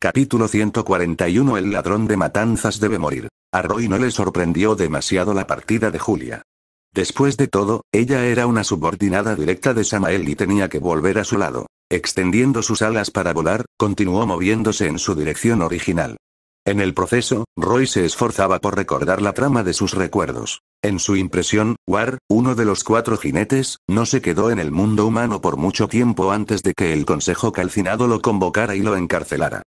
Capítulo 141 El ladrón de matanzas debe morir. A Roy no le sorprendió demasiado la partida de Julia. Después de todo, ella era una subordinada directa de Samael y tenía que volver a su lado. Extendiendo sus alas para volar, continuó moviéndose en su dirección original. En el proceso, Roy se esforzaba por recordar la trama de sus recuerdos. En su impresión, War, uno de los cuatro jinetes, no se quedó en el mundo humano por mucho tiempo antes de que el Consejo Calcinado lo convocara y lo encarcelara.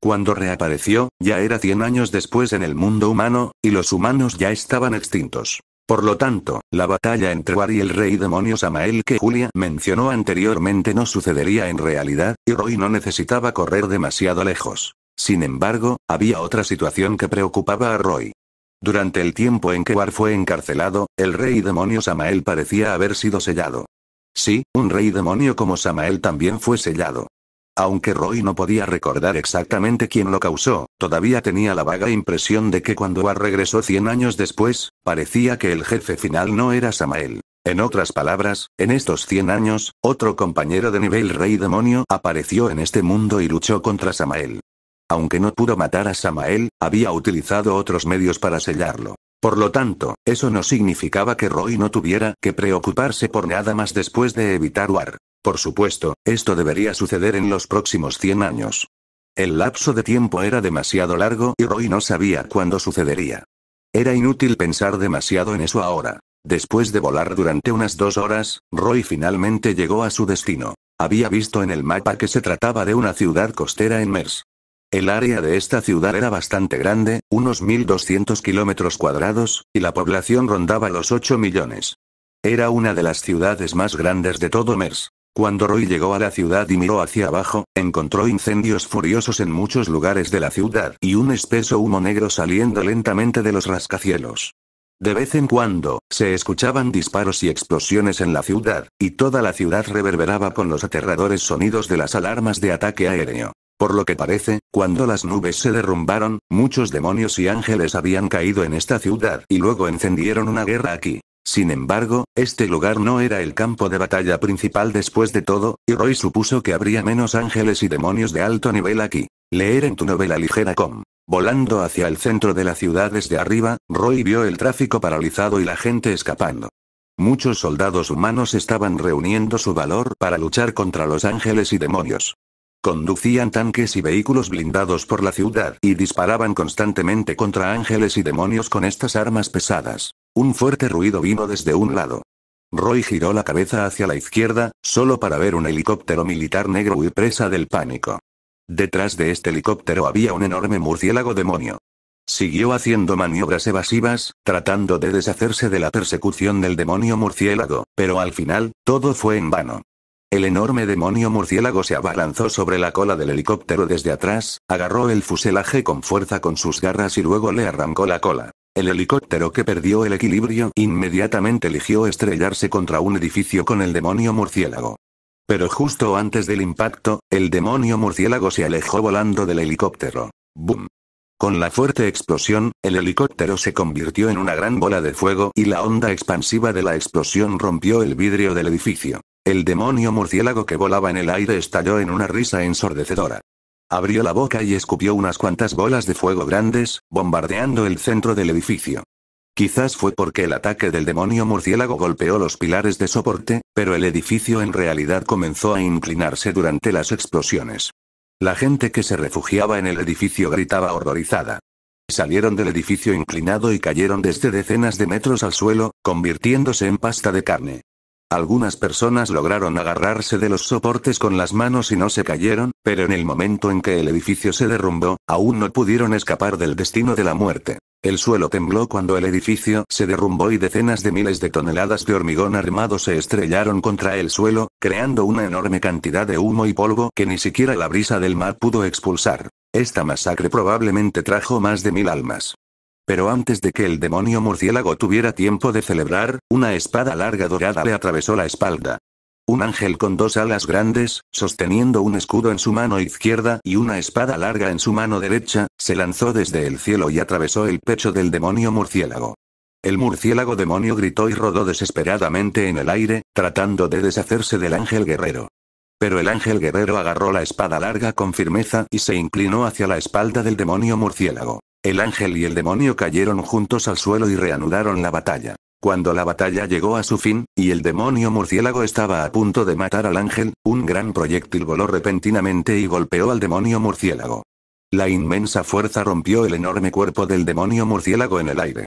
Cuando reapareció, ya era 100 años después en el mundo humano, y los humanos ya estaban extintos. Por lo tanto, la batalla entre War y el rey demonio Samael que Julia mencionó anteriormente no sucedería en realidad, y Roy no necesitaba correr demasiado lejos. Sin embargo, había otra situación que preocupaba a Roy. Durante el tiempo en que War fue encarcelado, el rey demonio Samael parecía haber sido sellado. Sí, un rey demonio como Samael también fue sellado. Aunque Roy no podía recordar exactamente quién lo causó, todavía tenía la vaga impresión de que cuando War regresó 100 años después, parecía que el jefe final no era Samael. En otras palabras, en estos 100 años, otro compañero de nivel rey demonio apareció en este mundo y luchó contra Samael. Aunque no pudo matar a Samael, había utilizado otros medios para sellarlo. Por lo tanto, eso no significaba que Roy no tuviera que preocuparse por nada más después de evitar War. Por supuesto, esto debería suceder en los próximos 100 años. El lapso de tiempo era demasiado largo y Roy no sabía cuándo sucedería. Era inútil pensar demasiado en eso ahora. Después de volar durante unas dos horas, Roy finalmente llegó a su destino. Había visto en el mapa que se trataba de una ciudad costera en Mers. El área de esta ciudad era bastante grande, unos 1.200 kilómetros cuadrados, y la población rondaba los 8 millones. Era una de las ciudades más grandes de todo Mers. Cuando Roy llegó a la ciudad y miró hacia abajo, encontró incendios furiosos en muchos lugares de la ciudad y un espeso humo negro saliendo lentamente de los rascacielos. De vez en cuando, se escuchaban disparos y explosiones en la ciudad, y toda la ciudad reverberaba con los aterradores sonidos de las alarmas de ataque aéreo. Por lo que parece, cuando las nubes se derrumbaron, muchos demonios y ángeles habían caído en esta ciudad y luego encendieron una guerra aquí. Sin embargo, este lugar no era el campo de batalla principal después de todo, y Roy supuso que habría menos ángeles y demonios de alto nivel aquí. Leer en tu novela ligera com. Volando hacia el centro de la ciudad desde arriba, Roy vio el tráfico paralizado y la gente escapando. Muchos soldados humanos estaban reuniendo su valor para luchar contra los ángeles y demonios. Conducían tanques y vehículos blindados por la ciudad y disparaban constantemente contra ángeles y demonios con estas armas pesadas. Un fuerte ruido vino desde un lado. Roy giró la cabeza hacia la izquierda, solo para ver un helicóptero militar negro y presa del pánico. Detrás de este helicóptero había un enorme murciélago demonio. Siguió haciendo maniobras evasivas, tratando de deshacerse de la persecución del demonio murciélago, pero al final, todo fue en vano. El enorme demonio murciélago se abalanzó sobre la cola del helicóptero desde atrás, agarró el fuselaje con fuerza con sus garras y luego le arrancó la cola. El helicóptero que perdió el equilibrio inmediatamente eligió estrellarse contra un edificio con el demonio murciélago. Pero justo antes del impacto, el demonio murciélago se alejó volando del helicóptero. ¡Bum! Con la fuerte explosión, el helicóptero se convirtió en una gran bola de fuego y la onda expansiva de la explosión rompió el vidrio del edificio. El demonio murciélago que volaba en el aire estalló en una risa ensordecedora. Abrió la boca y escupió unas cuantas bolas de fuego grandes, bombardeando el centro del edificio. Quizás fue porque el ataque del demonio murciélago golpeó los pilares de soporte, pero el edificio en realidad comenzó a inclinarse durante las explosiones. La gente que se refugiaba en el edificio gritaba horrorizada. Salieron del edificio inclinado y cayeron desde decenas de metros al suelo, convirtiéndose en pasta de carne. Algunas personas lograron agarrarse de los soportes con las manos y no se cayeron, pero en el momento en que el edificio se derrumbó, aún no pudieron escapar del destino de la muerte. El suelo tembló cuando el edificio se derrumbó y decenas de miles de toneladas de hormigón armado se estrellaron contra el suelo, creando una enorme cantidad de humo y polvo que ni siquiera la brisa del mar pudo expulsar. Esta masacre probablemente trajo más de mil almas. Pero antes de que el demonio murciélago tuviera tiempo de celebrar, una espada larga dorada le atravesó la espalda. Un ángel con dos alas grandes, sosteniendo un escudo en su mano izquierda y una espada larga en su mano derecha, se lanzó desde el cielo y atravesó el pecho del demonio murciélago. El murciélago demonio gritó y rodó desesperadamente en el aire, tratando de deshacerse del ángel guerrero. Pero el ángel guerrero agarró la espada larga con firmeza y se inclinó hacia la espalda del demonio murciélago. El ángel y el demonio cayeron juntos al suelo y reanudaron la batalla. Cuando la batalla llegó a su fin, y el demonio murciélago estaba a punto de matar al ángel, un gran proyectil voló repentinamente y golpeó al demonio murciélago. La inmensa fuerza rompió el enorme cuerpo del demonio murciélago en el aire.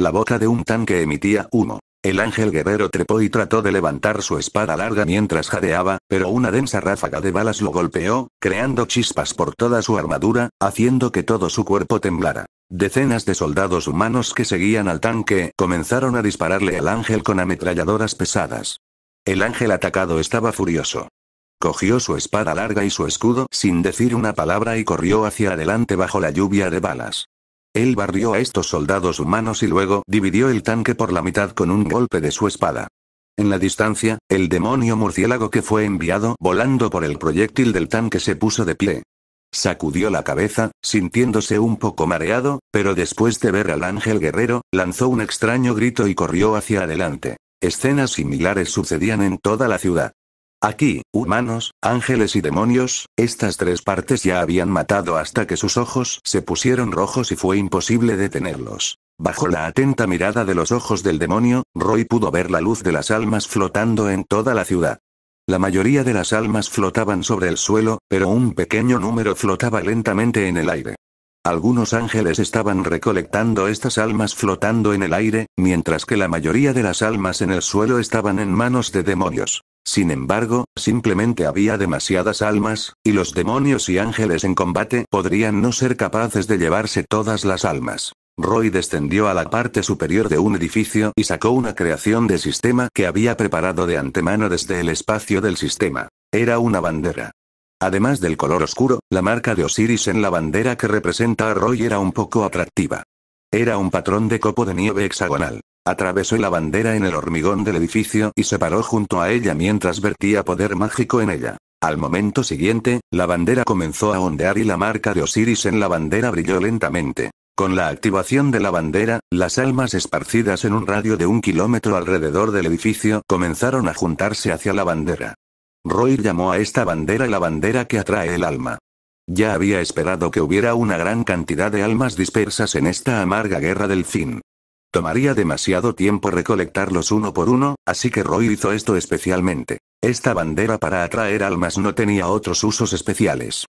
La boca de un tanque emitía humo. El ángel guerrero trepó y trató de levantar su espada larga mientras jadeaba, pero una densa ráfaga de balas lo golpeó, creando chispas por toda su armadura, haciendo que todo su cuerpo temblara. Decenas de soldados humanos que seguían al tanque comenzaron a dispararle al ángel con ametralladoras pesadas. El ángel atacado estaba furioso. Cogió su espada larga y su escudo sin decir una palabra y corrió hacia adelante bajo la lluvia de balas. Él barrió a estos soldados humanos y luego dividió el tanque por la mitad con un golpe de su espada. En la distancia, el demonio murciélago que fue enviado volando por el proyectil del tanque se puso de pie. Sacudió la cabeza, sintiéndose un poco mareado, pero después de ver al ángel guerrero, lanzó un extraño grito y corrió hacia adelante. Escenas similares sucedían en toda la ciudad. Aquí, humanos, ángeles y demonios, estas tres partes ya habían matado hasta que sus ojos se pusieron rojos y fue imposible detenerlos. Bajo la atenta mirada de los ojos del demonio, Roy pudo ver la luz de las almas flotando en toda la ciudad. La mayoría de las almas flotaban sobre el suelo, pero un pequeño número flotaba lentamente en el aire. Algunos ángeles estaban recolectando estas almas flotando en el aire, mientras que la mayoría de las almas en el suelo estaban en manos de demonios. Sin embargo, simplemente había demasiadas almas, y los demonios y ángeles en combate podrían no ser capaces de llevarse todas las almas. Roy descendió a la parte superior de un edificio y sacó una creación de sistema que había preparado de antemano desde el espacio del sistema. Era una bandera. Además del color oscuro, la marca de Osiris en la bandera que representa a Roy era un poco atractiva. Era un patrón de copo de nieve hexagonal. Atravesó la bandera en el hormigón del edificio y se paró junto a ella mientras vertía poder mágico en ella. Al momento siguiente, la bandera comenzó a ondear y la marca de Osiris en la bandera brilló lentamente. Con la activación de la bandera, las almas esparcidas en un radio de un kilómetro alrededor del edificio comenzaron a juntarse hacia la bandera. Roy llamó a esta bandera la bandera que atrae el alma. Ya había esperado que hubiera una gran cantidad de almas dispersas en esta amarga guerra del fin. Tomaría demasiado tiempo recolectarlos uno por uno, así que Roy hizo esto especialmente. Esta bandera para atraer almas no tenía otros usos especiales.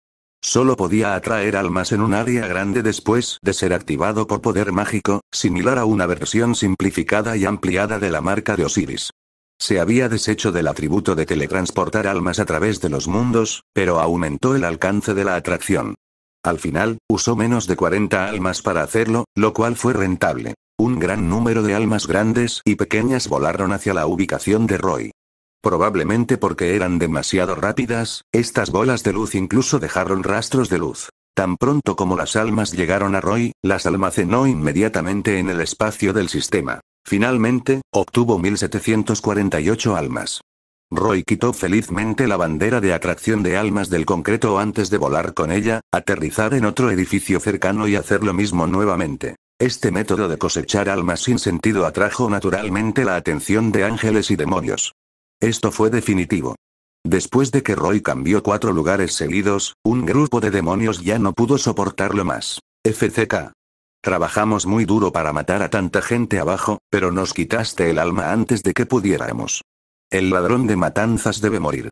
Solo podía atraer almas en un área grande después de ser activado por poder mágico, similar a una versión simplificada y ampliada de la marca de Osiris. Se había deshecho del atributo de teletransportar almas a través de los mundos, pero aumentó el alcance de la atracción. Al final, usó menos de 40 almas para hacerlo, lo cual fue rentable. Un gran número de almas grandes y pequeñas volaron hacia la ubicación de Roy. Probablemente porque eran demasiado rápidas, estas bolas de luz incluso dejaron rastros de luz. Tan pronto como las almas llegaron a Roy, las almacenó inmediatamente en el espacio del sistema. Finalmente, obtuvo 1748 almas. Roy quitó felizmente la bandera de atracción de almas del concreto antes de volar con ella, aterrizar en otro edificio cercano y hacer lo mismo nuevamente. Este método de cosechar almas sin sentido atrajo naturalmente la atención de ángeles y demonios. Esto fue definitivo. Después de que Roy cambió cuatro lugares seguidos, un grupo de demonios ya no pudo soportarlo más. FCK. Trabajamos muy duro para matar a tanta gente abajo, pero nos quitaste el alma antes de que pudiéramos. El ladrón de matanzas debe morir.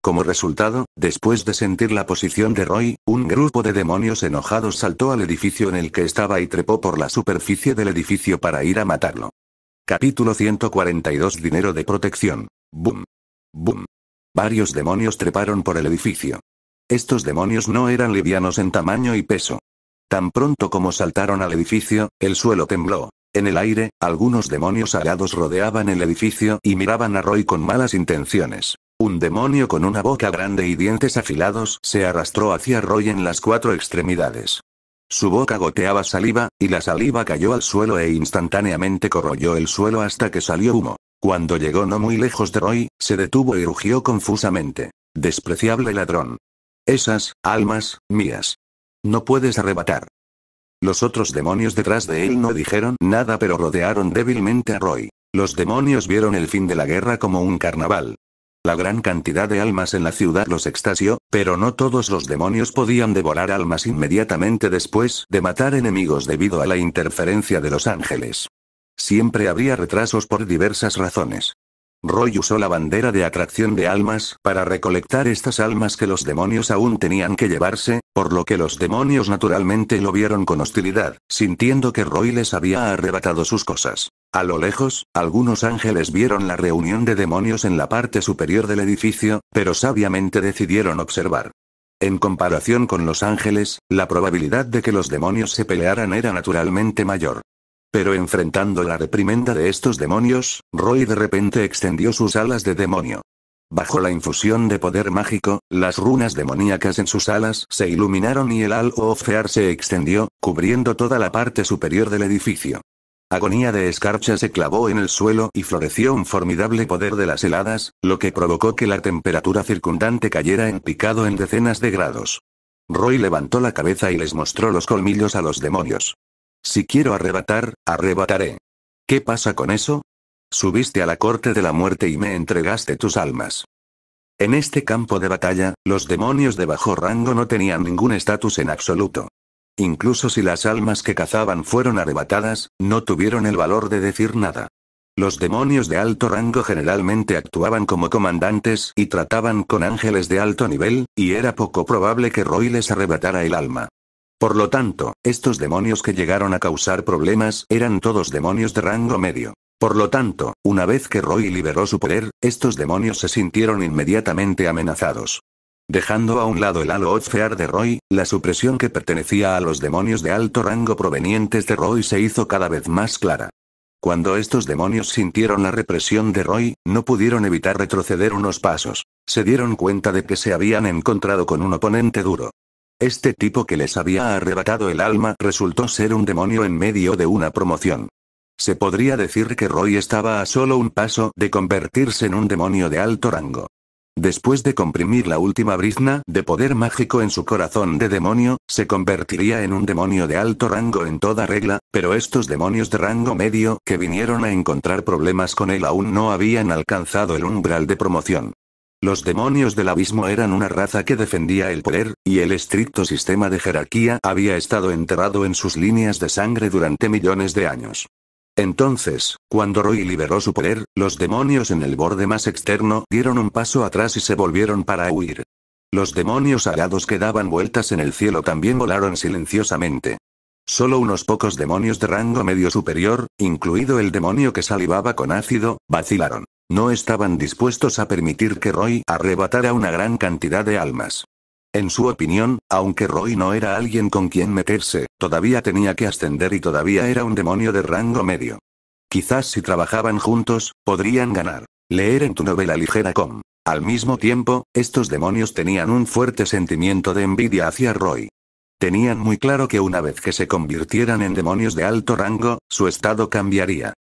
Como resultado, después de sentir la posición de Roy, un grupo de demonios enojados saltó al edificio en el que estaba y trepó por la superficie del edificio para ir a matarlo. Capítulo 142 Dinero de protección. Boom. Boom. Varios demonios treparon por el edificio. Estos demonios no eran livianos en tamaño y peso. Tan pronto como saltaron al edificio, el suelo tembló. En el aire, algunos demonios alados rodeaban el edificio y miraban a Roy con malas intenciones. Un demonio con una boca grande y dientes afilados se arrastró hacia Roy en las cuatro extremidades. Su boca goteaba saliva, y la saliva cayó al suelo e instantáneamente corroyó el suelo hasta que salió humo. Cuando llegó no muy lejos de Roy, se detuvo y rugió confusamente. Despreciable ladrón. Esas, almas, mías. No puedes arrebatar. Los otros demonios detrás de él no dijeron nada pero rodearon débilmente a Roy. Los demonios vieron el fin de la guerra como un carnaval, la gran cantidad de almas en la ciudad los extasió, pero no todos los demonios podían devorar almas inmediatamente después de matar enemigos debido a la interferencia de los ángeles. Siempre habría retrasos por diversas razones. Roy usó la bandera de atracción de almas para recolectar estas almas que los demonios aún tenían que llevarse, por lo que los demonios naturalmente lo vieron con hostilidad, sintiendo que Roy les había arrebatado sus cosas. A lo lejos, algunos ángeles vieron la reunión de demonios en la parte superior del edificio, pero sabiamente decidieron observar. En comparación con los ángeles, la probabilidad de que los demonios se pelearan era naturalmente mayor. Pero enfrentando la reprimenda de estos demonios, Roy de repente extendió sus alas de demonio. Bajo la infusión de poder mágico, las runas demoníacas en sus alas se iluminaron y el halo ofear se extendió, cubriendo toda la parte superior del edificio agonía de escarcha se clavó en el suelo y floreció un formidable poder de las heladas, lo que provocó que la temperatura circundante cayera en picado en decenas de grados. Roy levantó la cabeza y les mostró los colmillos a los demonios. Si quiero arrebatar, arrebataré. ¿Qué pasa con eso? Subiste a la corte de la muerte y me entregaste tus almas. En este campo de batalla, los demonios de bajo rango no tenían ningún estatus en absoluto. Incluso si las almas que cazaban fueron arrebatadas, no tuvieron el valor de decir nada. Los demonios de alto rango generalmente actuaban como comandantes y trataban con ángeles de alto nivel, y era poco probable que Roy les arrebatara el alma. Por lo tanto, estos demonios que llegaron a causar problemas eran todos demonios de rango medio. Por lo tanto, una vez que Roy liberó su poder, estos demonios se sintieron inmediatamente amenazados. Dejando a un lado el halo Fear de Roy, la supresión que pertenecía a los demonios de alto rango provenientes de Roy se hizo cada vez más clara. Cuando estos demonios sintieron la represión de Roy, no pudieron evitar retroceder unos pasos. Se dieron cuenta de que se habían encontrado con un oponente duro. Este tipo que les había arrebatado el alma resultó ser un demonio en medio de una promoción. Se podría decir que Roy estaba a solo un paso de convertirse en un demonio de alto rango. Después de comprimir la última brizna de poder mágico en su corazón de demonio, se convertiría en un demonio de alto rango en toda regla, pero estos demonios de rango medio que vinieron a encontrar problemas con él aún no habían alcanzado el umbral de promoción. Los demonios del abismo eran una raza que defendía el poder, y el estricto sistema de jerarquía había estado enterrado en sus líneas de sangre durante millones de años. Entonces, cuando Roy liberó su poder, los demonios en el borde más externo dieron un paso atrás y se volvieron para huir. Los demonios alados que daban vueltas en el cielo también volaron silenciosamente. Solo unos pocos demonios de rango medio superior, incluido el demonio que salivaba con ácido, vacilaron. No estaban dispuestos a permitir que Roy arrebatara una gran cantidad de almas. En su opinión, aunque Roy no era alguien con quien meterse, todavía tenía que ascender y todavía era un demonio de rango medio. Quizás si trabajaban juntos, podrían ganar. Leer en tu novela ligera com. Al mismo tiempo, estos demonios tenían un fuerte sentimiento de envidia hacia Roy. Tenían muy claro que una vez que se convirtieran en demonios de alto rango, su estado cambiaría.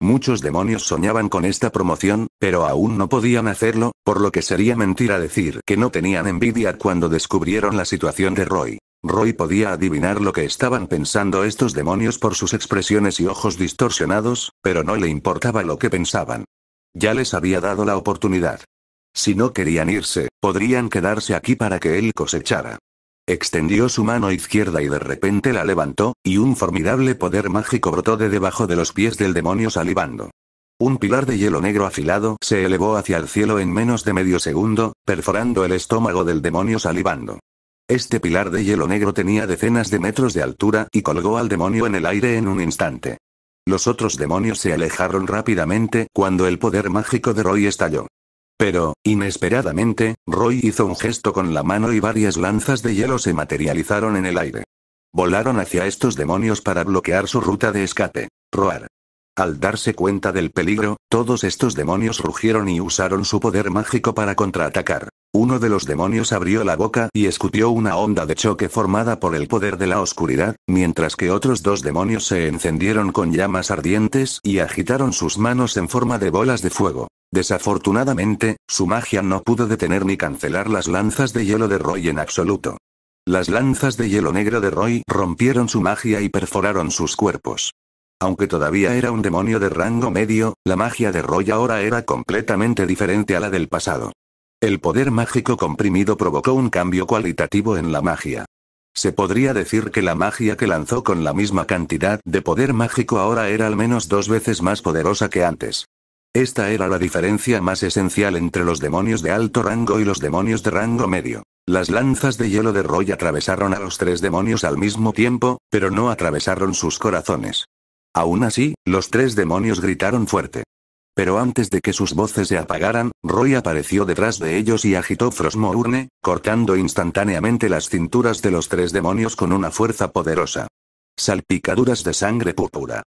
Muchos demonios soñaban con esta promoción, pero aún no podían hacerlo, por lo que sería mentira decir que no tenían envidia cuando descubrieron la situación de Roy. Roy podía adivinar lo que estaban pensando estos demonios por sus expresiones y ojos distorsionados, pero no le importaba lo que pensaban. Ya les había dado la oportunidad. Si no querían irse, podrían quedarse aquí para que él cosechara. Extendió su mano izquierda y de repente la levantó, y un formidable poder mágico brotó de debajo de los pies del demonio salivando. Un pilar de hielo negro afilado se elevó hacia el cielo en menos de medio segundo, perforando el estómago del demonio salivando. Este pilar de hielo negro tenía decenas de metros de altura y colgó al demonio en el aire en un instante. Los otros demonios se alejaron rápidamente cuando el poder mágico de Roy estalló. Pero, inesperadamente, Roy hizo un gesto con la mano y varias lanzas de hielo se materializaron en el aire. Volaron hacia estos demonios para bloquear su ruta de escape. Roar. Al darse cuenta del peligro, todos estos demonios rugieron y usaron su poder mágico para contraatacar. Uno de los demonios abrió la boca y escupió una onda de choque formada por el poder de la oscuridad, mientras que otros dos demonios se encendieron con llamas ardientes y agitaron sus manos en forma de bolas de fuego. Desafortunadamente, su magia no pudo detener ni cancelar las lanzas de hielo de Roy en absoluto. Las lanzas de hielo negro de Roy rompieron su magia y perforaron sus cuerpos. Aunque todavía era un demonio de rango medio, la magia de Roy ahora era completamente diferente a la del pasado. El poder mágico comprimido provocó un cambio cualitativo en la magia. Se podría decir que la magia que lanzó con la misma cantidad de poder mágico ahora era al menos dos veces más poderosa que antes. Esta era la diferencia más esencial entre los demonios de alto rango y los demonios de rango medio. Las lanzas de hielo de Roy atravesaron a los tres demonios al mismo tiempo, pero no atravesaron sus corazones. Aún así, los tres demonios gritaron fuerte. Pero antes de que sus voces se apagaran, Roy apareció detrás de ellos y agitó Frosmourne, cortando instantáneamente las cinturas de los tres demonios con una fuerza poderosa. Salpicaduras de sangre púrpura.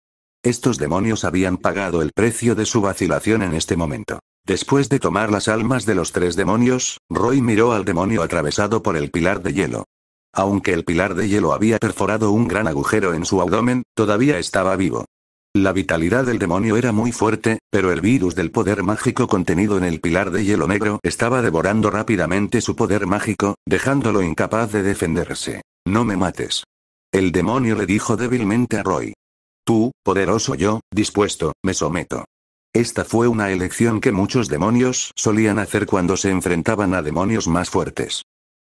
Estos demonios habían pagado el precio de su vacilación en este momento. Después de tomar las almas de los tres demonios, Roy miró al demonio atravesado por el pilar de hielo. Aunque el pilar de hielo había perforado un gran agujero en su abdomen, todavía estaba vivo. La vitalidad del demonio era muy fuerte, pero el virus del poder mágico contenido en el pilar de hielo negro estaba devorando rápidamente su poder mágico, dejándolo incapaz de defenderse. No me mates. El demonio le dijo débilmente a Roy. Tú, poderoso yo, dispuesto, me someto. Esta fue una elección que muchos demonios solían hacer cuando se enfrentaban a demonios más fuertes.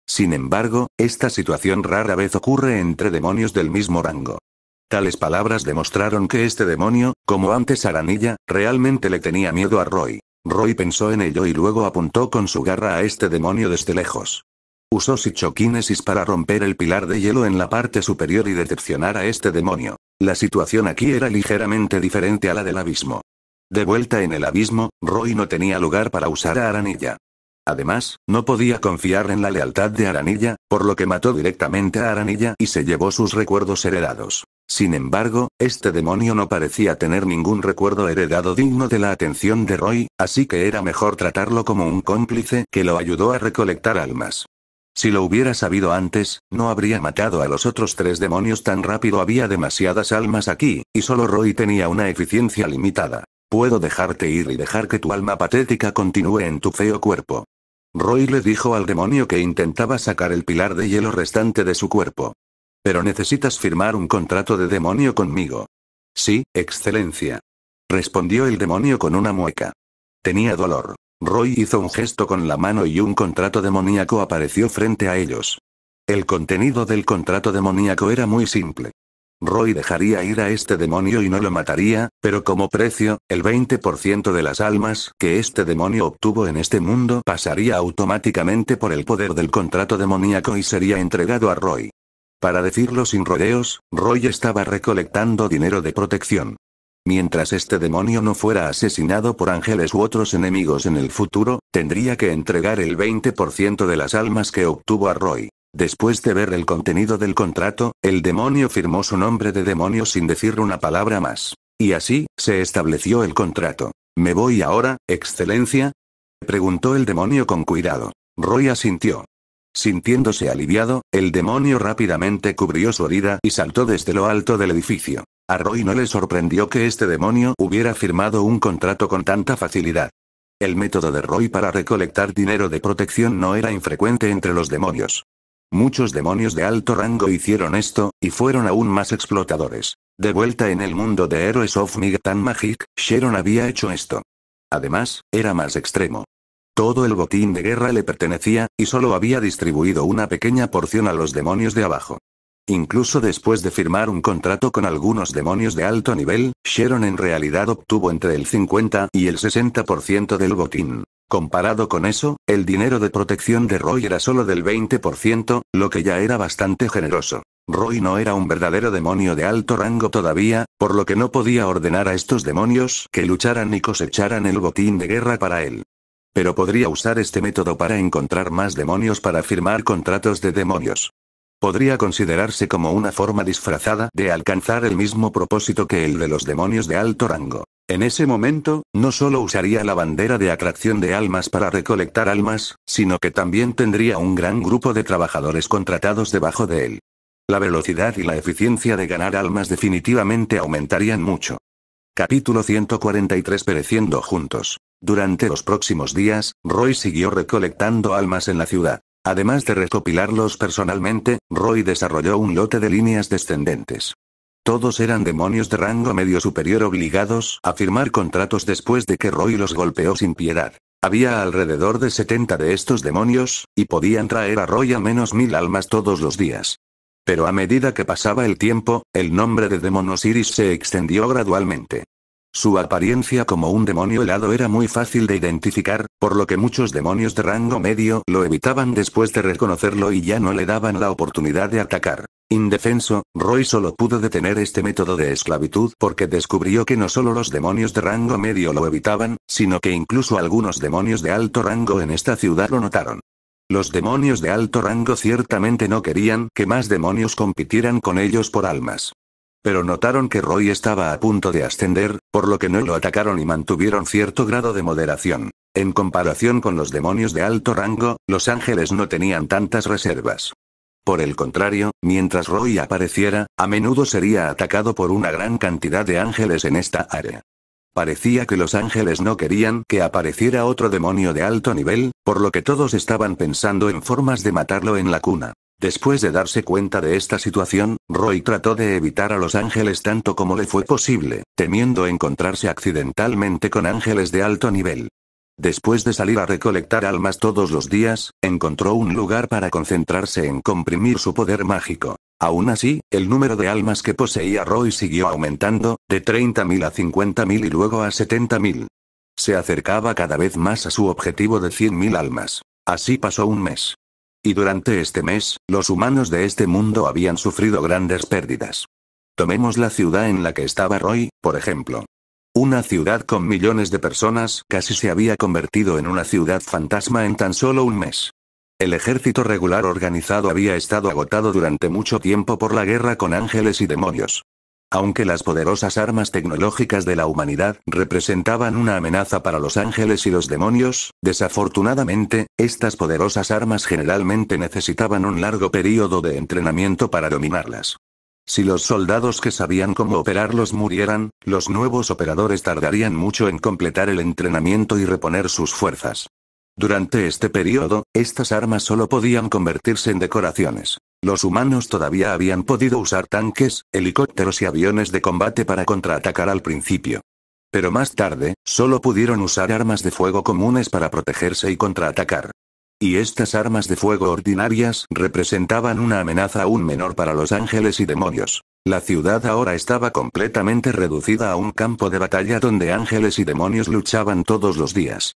Sin embargo, esta situación rara vez ocurre entre demonios del mismo rango. Tales palabras demostraron que este demonio, como antes Aranilla, realmente le tenía miedo a Roy. Roy pensó en ello y luego apuntó con su garra a este demonio desde lejos. Usó Sichokinesis para romper el pilar de hielo en la parte superior y decepcionar a este demonio. La situación aquí era ligeramente diferente a la del abismo. De vuelta en el abismo, Roy no tenía lugar para usar a Aranilla. Además, no podía confiar en la lealtad de Aranilla, por lo que mató directamente a Aranilla y se llevó sus recuerdos heredados. Sin embargo, este demonio no parecía tener ningún recuerdo heredado digno de la atención de Roy, así que era mejor tratarlo como un cómplice que lo ayudó a recolectar almas. Si lo hubiera sabido antes, no habría matado a los otros tres demonios tan rápido. Había demasiadas almas aquí, y solo Roy tenía una eficiencia limitada. Puedo dejarte ir y dejar que tu alma patética continúe en tu feo cuerpo. Roy le dijo al demonio que intentaba sacar el pilar de hielo restante de su cuerpo. Pero necesitas firmar un contrato de demonio conmigo. Sí, excelencia. Respondió el demonio con una mueca. Tenía dolor. Roy hizo un gesto con la mano y un contrato demoníaco apareció frente a ellos. El contenido del contrato demoníaco era muy simple. Roy dejaría ir a este demonio y no lo mataría, pero como precio, el 20% de las almas que este demonio obtuvo en este mundo pasaría automáticamente por el poder del contrato demoníaco y sería entregado a Roy. Para decirlo sin rodeos, Roy estaba recolectando dinero de protección. Mientras este demonio no fuera asesinado por ángeles u otros enemigos en el futuro, tendría que entregar el 20% de las almas que obtuvo a Roy. Después de ver el contenido del contrato, el demonio firmó su nombre de demonio sin decir una palabra más. Y así, se estableció el contrato. ¿Me voy ahora, excelencia? preguntó el demonio con cuidado. Roy asintió. Sintiéndose aliviado, el demonio rápidamente cubrió su herida y saltó desde lo alto del edificio. A Roy no le sorprendió que este demonio hubiera firmado un contrato con tanta facilidad. El método de Roy para recolectar dinero de protección no era infrecuente entre los demonios. Muchos demonios de alto rango hicieron esto, y fueron aún más explotadores. De vuelta en el mundo de Heroes of tan Magic, Sharon había hecho esto. Además, era más extremo. Todo el botín de guerra le pertenecía, y solo había distribuido una pequeña porción a los demonios de abajo. Incluso después de firmar un contrato con algunos demonios de alto nivel, Sharon en realidad obtuvo entre el 50 y el 60% del botín. Comparado con eso, el dinero de protección de Roy era solo del 20%, lo que ya era bastante generoso. Roy no era un verdadero demonio de alto rango todavía, por lo que no podía ordenar a estos demonios que lucharan y cosecharan el botín de guerra para él. Pero podría usar este método para encontrar más demonios para firmar contratos de demonios. Podría considerarse como una forma disfrazada de alcanzar el mismo propósito que el de los demonios de alto rango. En ese momento, no solo usaría la bandera de atracción de almas para recolectar almas, sino que también tendría un gran grupo de trabajadores contratados debajo de él. La velocidad y la eficiencia de ganar almas definitivamente aumentarían mucho. Capítulo 143 Pereciendo juntos. Durante los próximos días, Roy siguió recolectando almas en la ciudad. Además de recopilarlos personalmente, Roy desarrolló un lote de líneas descendentes. Todos eran demonios de rango medio superior obligados a firmar contratos después de que Roy los golpeó sin piedad. Había alrededor de 70 de estos demonios, y podían traer a Roy a menos mil almas todos los días. Pero a medida que pasaba el tiempo, el nombre de Demonos Iris se extendió gradualmente. Su apariencia como un demonio helado era muy fácil de identificar, por lo que muchos demonios de rango medio lo evitaban después de reconocerlo y ya no le daban la oportunidad de atacar. Indefenso, Roy solo pudo detener este método de esclavitud porque descubrió que no solo los demonios de rango medio lo evitaban, sino que incluso algunos demonios de alto rango en esta ciudad lo notaron. Los demonios de alto rango ciertamente no querían que más demonios compitieran con ellos por almas pero notaron que Roy estaba a punto de ascender, por lo que no lo atacaron y mantuvieron cierto grado de moderación. En comparación con los demonios de alto rango, los ángeles no tenían tantas reservas. Por el contrario, mientras Roy apareciera, a menudo sería atacado por una gran cantidad de ángeles en esta área. Parecía que los ángeles no querían que apareciera otro demonio de alto nivel, por lo que todos estaban pensando en formas de matarlo en la cuna. Después de darse cuenta de esta situación, Roy trató de evitar a los ángeles tanto como le fue posible, temiendo encontrarse accidentalmente con ángeles de alto nivel. Después de salir a recolectar almas todos los días, encontró un lugar para concentrarse en comprimir su poder mágico. Aún así, el número de almas que poseía Roy siguió aumentando, de 30.000 a 50.000 y luego a 70.000. Se acercaba cada vez más a su objetivo de 100.000 almas. Así pasó un mes. Y durante este mes, los humanos de este mundo habían sufrido grandes pérdidas. Tomemos la ciudad en la que estaba Roy, por ejemplo. Una ciudad con millones de personas casi se había convertido en una ciudad fantasma en tan solo un mes. El ejército regular organizado había estado agotado durante mucho tiempo por la guerra con ángeles y demonios aunque las poderosas armas tecnológicas de la humanidad representaban una amenaza para los ángeles y los demonios, desafortunadamente, estas poderosas armas generalmente necesitaban un largo período de entrenamiento para dominarlas. Si los soldados que sabían cómo operarlos murieran, los nuevos operadores tardarían mucho en completar el entrenamiento y reponer sus fuerzas. Durante este periodo, estas armas solo podían convertirse en decoraciones. Los humanos todavía habían podido usar tanques, helicópteros y aviones de combate para contraatacar al principio. Pero más tarde, solo pudieron usar armas de fuego comunes para protegerse y contraatacar. Y estas armas de fuego ordinarias representaban una amenaza aún menor para los ángeles y demonios. La ciudad ahora estaba completamente reducida a un campo de batalla donde ángeles y demonios luchaban todos los días.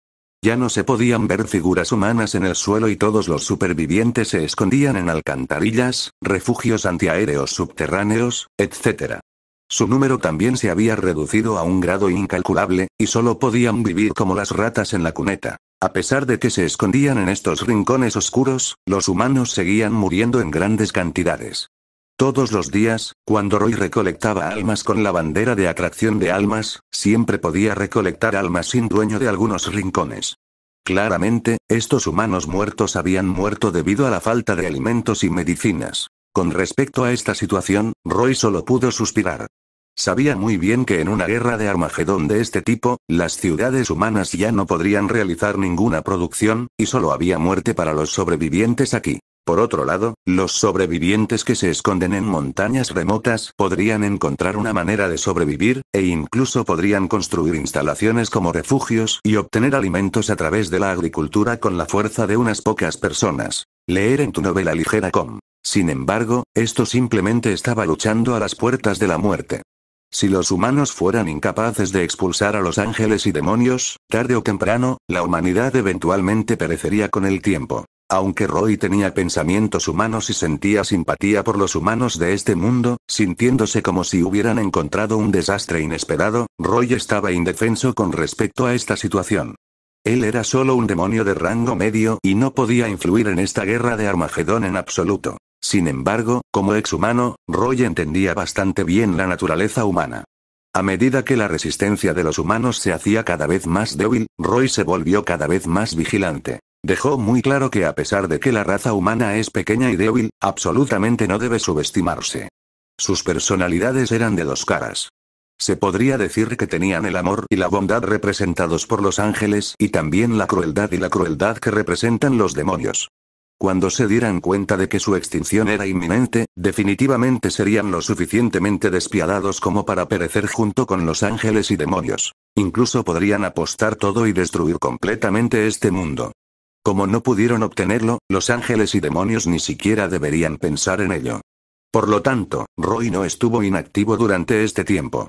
Ya no se podían ver figuras humanas en el suelo y todos los supervivientes se escondían en alcantarillas, refugios antiaéreos subterráneos, etc. Su número también se había reducido a un grado incalculable, y solo podían vivir como las ratas en la cuneta. A pesar de que se escondían en estos rincones oscuros, los humanos seguían muriendo en grandes cantidades. Todos los días, cuando Roy recolectaba almas con la bandera de atracción de almas, siempre podía recolectar almas sin dueño de algunos rincones. Claramente, estos humanos muertos habían muerto debido a la falta de alimentos y medicinas. Con respecto a esta situación, Roy solo pudo suspirar. Sabía muy bien que en una guerra de Armagedón de este tipo, las ciudades humanas ya no podrían realizar ninguna producción, y solo había muerte para los sobrevivientes aquí. Por otro lado, los sobrevivientes que se esconden en montañas remotas podrían encontrar una manera de sobrevivir, e incluso podrían construir instalaciones como refugios y obtener alimentos a través de la agricultura con la fuerza de unas pocas personas. Leer en tu novela ligera com. Sin embargo, esto simplemente estaba luchando a las puertas de la muerte. Si los humanos fueran incapaces de expulsar a los ángeles y demonios, tarde o temprano, la humanidad eventualmente perecería con el tiempo. Aunque Roy tenía pensamientos humanos y sentía simpatía por los humanos de este mundo, sintiéndose como si hubieran encontrado un desastre inesperado, Roy estaba indefenso con respecto a esta situación. Él era solo un demonio de rango medio y no podía influir en esta guerra de Armagedón en absoluto. Sin embargo, como exhumano, Roy entendía bastante bien la naturaleza humana. A medida que la resistencia de los humanos se hacía cada vez más débil, Roy se volvió cada vez más vigilante. Dejó muy claro que a pesar de que la raza humana es pequeña y débil, absolutamente no debe subestimarse. Sus personalidades eran de dos caras. Se podría decir que tenían el amor y la bondad representados por los ángeles y también la crueldad y la crueldad que representan los demonios. Cuando se dieran cuenta de que su extinción era inminente, definitivamente serían lo suficientemente despiadados como para perecer junto con los ángeles y demonios. Incluso podrían apostar todo y destruir completamente este mundo. Como no pudieron obtenerlo, los ángeles y demonios ni siquiera deberían pensar en ello. Por lo tanto, Roy no estuvo inactivo durante este tiempo.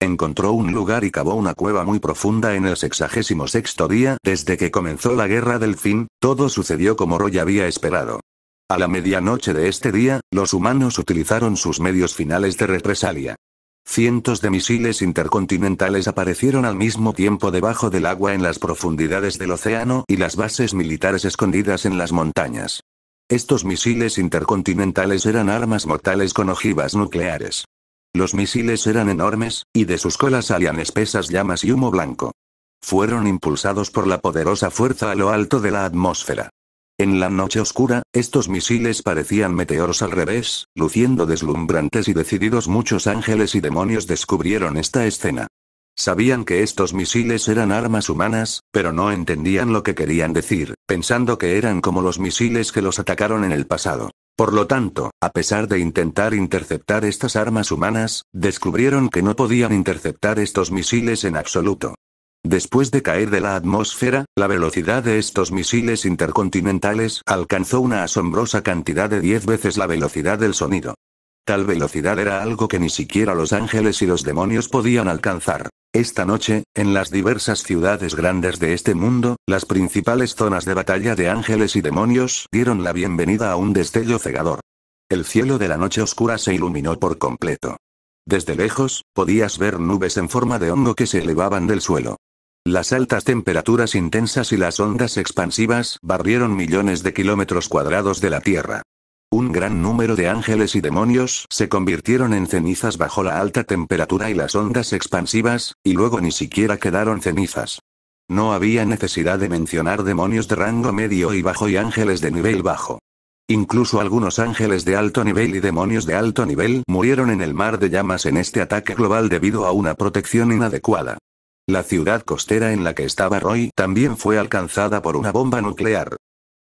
Encontró un lugar y cavó una cueva muy profunda en el sexagésimo sexto día desde que comenzó la guerra del fin, todo sucedió como Roy había esperado. A la medianoche de este día, los humanos utilizaron sus medios finales de represalia. Cientos de misiles intercontinentales aparecieron al mismo tiempo debajo del agua en las profundidades del océano y las bases militares escondidas en las montañas. Estos misiles intercontinentales eran armas mortales con ojivas nucleares. Los misiles eran enormes, y de sus colas salían espesas llamas y humo blanco. Fueron impulsados por la poderosa fuerza a lo alto de la atmósfera. En la noche oscura, estos misiles parecían meteoros al revés, luciendo deslumbrantes y decididos muchos ángeles y demonios descubrieron esta escena. Sabían que estos misiles eran armas humanas, pero no entendían lo que querían decir, pensando que eran como los misiles que los atacaron en el pasado. Por lo tanto, a pesar de intentar interceptar estas armas humanas, descubrieron que no podían interceptar estos misiles en absoluto. Después de caer de la atmósfera, la velocidad de estos misiles intercontinentales alcanzó una asombrosa cantidad de 10 veces la velocidad del sonido. Tal velocidad era algo que ni siquiera los ángeles y los demonios podían alcanzar. Esta noche, en las diversas ciudades grandes de este mundo, las principales zonas de batalla de ángeles y demonios dieron la bienvenida a un destello cegador. El cielo de la noche oscura se iluminó por completo. Desde lejos, podías ver nubes en forma de hongo que se elevaban del suelo. Las altas temperaturas intensas y las ondas expansivas barrieron millones de kilómetros cuadrados de la Tierra. Un gran número de ángeles y demonios se convirtieron en cenizas bajo la alta temperatura y las ondas expansivas, y luego ni siquiera quedaron cenizas. No había necesidad de mencionar demonios de rango medio y bajo y ángeles de nivel bajo. Incluso algunos ángeles de alto nivel y demonios de alto nivel murieron en el mar de llamas en este ataque global debido a una protección inadecuada. La ciudad costera en la que estaba Roy también fue alcanzada por una bomba nuclear.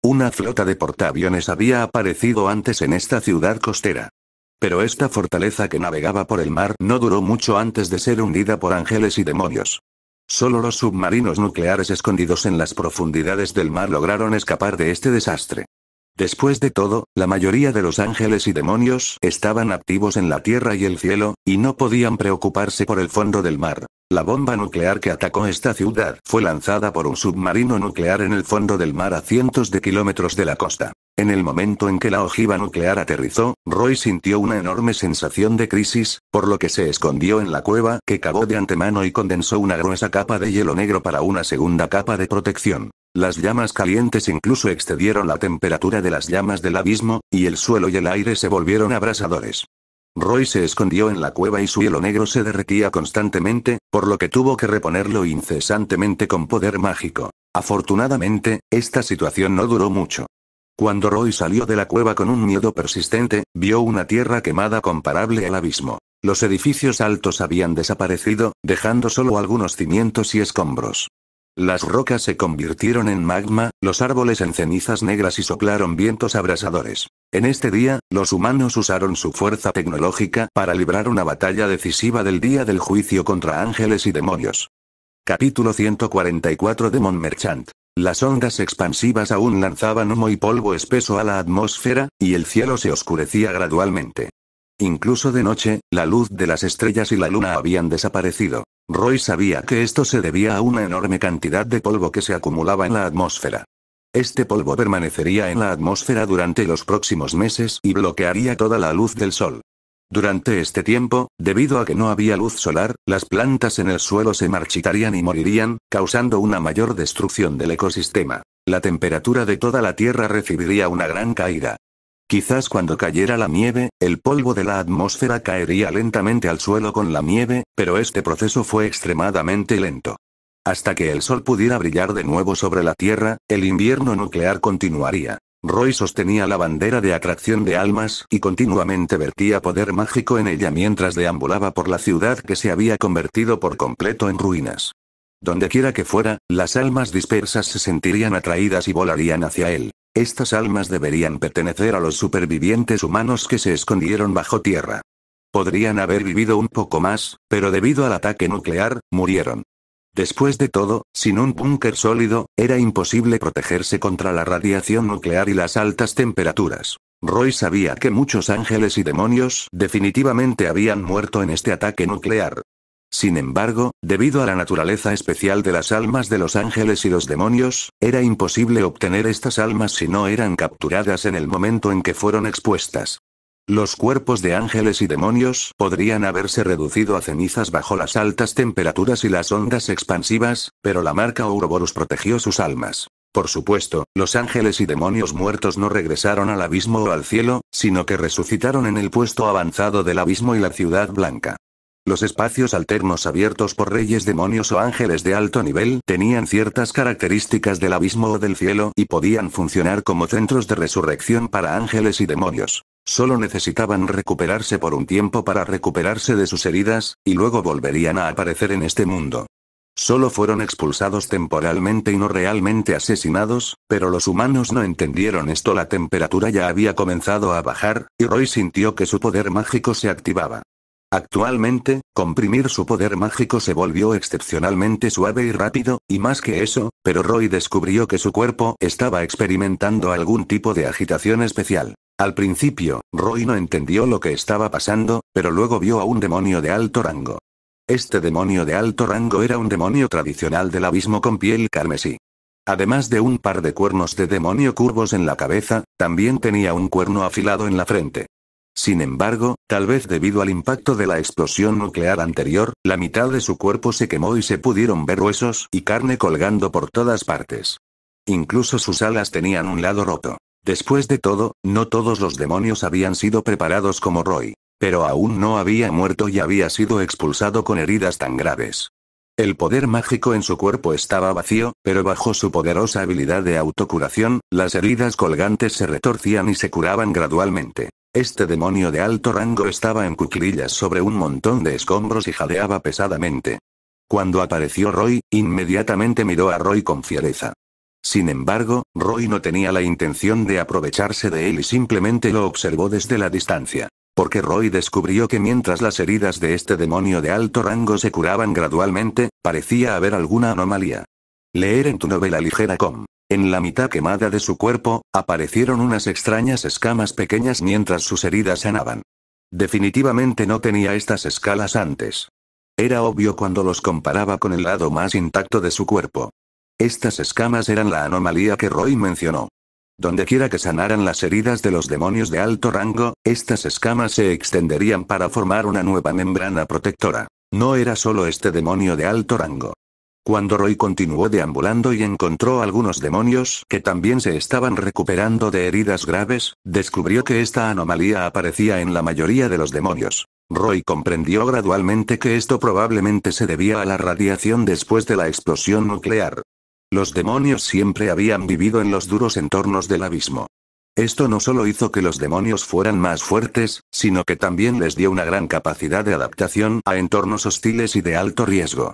Una flota de portaaviones había aparecido antes en esta ciudad costera. Pero esta fortaleza que navegaba por el mar no duró mucho antes de ser hundida por ángeles y demonios. Solo los submarinos nucleares escondidos en las profundidades del mar lograron escapar de este desastre. Después de todo, la mayoría de los ángeles y demonios estaban activos en la tierra y el cielo, y no podían preocuparse por el fondo del mar. La bomba nuclear que atacó esta ciudad fue lanzada por un submarino nuclear en el fondo del mar a cientos de kilómetros de la costa. En el momento en que la ojiva nuclear aterrizó, Roy sintió una enorme sensación de crisis, por lo que se escondió en la cueva que cavó de antemano y condensó una gruesa capa de hielo negro para una segunda capa de protección. Las llamas calientes incluso excedieron la temperatura de las llamas del abismo, y el suelo y el aire se volvieron abrasadores. Roy se escondió en la cueva y su hielo negro se derretía constantemente, por lo que tuvo que reponerlo incesantemente con poder mágico. Afortunadamente, esta situación no duró mucho. Cuando Roy salió de la cueva con un miedo persistente, vio una tierra quemada comparable al abismo. Los edificios altos habían desaparecido, dejando solo algunos cimientos y escombros. Las rocas se convirtieron en magma, los árboles en cenizas negras y soplaron vientos abrasadores. En este día, los humanos usaron su fuerza tecnológica para librar una batalla decisiva del día del juicio contra ángeles y demonios. Capítulo 144 de Merchant. Las ondas expansivas aún lanzaban humo y polvo espeso a la atmósfera, y el cielo se oscurecía gradualmente. Incluso de noche, la luz de las estrellas y la luna habían desaparecido. Roy sabía que esto se debía a una enorme cantidad de polvo que se acumulaba en la atmósfera. Este polvo permanecería en la atmósfera durante los próximos meses y bloquearía toda la luz del sol. Durante este tiempo, debido a que no había luz solar, las plantas en el suelo se marchitarían y morirían, causando una mayor destrucción del ecosistema. La temperatura de toda la Tierra recibiría una gran caída. Quizás cuando cayera la nieve, el polvo de la atmósfera caería lentamente al suelo con la nieve, pero este proceso fue extremadamente lento. Hasta que el sol pudiera brillar de nuevo sobre la Tierra, el invierno nuclear continuaría. Roy sostenía la bandera de atracción de almas y continuamente vertía poder mágico en ella mientras deambulaba por la ciudad que se había convertido por completo en ruinas. Dondequiera que fuera, las almas dispersas se sentirían atraídas y volarían hacia él. Estas almas deberían pertenecer a los supervivientes humanos que se escondieron bajo tierra. Podrían haber vivido un poco más, pero debido al ataque nuclear, murieron. Después de todo, sin un búnker sólido, era imposible protegerse contra la radiación nuclear y las altas temperaturas. Roy sabía que muchos ángeles y demonios definitivamente habían muerto en este ataque nuclear. Sin embargo, debido a la naturaleza especial de las almas de los ángeles y los demonios, era imposible obtener estas almas si no eran capturadas en el momento en que fueron expuestas. Los cuerpos de ángeles y demonios podrían haberse reducido a cenizas bajo las altas temperaturas y las ondas expansivas, pero la marca Ouroboros protegió sus almas. Por supuesto, los ángeles y demonios muertos no regresaron al abismo o al cielo, sino que resucitaron en el puesto avanzado del abismo y la ciudad blanca. Los espacios alternos abiertos por reyes demonios o ángeles de alto nivel tenían ciertas características del abismo o del cielo y podían funcionar como centros de resurrección para ángeles y demonios. Solo necesitaban recuperarse por un tiempo para recuperarse de sus heridas, y luego volverían a aparecer en este mundo. Solo fueron expulsados temporalmente y no realmente asesinados, pero los humanos no entendieron esto. La temperatura ya había comenzado a bajar, y Roy sintió que su poder mágico se activaba. Actualmente, comprimir su poder mágico se volvió excepcionalmente suave y rápido, y más que eso, pero Roy descubrió que su cuerpo estaba experimentando algún tipo de agitación especial. Al principio, Roy no entendió lo que estaba pasando, pero luego vio a un demonio de alto rango. Este demonio de alto rango era un demonio tradicional del abismo con piel carmesí. Además de un par de cuernos de demonio curvos en la cabeza, también tenía un cuerno afilado en la frente. Sin embargo, tal vez debido al impacto de la explosión nuclear anterior, la mitad de su cuerpo se quemó y se pudieron ver huesos y carne colgando por todas partes. Incluso sus alas tenían un lado roto. Después de todo, no todos los demonios habían sido preparados como Roy. Pero aún no había muerto y había sido expulsado con heridas tan graves. El poder mágico en su cuerpo estaba vacío, pero bajo su poderosa habilidad de autocuración, las heridas colgantes se retorcían y se curaban gradualmente. Este demonio de alto rango estaba en cuclillas sobre un montón de escombros y jadeaba pesadamente. Cuando apareció Roy, inmediatamente miró a Roy con fiereza. Sin embargo, Roy no tenía la intención de aprovecharse de él y simplemente lo observó desde la distancia. Porque Roy descubrió que mientras las heridas de este demonio de alto rango se curaban gradualmente, parecía haber alguna anomalía. Leer en tu novela ligera com. En la mitad quemada de su cuerpo, aparecieron unas extrañas escamas pequeñas mientras sus heridas sanaban. Definitivamente no tenía estas escalas antes. Era obvio cuando los comparaba con el lado más intacto de su cuerpo. Estas escamas eran la anomalía que Roy mencionó. quiera que sanaran las heridas de los demonios de alto rango, estas escamas se extenderían para formar una nueva membrana protectora. No era solo este demonio de alto rango. Cuando Roy continuó deambulando y encontró algunos demonios que también se estaban recuperando de heridas graves, descubrió que esta anomalía aparecía en la mayoría de los demonios. Roy comprendió gradualmente que esto probablemente se debía a la radiación después de la explosión nuclear. Los demonios siempre habían vivido en los duros entornos del abismo. Esto no solo hizo que los demonios fueran más fuertes, sino que también les dio una gran capacidad de adaptación a entornos hostiles y de alto riesgo.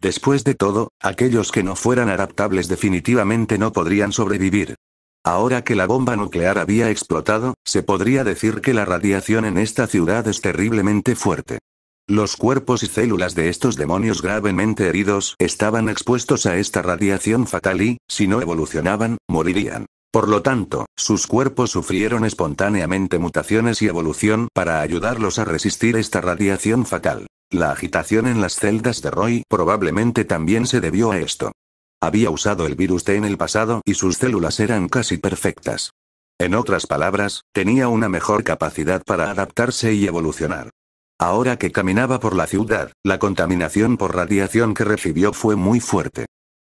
Después de todo, aquellos que no fueran adaptables definitivamente no podrían sobrevivir. Ahora que la bomba nuclear había explotado, se podría decir que la radiación en esta ciudad es terriblemente fuerte. Los cuerpos y células de estos demonios gravemente heridos estaban expuestos a esta radiación fatal y, si no evolucionaban, morirían. Por lo tanto, sus cuerpos sufrieron espontáneamente mutaciones y evolución para ayudarlos a resistir esta radiación fatal. La agitación en las celdas de Roy probablemente también se debió a esto. Había usado el virus T en el pasado y sus células eran casi perfectas. En otras palabras, tenía una mejor capacidad para adaptarse y evolucionar. Ahora que caminaba por la ciudad, la contaminación por radiación que recibió fue muy fuerte.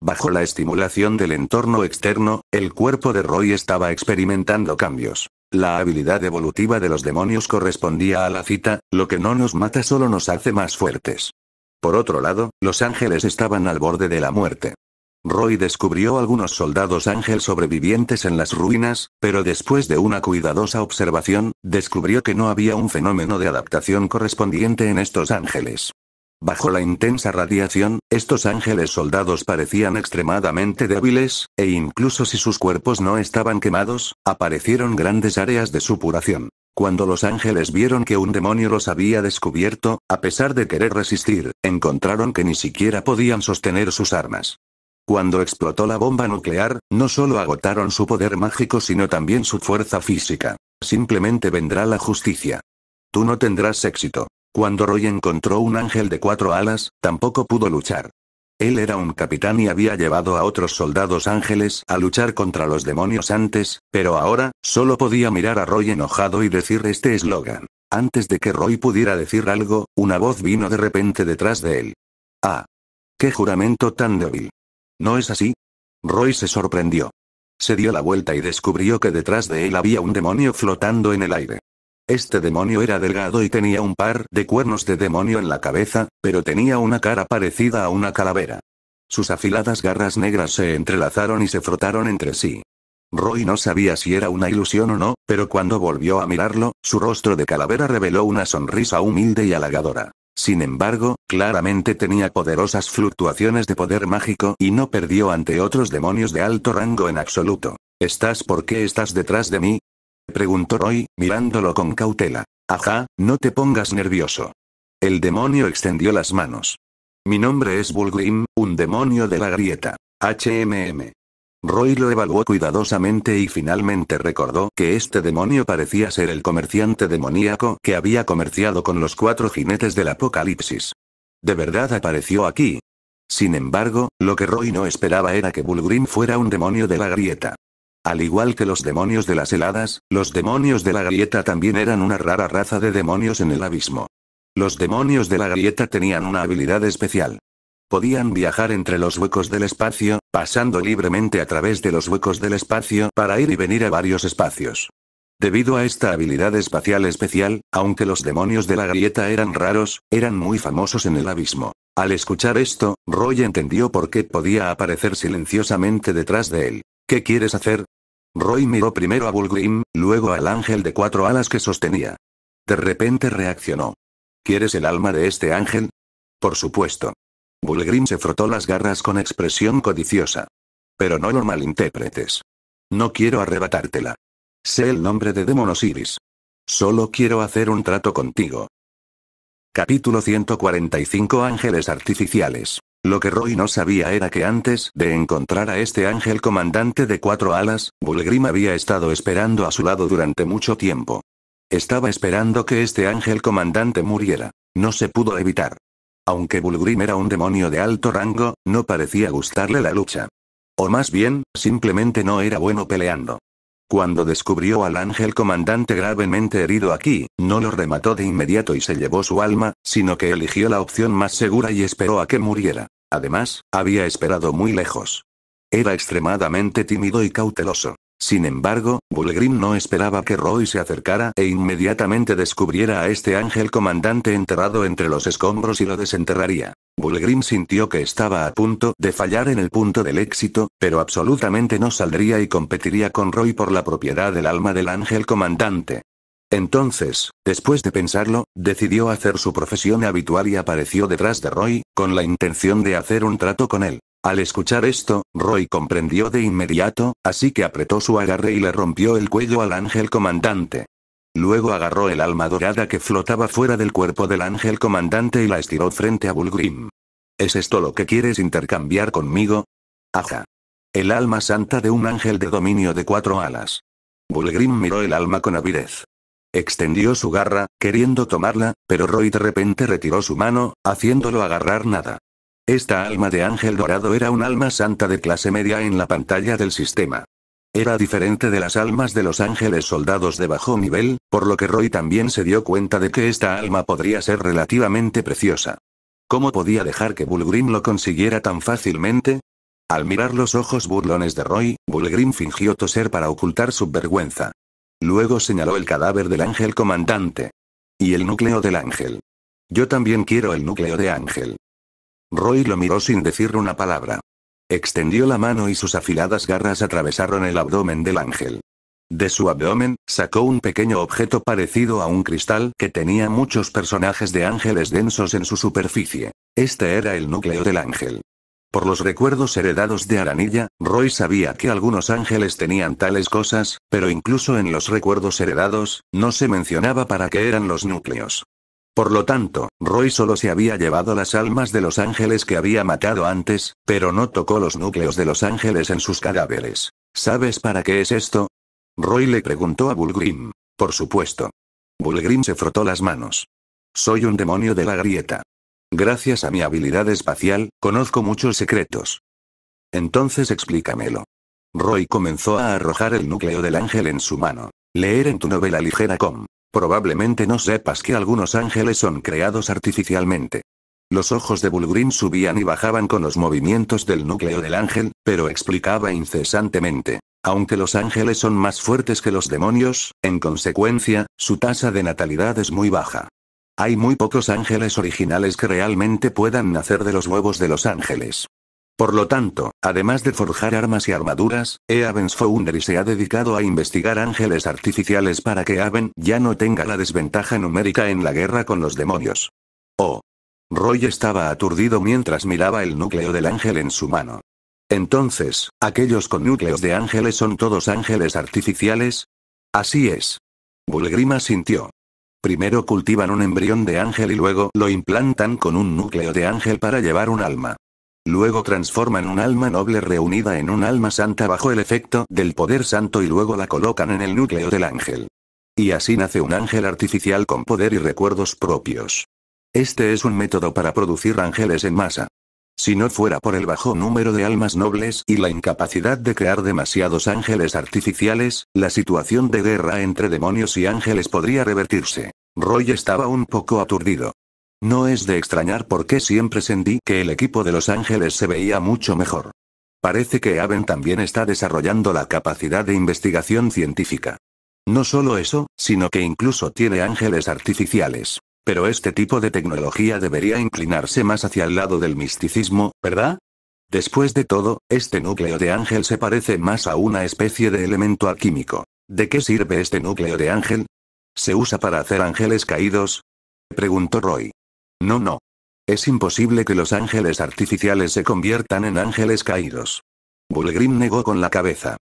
Bajo la estimulación del entorno externo, el cuerpo de Roy estaba experimentando cambios. La habilidad evolutiva de los demonios correspondía a la cita, lo que no nos mata solo nos hace más fuertes. Por otro lado, los ángeles estaban al borde de la muerte. Roy descubrió algunos soldados ángel sobrevivientes en las ruinas, pero después de una cuidadosa observación, descubrió que no había un fenómeno de adaptación correspondiente en estos ángeles. Bajo la intensa radiación, estos ángeles soldados parecían extremadamente débiles, e incluso si sus cuerpos no estaban quemados, aparecieron grandes áreas de supuración. Cuando los ángeles vieron que un demonio los había descubierto, a pesar de querer resistir, encontraron que ni siquiera podían sostener sus armas. Cuando explotó la bomba nuclear, no solo agotaron su poder mágico sino también su fuerza física. Simplemente vendrá la justicia. Tú no tendrás éxito. Cuando Roy encontró un ángel de cuatro alas, tampoco pudo luchar. Él era un capitán y había llevado a otros soldados ángeles a luchar contra los demonios antes, pero ahora, solo podía mirar a Roy enojado y decir este eslogan. Antes de que Roy pudiera decir algo, una voz vino de repente detrás de él. Ah. ¡Qué juramento tan débil! ¿No es así? Roy se sorprendió. Se dio la vuelta y descubrió que detrás de él había un demonio flotando en el aire. Este demonio era delgado y tenía un par de cuernos de demonio en la cabeza, pero tenía una cara parecida a una calavera. Sus afiladas garras negras se entrelazaron y se frotaron entre sí. Roy no sabía si era una ilusión o no, pero cuando volvió a mirarlo, su rostro de calavera reveló una sonrisa humilde y halagadora. Sin embargo, claramente tenía poderosas fluctuaciones de poder mágico y no perdió ante otros demonios de alto rango en absoluto. ¿Estás por qué estás detrás de mí? preguntó Roy, mirándolo con cautela. Ajá, no te pongas nervioso. El demonio extendió las manos. Mi nombre es Bulgrim, un demonio de la grieta. HMM. Roy lo evaluó cuidadosamente y finalmente recordó que este demonio parecía ser el comerciante demoníaco que había comerciado con los cuatro jinetes del apocalipsis. De verdad apareció aquí. Sin embargo, lo que Roy no esperaba era que Bulgrim fuera un demonio de la grieta. Al igual que los demonios de las heladas, los demonios de la grieta también eran una rara raza de demonios en el abismo. Los demonios de la grieta tenían una habilidad especial. Podían viajar entre los huecos del espacio, pasando libremente a través de los huecos del espacio para ir y venir a varios espacios. Debido a esta habilidad espacial especial, aunque los demonios de la galleta eran raros, eran muy famosos en el abismo. Al escuchar esto, Roy entendió por qué podía aparecer silenciosamente detrás de él. ¿Qué quieres hacer? Roy miró primero a Bulgrim, luego al ángel de cuatro alas que sostenía. De repente reaccionó. ¿Quieres el alma de este ángel? Por supuesto. Bulgrim se frotó las garras con expresión codiciosa. Pero no lo malinterpretes. No quiero arrebatártela. Sé el nombre de Demonosiris. Iris. Solo quiero hacer un trato contigo. Capítulo 145 Ángeles Artificiales. Lo que Roy no sabía era que antes de encontrar a este ángel comandante de cuatro alas, Bulgrim había estado esperando a su lado durante mucho tiempo. Estaba esperando que este ángel comandante muriera. No se pudo evitar. Aunque Bulgrim era un demonio de alto rango, no parecía gustarle la lucha. O más bien, simplemente no era bueno peleando. Cuando descubrió al ángel comandante gravemente herido aquí, no lo remató de inmediato y se llevó su alma, sino que eligió la opción más segura y esperó a que muriera. Además, había esperado muy lejos. Era extremadamente tímido y cauteloso. Sin embargo, Bulgrim no esperaba que Roy se acercara e inmediatamente descubriera a este ángel comandante enterrado entre los escombros y lo desenterraría. Bulgrim sintió que estaba a punto de fallar en el punto del éxito, pero absolutamente no saldría y competiría con Roy por la propiedad del alma del ángel comandante. Entonces, después de pensarlo, decidió hacer su profesión habitual y apareció detrás de Roy, con la intención de hacer un trato con él. Al escuchar esto, Roy comprendió de inmediato, así que apretó su agarre y le rompió el cuello al ángel comandante. Luego agarró el alma dorada que flotaba fuera del cuerpo del ángel comandante y la estiró frente a Bulgrim. ¿Es esto lo que quieres intercambiar conmigo? Aja. El alma santa de un ángel de dominio de cuatro alas. Bulgrim miró el alma con avidez. Extendió su garra, queriendo tomarla, pero Roy de repente retiró su mano, haciéndolo agarrar nada. Esta alma de ángel dorado era un alma santa de clase media en la pantalla del sistema. Era diferente de las almas de los ángeles soldados de bajo nivel, por lo que Roy también se dio cuenta de que esta alma podría ser relativamente preciosa. ¿Cómo podía dejar que Bulgrim lo consiguiera tan fácilmente? Al mirar los ojos burlones de Roy, Bulgrim fingió toser para ocultar su vergüenza. Luego señaló el cadáver del ángel comandante. Y el núcleo del ángel. Yo también quiero el núcleo de ángel. Roy lo miró sin decir una palabra. Extendió la mano y sus afiladas garras atravesaron el abdomen del ángel. De su abdomen, sacó un pequeño objeto parecido a un cristal que tenía muchos personajes de ángeles densos en su superficie. Este era el núcleo del ángel. Por los recuerdos heredados de Aranilla, Roy sabía que algunos ángeles tenían tales cosas, pero incluso en los recuerdos heredados, no se mencionaba para qué eran los núcleos. Por lo tanto, Roy solo se había llevado las almas de los ángeles que había matado antes, pero no tocó los núcleos de los ángeles en sus cadáveres. ¿Sabes para qué es esto? Roy le preguntó a Bulgrim. Por supuesto. Bulgrim se frotó las manos. Soy un demonio de la grieta. Gracias a mi habilidad espacial, conozco muchos secretos. Entonces explícamelo. Roy comenzó a arrojar el núcleo del ángel en su mano. Leer en tu novela ligera com. Probablemente no sepas que algunos ángeles son creados artificialmente. Los ojos de Bulgrin subían y bajaban con los movimientos del núcleo del ángel, pero explicaba incesantemente. Aunque los ángeles son más fuertes que los demonios, en consecuencia, su tasa de natalidad es muy baja. Hay muy pocos ángeles originales que realmente puedan nacer de los huevos de los ángeles. Por lo tanto, además de forjar armas y armaduras, Eavens Foundry se ha dedicado a investigar ángeles artificiales para que Aven ya no tenga la desventaja numérica en la guerra con los demonios. Oh. Roy estaba aturdido mientras miraba el núcleo del ángel en su mano. Entonces, ¿aquellos con núcleos de ángeles son todos ángeles artificiales? Así es. Bulgrima sintió. Primero cultivan un embrión de ángel y luego lo implantan con un núcleo de ángel para llevar un alma. Luego transforman un alma noble reunida en un alma santa bajo el efecto del poder santo y luego la colocan en el núcleo del ángel. Y así nace un ángel artificial con poder y recuerdos propios. Este es un método para producir ángeles en masa. Si no fuera por el bajo número de almas nobles y la incapacidad de crear demasiados ángeles artificiales, la situación de guerra entre demonios y ángeles podría revertirse. Roy estaba un poco aturdido. No es de extrañar porque siempre sentí que el equipo de Los Ángeles se veía mucho mejor. Parece que Aven también está desarrollando la capacidad de investigación científica. No solo eso, sino que incluso tiene ángeles artificiales. Pero este tipo de tecnología debería inclinarse más hacia el lado del misticismo, ¿verdad? Después de todo, este núcleo de ángel se parece más a una especie de elemento alquímico. ¿De qué sirve este núcleo de ángel? ¿Se usa para hacer ángeles caídos? Preguntó Roy. No, no. Es imposible que los ángeles artificiales se conviertan en ángeles caídos. Bulgrim negó con la cabeza.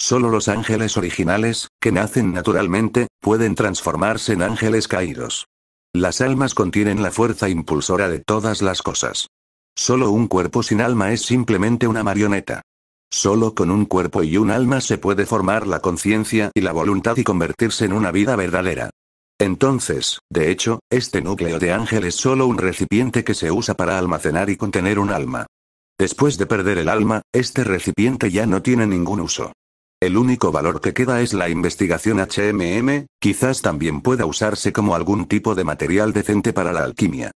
Solo los ángeles originales, que nacen naturalmente, pueden transformarse en ángeles caídos. Las almas contienen la fuerza impulsora de todas las cosas. Solo un cuerpo sin alma es simplemente una marioneta. Solo con un cuerpo y un alma se puede formar la conciencia y la voluntad y convertirse en una vida verdadera. Entonces, de hecho, este núcleo de ángel es solo un recipiente que se usa para almacenar y contener un alma. Después de perder el alma, este recipiente ya no tiene ningún uso. El único valor que queda es la investigación HMM, quizás también pueda usarse como algún tipo de material decente para la alquimia.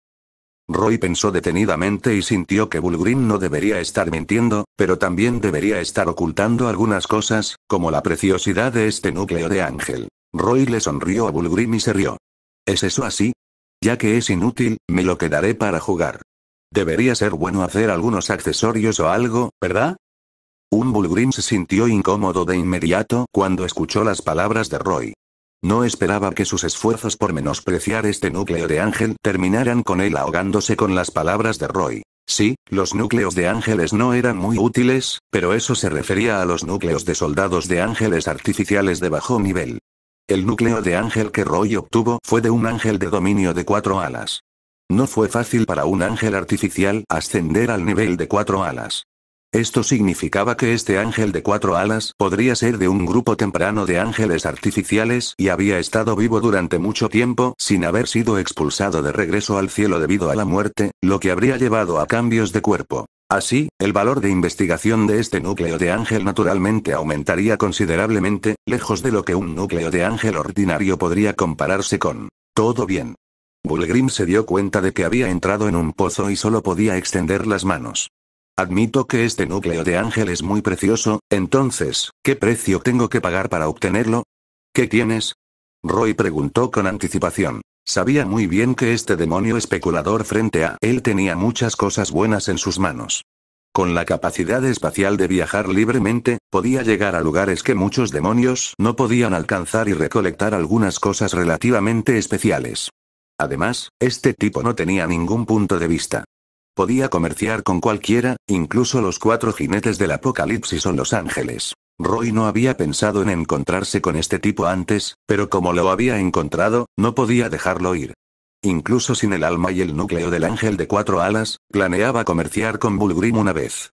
Roy pensó detenidamente y sintió que Bulgrin no debería estar mintiendo, pero también debería estar ocultando algunas cosas, como la preciosidad de este núcleo de ángel. Roy le sonrió a Bulgrim y se rió. ¿Es eso así? Ya que es inútil, me lo quedaré para jugar. Debería ser bueno hacer algunos accesorios o algo, ¿verdad? Un Bulgrim se sintió incómodo de inmediato cuando escuchó las palabras de Roy. No esperaba que sus esfuerzos por menospreciar este núcleo de ángel terminaran con él ahogándose con las palabras de Roy. Sí, los núcleos de ángeles no eran muy útiles, pero eso se refería a los núcleos de soldados de ángeles artificiales de bajo nivel. El núcleo de ángel que Roy obtuvo fue de un ángel de dominio de cuatro alas. No fue fácil para un ángel artificial ascender al nivel de cuatro alas. Esto significaba que este ángel de cuatro alas podría ser de un grupo temprano de ángeles artificiales y había estado vivo durante mucho tiempo sin haber sido expulsado de regreso al cielo debido a la muerte, lo que habría llevado a cambios de cuerpo. Así, el valor de investigación de este núcleo de ángel naturalmente aumentaría considerablemente, lejos de lo que un núcleo de ángel ordinario podría compararse con. Todo bien. Bullgrim se dio cuenta de que había entrado en un pozo y solo podía extender las manos. Admito que este núcleo de ángel es muy precioso, entonces, ¿qué precio tengo que pagar para obtenerlo? ¿Qué tienes? Roy preguntó con anticipación. Sabía muy bien que este demonio especulador frente a él tenía muchas cosas buenas en sus manos. Con la capacidad espacial de viajar libremente, podía llegar a lugares que muchos demonios no podían alcanzar y recolectar algunas cosas relativamente especiales. Además, este tipo no tenía ningún punto de vista. Podía comerciar con cualquiera, incluso los cuatro jinetes del apocalipsis o los ángeles. Roy no había pensado en encontrarse con este tipo antes, pero como lo había encontrado, no podía dejarlo ir. Incluso sin el alma y el núcleo del ángel de cuatro alas, planeaba comerciar con Bulgrim una vez.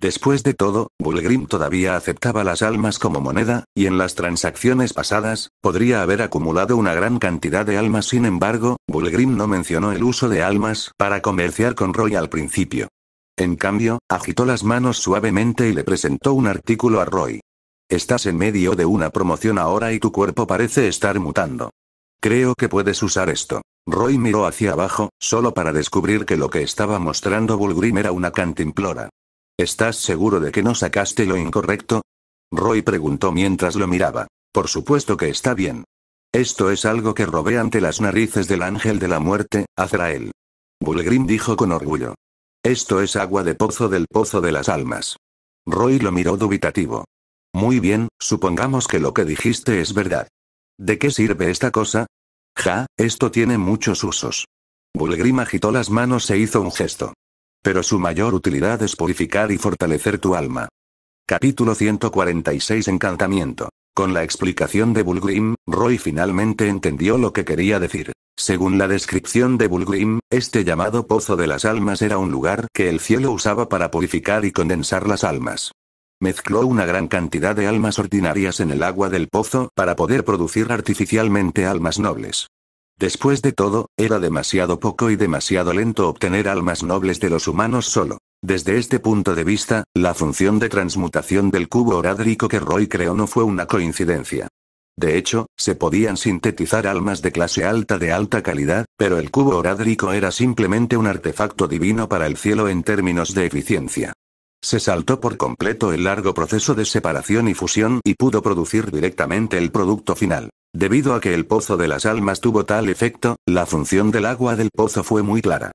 Después de todo, Bulgrim todavía aceptaba las almas como moneda, y en las transacciones pasadas, podría haber acumulado una gran cantidad de almas. Sin embargo, Bulgrim no mencionó el uso de almas para comerciar con Roy al principio. En cambio, agitó las manos suavemente y le presentó un artículo a Roy. Estás en medio de una promoción ahora y tu cuerpo parece estar mutando. Creo que puedes usar esto. Roy miró hacia abajo, solo para descubrir que lo que estaba mostrando Bulgrim era una cantimplora. ¿Estás seguro de que no sacaste lo incorrecto? Roy preguntó mientras lo miraba. Por supuesto que está bien. Esto es algo que robé ante las narices del ángel de la muerte, Azrael. Bulgrim dijo con orgullo. Esto es agua de pozo del pozo de las almas. Roy lo miró dubitativo. Muy bien, supongamos que lo que dijiste es verdad. ¿De qué sirve esta cosa? Ja, esto tiene muchos usos. Bulgrim agitó las manos e hizo un gesto. Pero su mayor utilidad es purificar y fortalecer tu alma. Capítulo 146 Encantamiento. Con la explicación de Bulgrim, Roy finalmente entendió lo que quería decir. Según la descripción de Bulgrim, este llamado Pozo de las Almas era un lugar que el cielo usaba para purificar y condensar las almas. Mezcló una gran cantidad de almas ordinarias en el agua del pozo para poder producir artificialmente almas nobles. Después de todo, era demasiado poco y demasiado lento obtener almas nobles de los humanos solo. Desde este punto de vista, la función de transmutación del cubo orádrico que Roy creó no fue una coincidencia. De hecho, se podían sintetizar almas de clase alta de alta calidad, pero el cubo orádrico era simplemente un artefacto divino para el cielo en términos de eficiencia. Se saltó por completo el largo proceso de separación y fusión y pudo producir directamente el producto final. Debido a que el pozo de las almas tuvo tal efecto, la función del agua del pozo fue muy clara.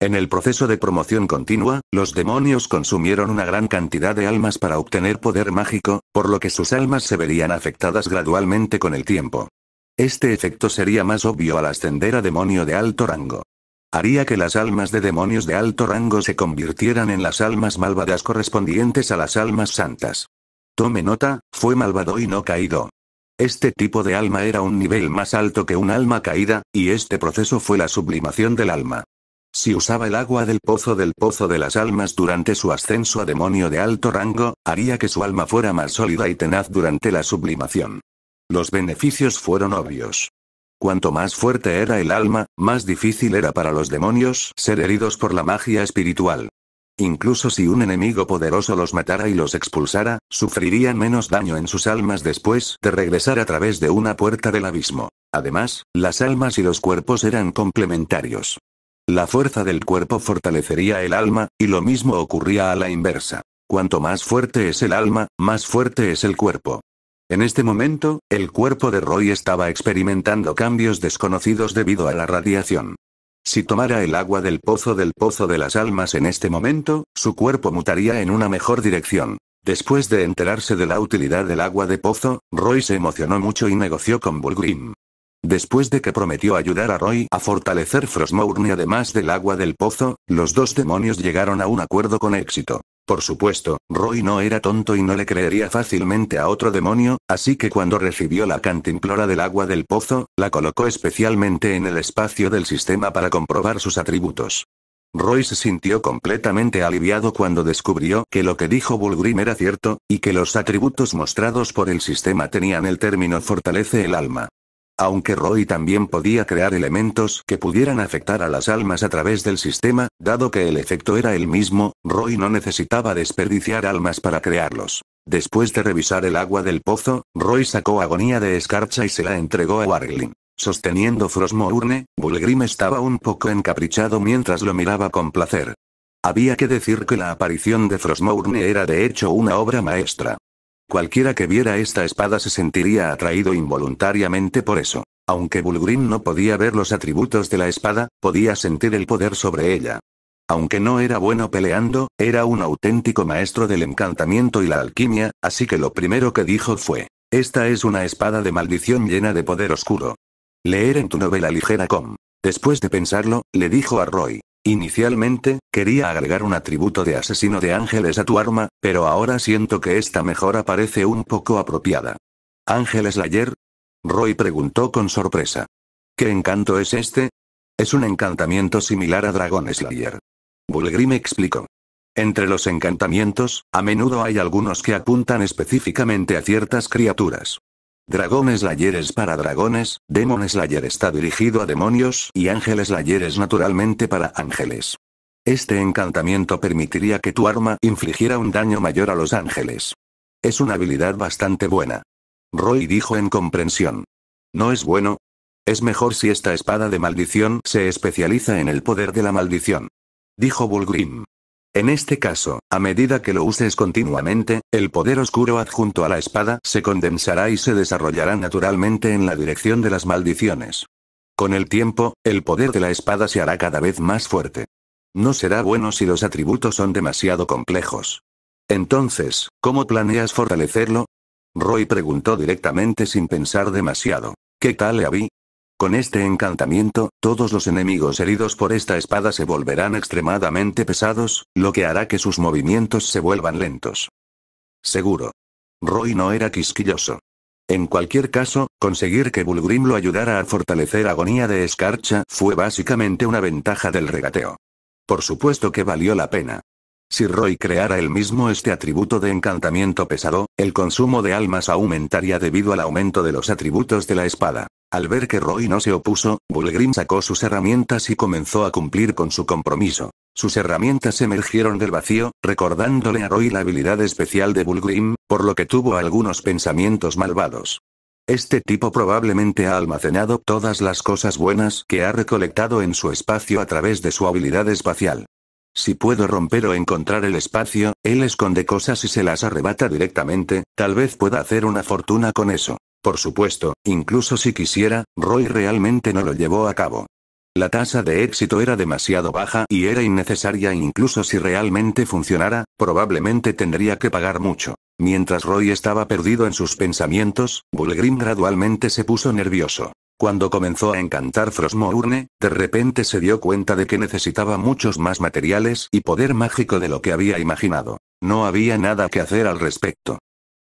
En el proceso de promoción continua, los demonios consumieron una gran cantidad de almas para obtener poder mágico, por lo que sus almas se verían afectadas gradualmente con el tiempo. Este efecto sería más obvio al ascender a demonio de alto rango. Haría que las almas de demonios de alto rango se convirtieran en las almas malvadas correspondientes a las almas santas. Tome nota, fue malvado y no caído. Este tipo de alma era un nivel más alto que un alma caída, y este proceso fue la sublimación del alma. Si usaba el agua del pozo del pozo de las almas durante su ascenso a demonio de alto rango, haría que su alma fuera más sólida y tenaz durante la sublimación. Los beneficios fueron obvios. Cuanto más fuerte era el alma, más difícil era para los demonios ser heridos por la magia espiritual. Incluso si un enemigo poderoso los matara y los expulsara, sufrirían menos daño en sus almas después de regresar a través de una puerta del abismo. Además, las almas y los cuerpos eran complementarios. La fuerza del cuerpo fortalecería el alma, y lo mismo ocurría a la inversa. Cuanto más fuerte es el alma, más fuerte es el cuerpo. En este momento, el cuerpo de Roy estaba experimentando cambios desconocidos debido a la radiación. Si tomara el agua del pozo del pozo de las almas en este momento, su cuerpo mutaría en una mejor dirección. Después de enterarse de la utilidad del agua de pozo, Roy se emocionó mucho y negoció con Bulgrim. Después de que prometió ayudar a Roy a fortalecer Frostmourne además del agua del pozo, los dos demonios llegaron a un acuerdo con éxito. Por supuesto, Roy no era tonto y no le creería fácilmente a otro demonio, así que cuando recibió la cantimplora del agua del pozo, la colocó especialmente en el espacio del sistema para comprobar sus atributos. Roy se sintió completamente aliviado cuando descubrió que lo que dijo Bulgrim era cierto, y que los atributos mostrados por el sistema tenían el término fortalece el alma. Aunque Roy también podía crear elementos que pudieran afectar a las almas a través del sistema, dado que el efecto era el mismo, Roy no necesitaba desperdiciar almas para crearlos. Después de revisar el agua del pozo, Roy sacó agonía de escarcha y se la entregó a Warglin. Sosteniendo Frostmourne, Bulgrim estaba un poco encaprichado mientras lo miraba con placer. Había que decir que la aparición de Frostmourne era de hecho una obra maestra. Cualquiera que viera esta espada se sentiría atraído involuntariamente por eso. Aunque Bulgrim no podía ver los atributos de la espada, podía sentir el poder sobre ella. Aunque no era bueno peleando, era un auténtico maestro del encantamiento y la alquimia, así que lo primero que dijo fue, esta es una espada de maldición llena de poder oscuro. Leer en tu novela ligera com. Después de pensarlo, le dijo a Roy. Inicialmente, quería agregar un atributo de asesino de ángeles a tu arma, pero ahora siento que esta mejora parece un poco apropiada. ¿Ángel Slayer?» Roy preguntó con sorpresa. ¿Qué encanto es este? Es un encantamiento similar a Dragon Slayer. Bulgrim explicó. Entre los encantamientos, a menudo hay algunos que apuntan específicamente a ciertas criaturas. Dragon Slayer es para dragones, Demon Slayer está dirigido a demonios y Ángel Slayer es naturalmente para ángeles. Este encantamiento permitiría que tu arma infligiera un daño mayor a los ángeles. Es una habilidad bastante buena. Roy dijo en comprensión. ¿No es bueno? Es mejor si esta espada de maldición se especializa en el poder de la maldición. Dijo Bulgrim. En este caso, a medida que lo uses continuamente, el poder oscuro adjunto a la espada se condensará y se desarrollará naturalmente en la dirección de las maldiciones. Con el tiempo, el poder de la espada se hará cada vez más fuerte. No será bueno si los atributos son demasiado complejos. Entonces, ¿cómo planeas fortalecerlo? Roy preguntó directamente sin pensar demasiado. ¿Qué tal le con este encantamiento, todos los enemigos heridos por esta espada se volverán extremadamente pesados, lo que hará que sus movimientos se vuelvan lentos. Seguro. Roy no era quisquilloso. En cualquier caso, conseguir que Bulgrim lo ayudara a fortalecer agonía de escarcha fue básicamente una ventaja del regateo. Por supuesto que valió la pena. Si Roy creara él mismo este atributo de encantamiento pesado, el consumo de almas aumentaría debido al aumento de los atributos de la espada. Al ver que Roy no se opuso, Bulgrim sacó sus herramientas y comenzó a cumplir con su compromiso. Sus herramientas emergieron del vacío, recordándole a Roy la habilidad especial de Bulgrim, por lo que tuvo algunos pensamientos malvados. Este tipo probablemente ha almacenado todas las cosas buenas que ha recolectado en su espacio a través de su habilidad espacial. Si puedo romper o encontrar el espacio, él esconde cosas y se las arrebata directamente, tal vez pueda hacer una fortuna con eso. Por supuesto, incluso si quisiera, Roy realmente no lo llevó a cabo. La tasa de éxito era demasiado baja y era innecesaria incluso si realmente funcionara, probablemente tendría que pagar mucho. Mientras Roy estaba perdido en sus pensamientos, Bulgrim gradualmente se puso nervioso. Cuando comenzó a encantar Frostmourne, de repente se dio cuenta de que necesitaba muchos más materiales y poder mágico de lo que había imaginado. No había nada que hacer al respecto.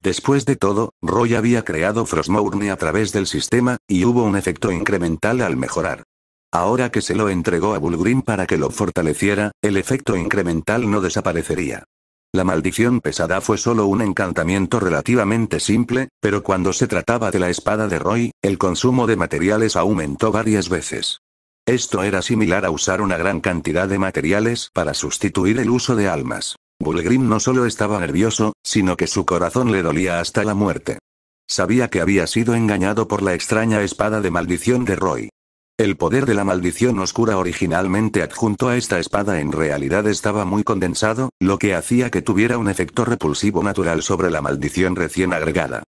Después de todo, Roy había creado Frostmourne a través del sistema, y hubo un efecto incremental al mejorar. Ahora que se lo entregó a Bulgrim para que lo fortaleciera, el efecto incremental no desaparecería. La maldición pesada fue solo un encantamiento relativamente simple, pero cuando se trataba de la espada de Roy, el consumo de materiales aumentó varias veces. Esto era similar a usar una gran cantidad de materiales para sustituir el uso de almas. Bulgrim no solo estaba nervioso, sino que su corazón le dolía hasta la muerte. Sabía que había sido engañado por la extraña espada de maldición de Roy. El poder de la maldición oscura originalmente adjunto a esta espada en realidad estaba muy condensado, lo que hacía que tuviera un efecto repulsivo natural sobre la maldición recién agregada.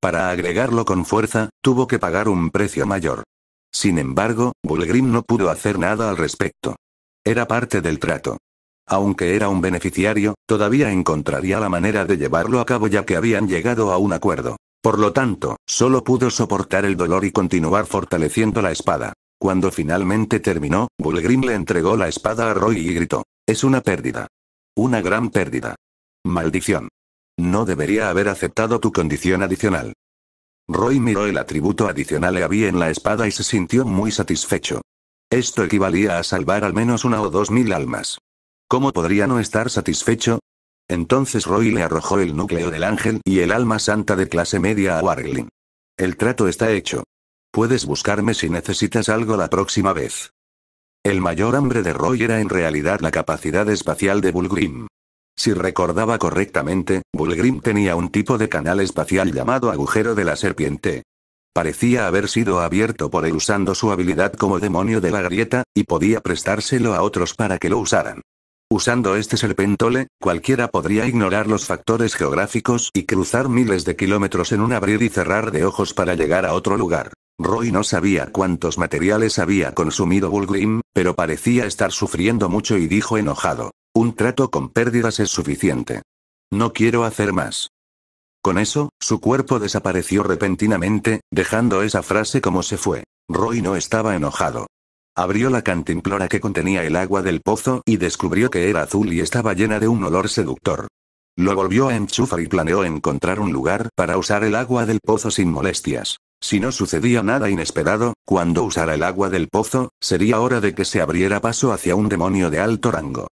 Para agregarlo con fuerza, tuvo que pagar un precio mayor. Sin embargo, Bulgrim no pudo hacer nada al respecto. Era parte del trato. Aunque era un beneficiario, todavía encontraría la manera de llevarlo a cabo ya que habían llegado a un acuerdo. Por lo tanto, solo pudo soportar el dolor y continuar fortaleciendo la espada. Cuando finalmente terminó, Bulgrim le entregó la espada a Roy y gritó. Es una pérdida. Una gran pérdida. Maldición. No debería haber aceptado tu condición adicional. Roy miró el atributo adicional que había en la espada y se sintió muy satisfecho. Esto equivalía a salvar al menos una o dos mil almas. ¿Cómo podría no estar satisfecho? Entonces Roy le arrojó el núcleo del ángel y el alma santa de clase media a Wargling. El trato está hecho. Puedes buscarme si necesitas algo la próxima vez. El mayor hambre de Roy era en realidad la capacidad espacial de Bulgrim. Si recordaba correctamente, Bulgrim tenía un tipo de canal espacial llamado agujero de la serpiente. Parecía haber sido abierto por él usando su habilidad como demonio de la grieta, y podía prestárselo a otros para que lo usaran. Usando este serpentole, cualquiera podría ignorar los factores geográficos y cruzar miles de kilómetros en un abrir y cerrar de ojos para llegar a otro lugar. Roy no sabía cuántos materiales había consumido Bulgrim, pero parecía estar sufriendo mucho y dijo enojado. Un trato con pérdidas es suficiente. No quiero hacer más. Con eso, su cuerpo desapareció repentinamente, dejando esa frase como se fue. Roy no estaba enojado. Abrió la cantimplora que contenía el agua del pozo y descubrió que era azul y estaba llena de un olor seductor. Lo volvió a enchufar y planeó encontrar un lugar para usar el agua del pozo sin molestias. Si no sucedía nada inesperado, cuando usara el agua del pozo, sería hora de que se abriera paso hacia un demonio de alto rango.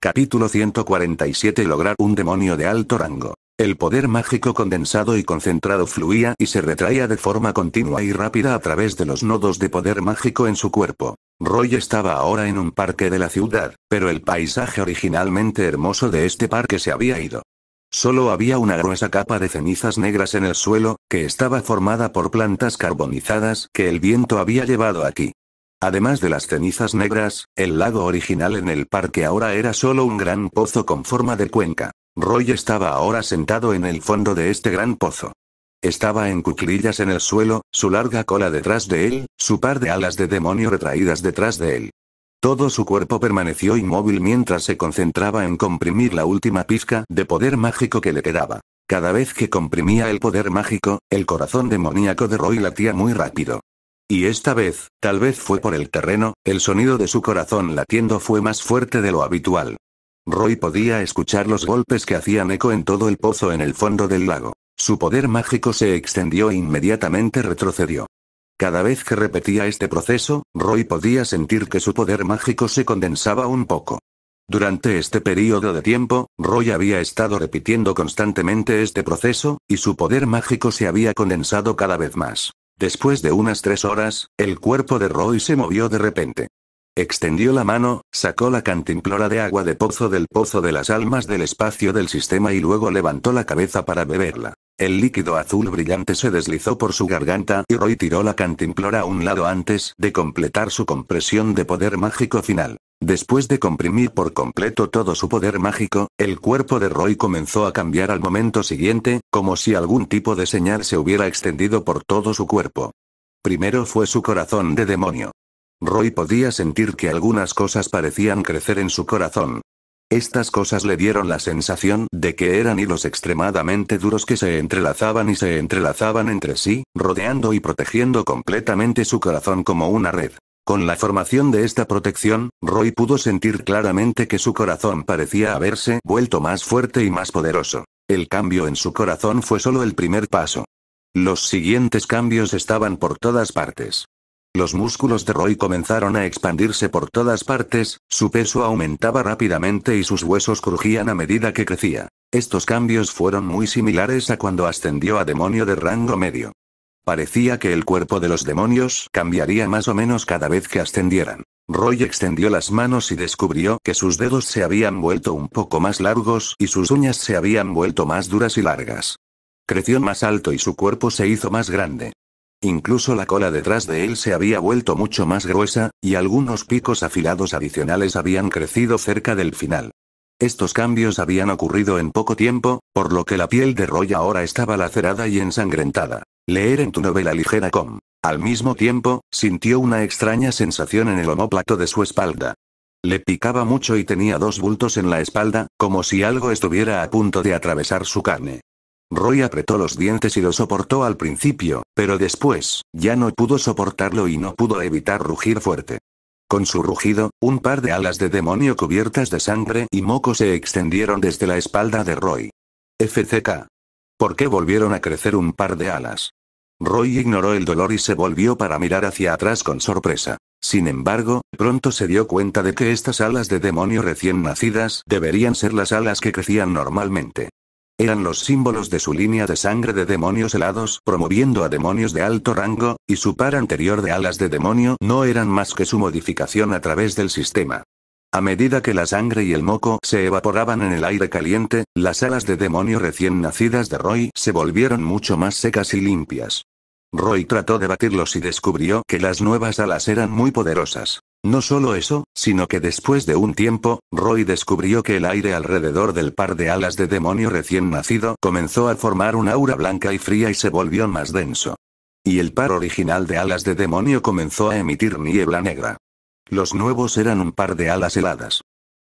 Capítulo 147 Lograr un demonio de alto rango. El poder mágico condensado y concentrado fluía y se retraía de forma continua y rápida a través de los nodos de poder mágico en su cuerpo. Roy estaba ahora en un parque de la ciudad, pero el paisaje originalmente hermoso de este parque se había ido. Solo había una gruesa capa de cenizas negras en el suelo, que estaba formada por plantas carbonizadas que el viento había llevado aquí. Además de las cenizas negras, el lago original en el parque ahora era solo un gran pozo con forma de cuenca. Roy estaba ahora sentado en el fondo de este gran pozo. Estaba en cuclillas en el suelo, su larga cola detrás de él, su par de alas de demonio retraídas detrás de él. Todo su cuerpo permaneció inmóvil mientras se concentraba en comprimir la última pizca de poder mágico que le quedaba. Cada vez que comprimía el poder mágico, el corazón demoníaco de Roy latía muy rápido. Y esta vez, tal vez fue por el terreno, el sonido de su corazón latiendo fue más fuerte de lo habitual. Roy podía escuchar los golpes que hacían eco en todo el pozo en el fondo del lago. Su poder mágico se extendió e inmediatamente retrocedió. Cada vez que repetía este proceso, Roy podía sentir que su poder mágico se condensaba un poco. Durante este periodo de tiempo, Roy había estado repitiendo constantemente este proceso, y su poder mágico se había condensado cada vez más. Después de unas tres horas, el cuerpo de Roy se movió de repente. Extendió la mano, sacó la cantimplora de agua de pozo del pozo de las almas del espacio del sistema y luego levantó la cabeza para beberla. El líquido azul brillante se deslizó por su garganta y Roy tiró la cantimplora a un lado antes de completar su compresión de poder mágico final. Después de comprimir por completo todo su poder mágico, el cuerpo de Roy comenzó a cambiar al momento siguiente, como si algún tipo de señal se hubiera extendido por todo su cuerpo. Primero fue su corazón de demonio. Roy podía sentir que algunas cosas parecían crecer en su corazón. Estas cosas le dieron la sensación de que eran hilos extremadamente duros que se entrelazaban y se entrelazaban entre sí, rodeando y protegiendo completamente su corazón como una red. Con la formación de esta protección, Roy pudo sentir claramente que su corazón parecía haberse vuelto más fuerte y más poderoso. El cambio en su corazón fue solo el primer paso. Los siguientes cambios estaban por todas partes. Los músculos de Roy comenzaron a expandirse por todas partes, su peso aumentaba rápidamente y sus huesos crujían a medida que crecía. Estos cambios fueron muy similares a cuando ascendió a demonio de rango medio. Parecía que el cuerpo de los demonios cambiaría más o menos cada vez que ascendieran. Roy extendió las manos y descubrió que sus dedos se habían vuelto un poco más largos y sus uñas se habían vuelto más duras y largas. Creció más alto y su cuerpo se hizo más grande. Incluso la cola detrás de él se había vuelto mucho más gruesa, y algunos picos afilados adicionales habían crecido cerca del final. Estos cambios habían ocurrido en poco tiempo, por lo que la piel de Roy ahora estaba lacerada y ensangrentada. Leer en tu novela ligera com. Al mismo tiempo, sintió una extraña sensación en el homóplato de su espalda. Le picaba mucho y tenía dos bultos en la espalda, como si algo estuviera a punto de atravesar su carne. Roy apretó los dientes y lo soportó al principio, pero después, ya no pudo soportarlo y no pudo evitar rugir fuerte. Con su rugido, un par de alas de demonio cubiertas de sangre y moco se extendieron desde la espalda de Roy. FCK. ¿Por qué volvieron a crecer un par de alas? Roy ignoró el dolor y se volvió para mirar hacia atrás con sorpresa. Sin embargo, pronto se dio cuenta de que estas alas de demonio recién nacidas deberían ser las alas que crecían normalmente. Eran los símbolos de su línea de sangre de demonios helados promoviendo a demonios de alto rango, y su par anterior de alas de demonio no eran más que su modificación a través del sistema. A medida que la sangre y el moco se evaporaban en el aire caliente, las alas de demonio recién nacidas de Roy se volvieron mucho más secas y limpias. Roy trató de batirlos y descubrió que las nuevas alas eran muy poderosas. No solo eso, sino que después de un tiempo, Roy descubrió que el aire alrededor del par de alas de demonio recién nacido comenzó a formar un aura blanca y fría y se volvió más denso. Y el par original de alas de demonio comenzó a emitir niebla negra. Los nuevos eran un par de alas heladas.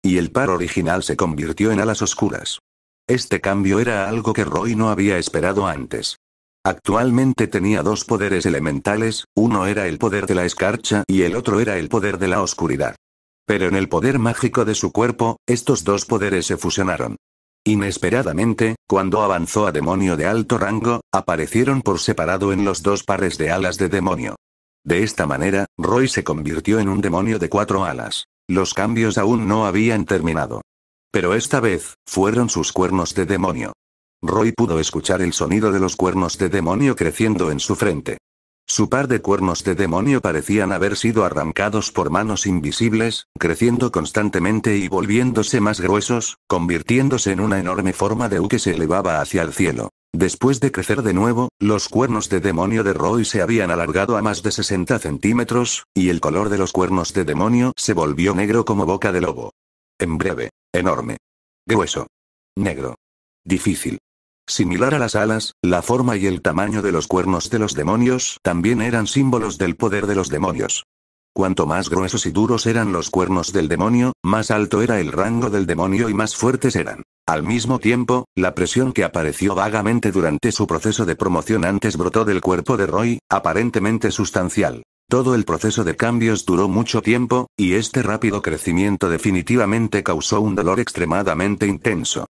Y el par original se convirtió en alas oscuras. Este cambio era algo que Roy no había esperado antes. Actualmente tenía dos poderes elementales, uno era el poder de la escarcha y el otro era el poder de la oscuridad. Pero en el poder mágico de su cuerpo, estos dos poderes se fusionaron. Inesperadamente, cuando avanzó a demonio de alto rango, aparecieron por separado en los dos pares de alas de demonio. De esta manera, Roy se convirtió en un demonio de cuatro alas. Los cambios aún no habían terminado. Pero esta vez, fueron sus cuernos de demonio. Roy pudo escuchar el sonido de los cuernos de demonio creciendo en su frente. Su par de cuernos de demonio parecían haber sido arrancados por manos invisibles, creciendo constantemente y volviéndose más gruesos, convirtiéndose en una enorme forma de U que se elevaba hacia el cielo. Después de crecer de nuevo, los cuernos de demonio de Roy se habían alargado a más de 60 centímetros, y el color de los cuernos de demonio se volvió negro como boca de lobo. En breve. Enorme. Grueso. Negro. Difícil. Similar a las alas, la forma y el tamaño de los cuernos de los demonios también eran símbolos del poder de los demonios. Cuanto más gruesos y duros eran los cuernos del demonio, más alto era el rango del demonio y más fuertes eran. Al mismo tiempo, la presión que apareció vagamente durante su proceso de promoción antes brotó del cuerpo de Roy, aparentemente sustancial. Todo el proceso de cambios duró mucho tiempo, y este rápido crecimiento definitivamente causó un dolor extremadamente intenso.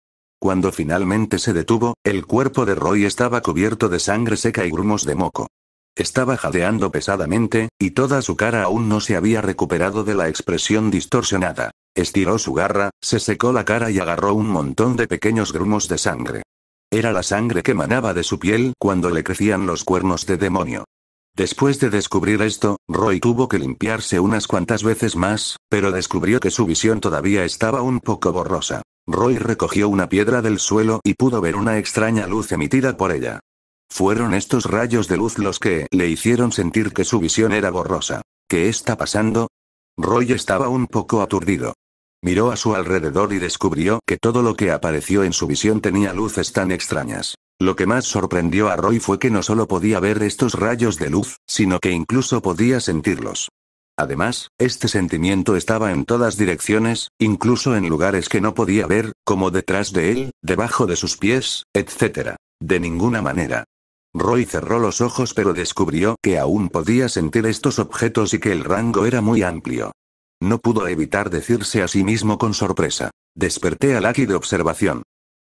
Cuando finalmente se detuvo, el cuerpo de Roy estaba cubierto de sangre seca y grumos de moco. Estaba jadeando pesadamente, y toda su cara aún no se había recuperado de la expresión distorsionada. Estiró su garra, se secó la cara y agarró un montón de pequeños grumos de sangre. Era la sangre que manaba de su piel cuando le crecían los cuernos de demonio. Después de descubrir esto, Roy tuvo que limpiarse unas cuantas veces más, pero descubrió que su visión todavía estaba un poco borrosa. Roy recogió una piedra del suelo y pudo ver una extraña luz emitida por ella. Fueron estos rayos de luz los que le hicieron sentir que su visión era borrosa. ¿Qué está pasando? Roy estaba un poco aturdido. Miró a su alrededor y descubrió que todo lo que apareció en su visión tenía luces tan extrañas. Lo que más sorprendió a Roy fue que no solo podía ver estos rayos de luz, sino que incluso podía sentirlos. Además, este sentimiento estaba en todas direcciones, incluso en lugares que no podía ver, como detrás de él, debajo de sus pies, etc. De ninguna manera. Roy cerró los ojos pero descubrió que aún podía sentir estos objetos y que el rango era muy amplio. No pudo evitar decirse a sí mismo con sorpresa. Desperté al Aki de observación.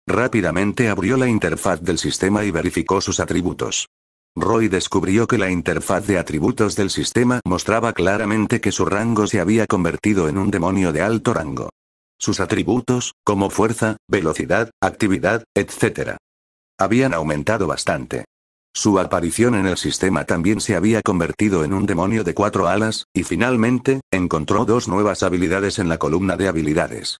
Rápidamente abrió la interfaz del sistema y verificó sus atributos. Roy descubrió que la interfaz de atributos del sistema mostraba claramente que su rango se había convertido en un demonio de alto rango. Sus atributos, como fuerza, velocidad, actividad, etc. Habían aumentado bastante. Su aparición en el sistema también se había convertido en un demonio de cuatro alas, y finalmente, encontró dos nuevas habilidades en la columna de habilidades.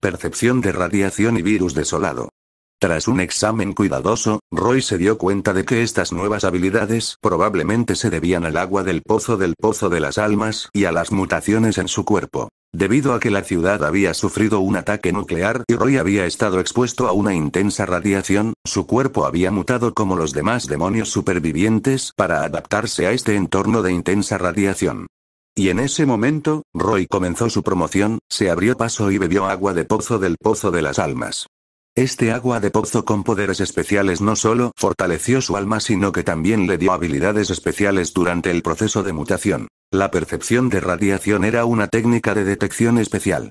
Percepción de radiación y virus desolado. Tras un examen cuidadoso, Roy se dio cuenta de que estas nuevas habilidades probablemente se debían al agua del pozo del pozo de las almas y a las mutaciones en su cuerpo. Debido a que la ciudad había sufrido un ataque nuclear y Roy había estado expuesto a una intensa radiación, su cuerpo había mutado como los demás demonios supervivientes para adaptarse a este entorno de intensa radiación. Y en ese momento, Roy comenzó su promoción, se abrió paso y bebió agua de pozo del pozo de las almas. Este agua de pozo con poderes especiales no solo fortaleció su alma sino que también le dio habilidades especiales durante el proceso de mutación. La percepción de radiación era una técnica de detección especial.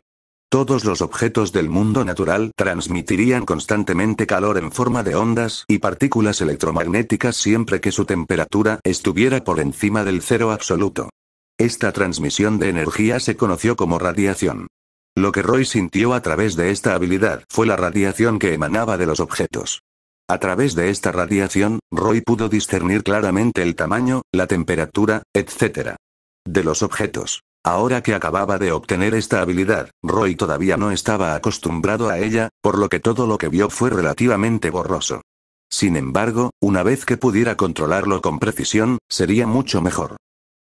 Todos los objetos del mundo natural transmitirían constantemente calor en forma de ondas y partículas electromagnéticas siempre que su temperatura estuviera por encima del cero absoluto. Esta transmisión de energía se conoció como radiación. Lo que Roy sintió a través de esta habilidad fue la radiación que emanaba de los objetos. A través de esta radiación, Roy pudo discernir claramente el tamaño, la temperatura, etc. de los objetos. Ahora que acababa de obtener esta habilidad, Roy todavía no estaba acostumbrado a ella, por lo que todo lo que vio fue relativamente borroso. Sin embargo, una vez que pudiera controlarlo con precisión, sería mucho mejor.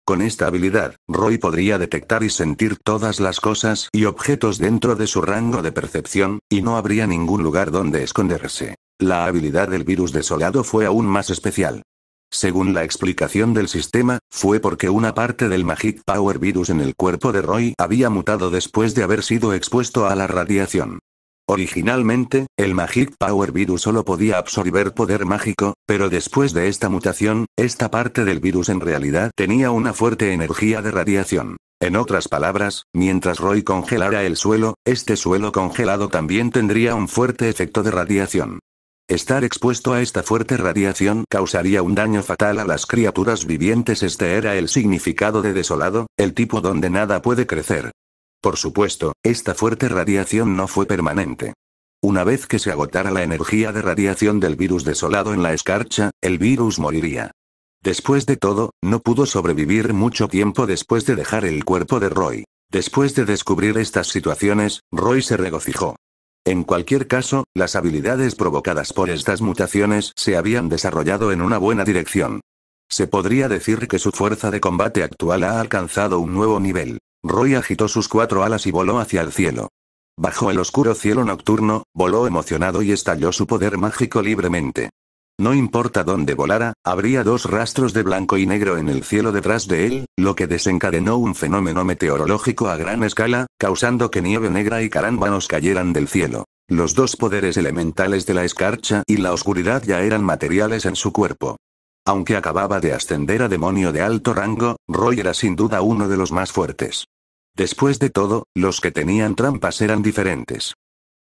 Con esta habilidad, Roy podría detectar y sentir todas las cosas y objetos dentro de su rango de percepción, y no habría ningún lugar donde esconderse. La habilidad del virus desolado fue aún más especial. Según la explicación del sistema, fue porque una parte del Magic Power Virus en el cuerpo de Roy había mutado después de haber sido expuesto a la radiación. Originalmente, el Magic Power Virus solo podía absorber poder mágico, pero después de esta mutación, esta parte del virus en realidad tenía una fuerte energía de radiación. En otras palabras, mientras Roy congelara el suelo, este suelo congelado también tendría un fuerte efecto de radiación. Estar expuesto a esta fuerte radiación causaría un daño fatal a las criaturas vivientes. Este era el significado de desolado, el tipo donde nada puede crecer, por supuesto, esta fuerte radiación no fue permanente. Una vez que se agotara la energía de radiación del virus desolado en la escarcha, el virus moriría. Después de todo, no pudo sobrevivir mucho tiempo después de dejar el cuerpo de Roy. Después de descubrir estas situaciones, Roy se regocijó. En cualquier caso, las habilidades provocadas por estas mutaciones se habían desarrollado en una buena dirección. Se podría decir que su fuerza de combate actual ha alcanzado un nuevo nivel. Roy agitó sus cuatro alas y voló hacia el cielo. Bajo el oscuro cielo nocturno, voló emocionado y estalló su poder mágico libremente. No importa dónde volara, habría dos rastros de blanco y negro en el cielo detrás de él, lo que desencadenó un fenómeno meteorológico a gran escala, causando que nieve negra y carámbanos cayeran del cielo. Los dos poderes elementales de la escarcha y la oscuridad ya eran materiales en su cuerpo. Aunque acababa de ascender a demonio de alto rango, Roy era sin duda uno de los más fuertes. Después de todo, los que tenían trampas eran diferentes.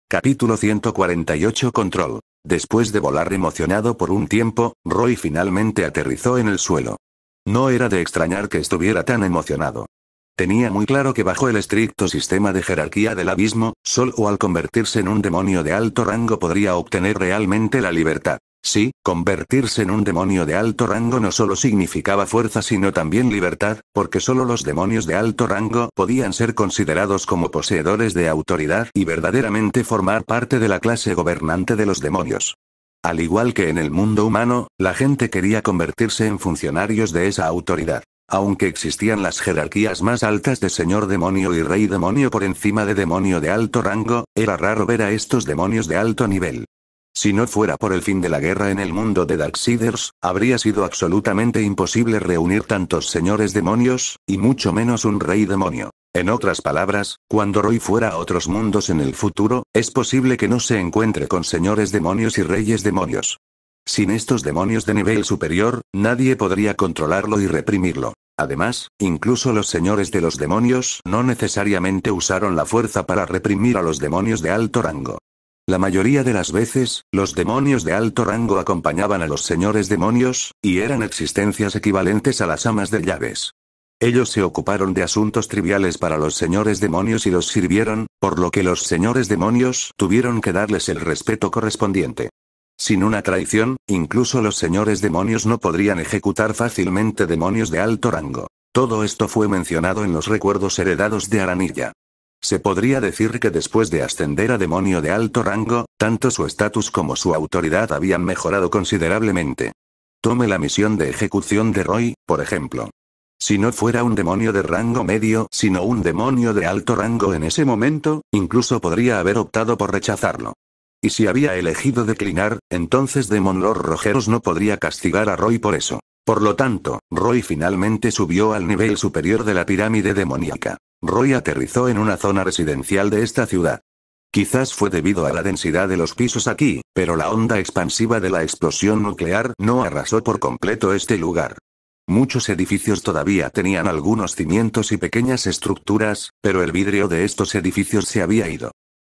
Capítulo 148 Control. Después de volar emocionado por un tiempo, Roy finalmente aterrizó en el suelo. No era de extrañar que estuviera tan emocionado. Tenía muy claro que bajo el estricto sistema de jerarquía del abismo, Sol o al convertirse en un demonio de alto rango podría obtener realmente la libertad. Sí, convertirse en un demonio de alto rango no solo significaba fuerza sino también libertad, porque solo los demonios de alto rango podían ser considerados como poseedores de autoridad y verdaderamente formar parte de la clase gobernante de los demonios. Al igual que en el mundo humano, la gente quería convertirse en funcionarios de esa autoridad. Aunque existían las jerarquías más altas de señor demonio y rey demonio por encima de demonio de alto rango, era raro ver a estos demonios de alto nivel. Si no fuera por el fin de la guerra en el mundo de Darksiders, habría sido absolutamente imposible reunir tantos señores demonios, y mucho menos un rey demonio. En otras palabras, cuando Roy fuera a otros mundos en el futuro, es posible que no se encuentre con señores demonios y reyes demonios. Sin estos demonios de nivel superior, nadie podría controlarlo y reprimirlo. Además, incluso los señores de los demonios no necesariamente usaron la fuerza para reprimir a los demonios de alto rango. La mayoría de las veces, los demonios de alto rango acompañaban a los señores demonios, y eran existencias equivalentes a las amas de llaves. Ellos se ocuparon de asuntos triviales para los señores demonios y los sirvieron, por lo que los señores demonios tuvieron que darles el respeto correspondiente. Sin una traición, incluso los señores demonios no podrían ejecutar fácilmente demonios de alto rango. Todo esto fue mencionado en los recuerdos heredados de Aranilla. Se podría decir que después de ascender a demonio de alto rango, tanto su estatus como su autoridad habían mejorado considerablemente. Tome la misión de ejecución de Roy, por ejemplo. Si no fuera un demonio de rango medio, sino un demonio de alto rango en ese momento, incluso podría haber optado por rechazarlo. Y si había elegido declinar, entonces Demon Lord Rogeros no podría castigar a Roy por eso. Por lo tanto, Roy finalmente subió al nivel superior de la pirámide demoníaca. Roy aterrizó en una zona residencial de esta ciudad. Quizás fue debido a la densidad de los pisos aquí, pero la onda expansiva de la explosión nuclear no arrasó por completo este lugar. Muchos edificios todavía tenían algunos cimientos y pequeñas estructuras, pero el vidrio de estos edificios se había ido.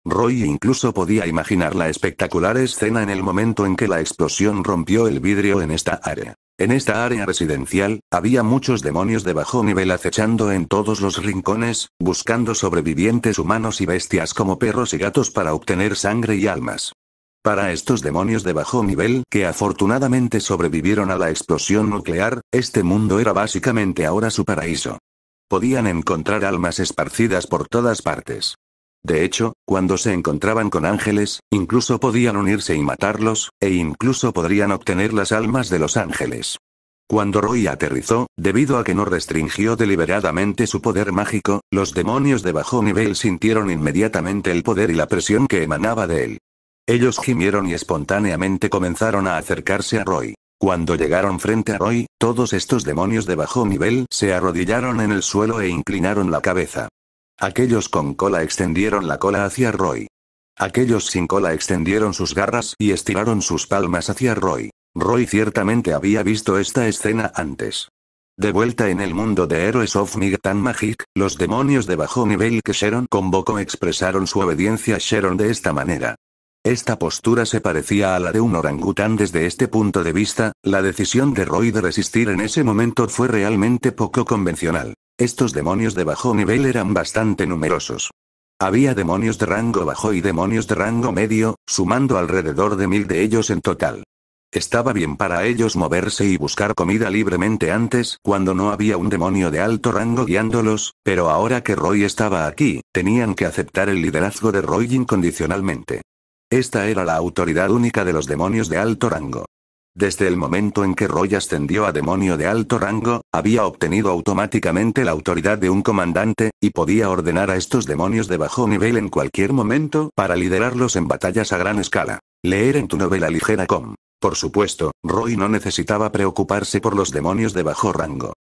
Roy incluso podía imaginar la espectacular escena en el momento en que la explosión rompió el vidrio en esta área. En esta área residencial, había muchos demonios de bajo nivel acechando en todos los rincones, buscando sobrevivientes humanos y bestias como perros y gatos para obtener sangre y almas. Para estos demonios de bajo nivel, que afortunadamente sobrevivieron a la explosión nuclear, este mundo era básicamente ahora su paraíso. Podían encontrar almas esparcidas por todas partes. De hecho, cuando se encontraban con ángeles, incluso podían unirse y matarlos, e incluso podrían obtener las almas de los ángeles. Cuando Roy aterrizó, debido a que no restringió deliberadamente su poder mágico, los demonios de bajo nivel sintieron inmediatamente el poder y la presión que emanaba de él. Ellos gimieron y espontáneamente comenzaron a acercarse a Roy. Cuando llegaron frente a Roy, todos estos demonios de bajo nivel se arrodillaron en el suelo e inclinaron la cabeza. Aquellos con cola extendieron la cola hacia Roy. Aquellos sin cola extendieron sus garras y estiraron sus palmas hacia Roy. Roy ciertamente había visto esta escena antes. De vuelta en el mundo de Heroes of Migtan Magic, los demonios de bajo nivel que Sharon convocó expresaron su obediencia a Sharon de esta manera. Esta postura se parecía a la de un orangután desde este punto de vista, la decisión de Roy de resistir en ese momento fue realmente poco convencional. Estos demonios de bajo nivel eran bastante numerosos. Había demonios de rango bajo y demonios de rango medio, sumando alrededor de mil de ellos en total. Estaba bien para ellos moverse y buscar comida libremente antes, cuando no había un demonio de alto rango guiándolos, pero ahora que Roy estaba aquí, tenían que aceptar el liderazgo de Roy incondicionalmente. Esta era la autoridad única de los demonios de alto rango. Desde el momento en que Roy ascendió a demonio de alto rango, había obtenido automáticamente la autoridad de un comandante, y podía ordenar a estos demonios de bajo nivel en cualquier momento para liderarlos en batallas a gran escala. Leer en tu novela ligera com. Por supuesto, Roy no necesitaba preocuparse por los demonios de bajo rango.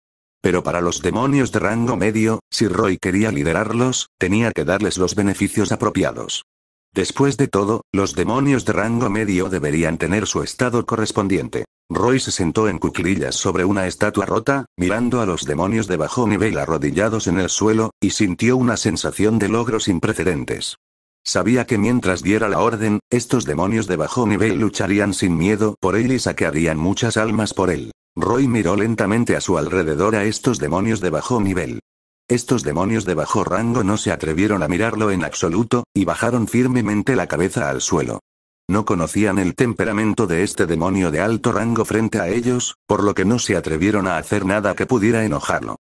Pero para los demonios de rango medio, si Roy quería liderarlos, tenía que darles los beneficios apropiados. Después de todo, los demonios de rango medio deberían tener su estado correspondiente. Roy se sentó en cuclillas sobre una estatua rota, mirando a los demonios de bajo nivel arrodillados en el suelo, y sintió una sensación de logro sin precedentes. Sabía que mientras diera la orden, estos demonios de bajo nivel lucharían sin miedo por él y saquearían muchas almas por él. Roy miró lentamente a su alrededor a estos demonios de bajo nivel. Estos demonios de bajo rango no se atrevieron a mirarlo en absoluto, y bajaron firmemente la cabeza al suelo. No conocían el temperamento de este demonio de alto rango frente a ellos, por lo que no se atrevieron a hacer nada que pudiera enojarlo.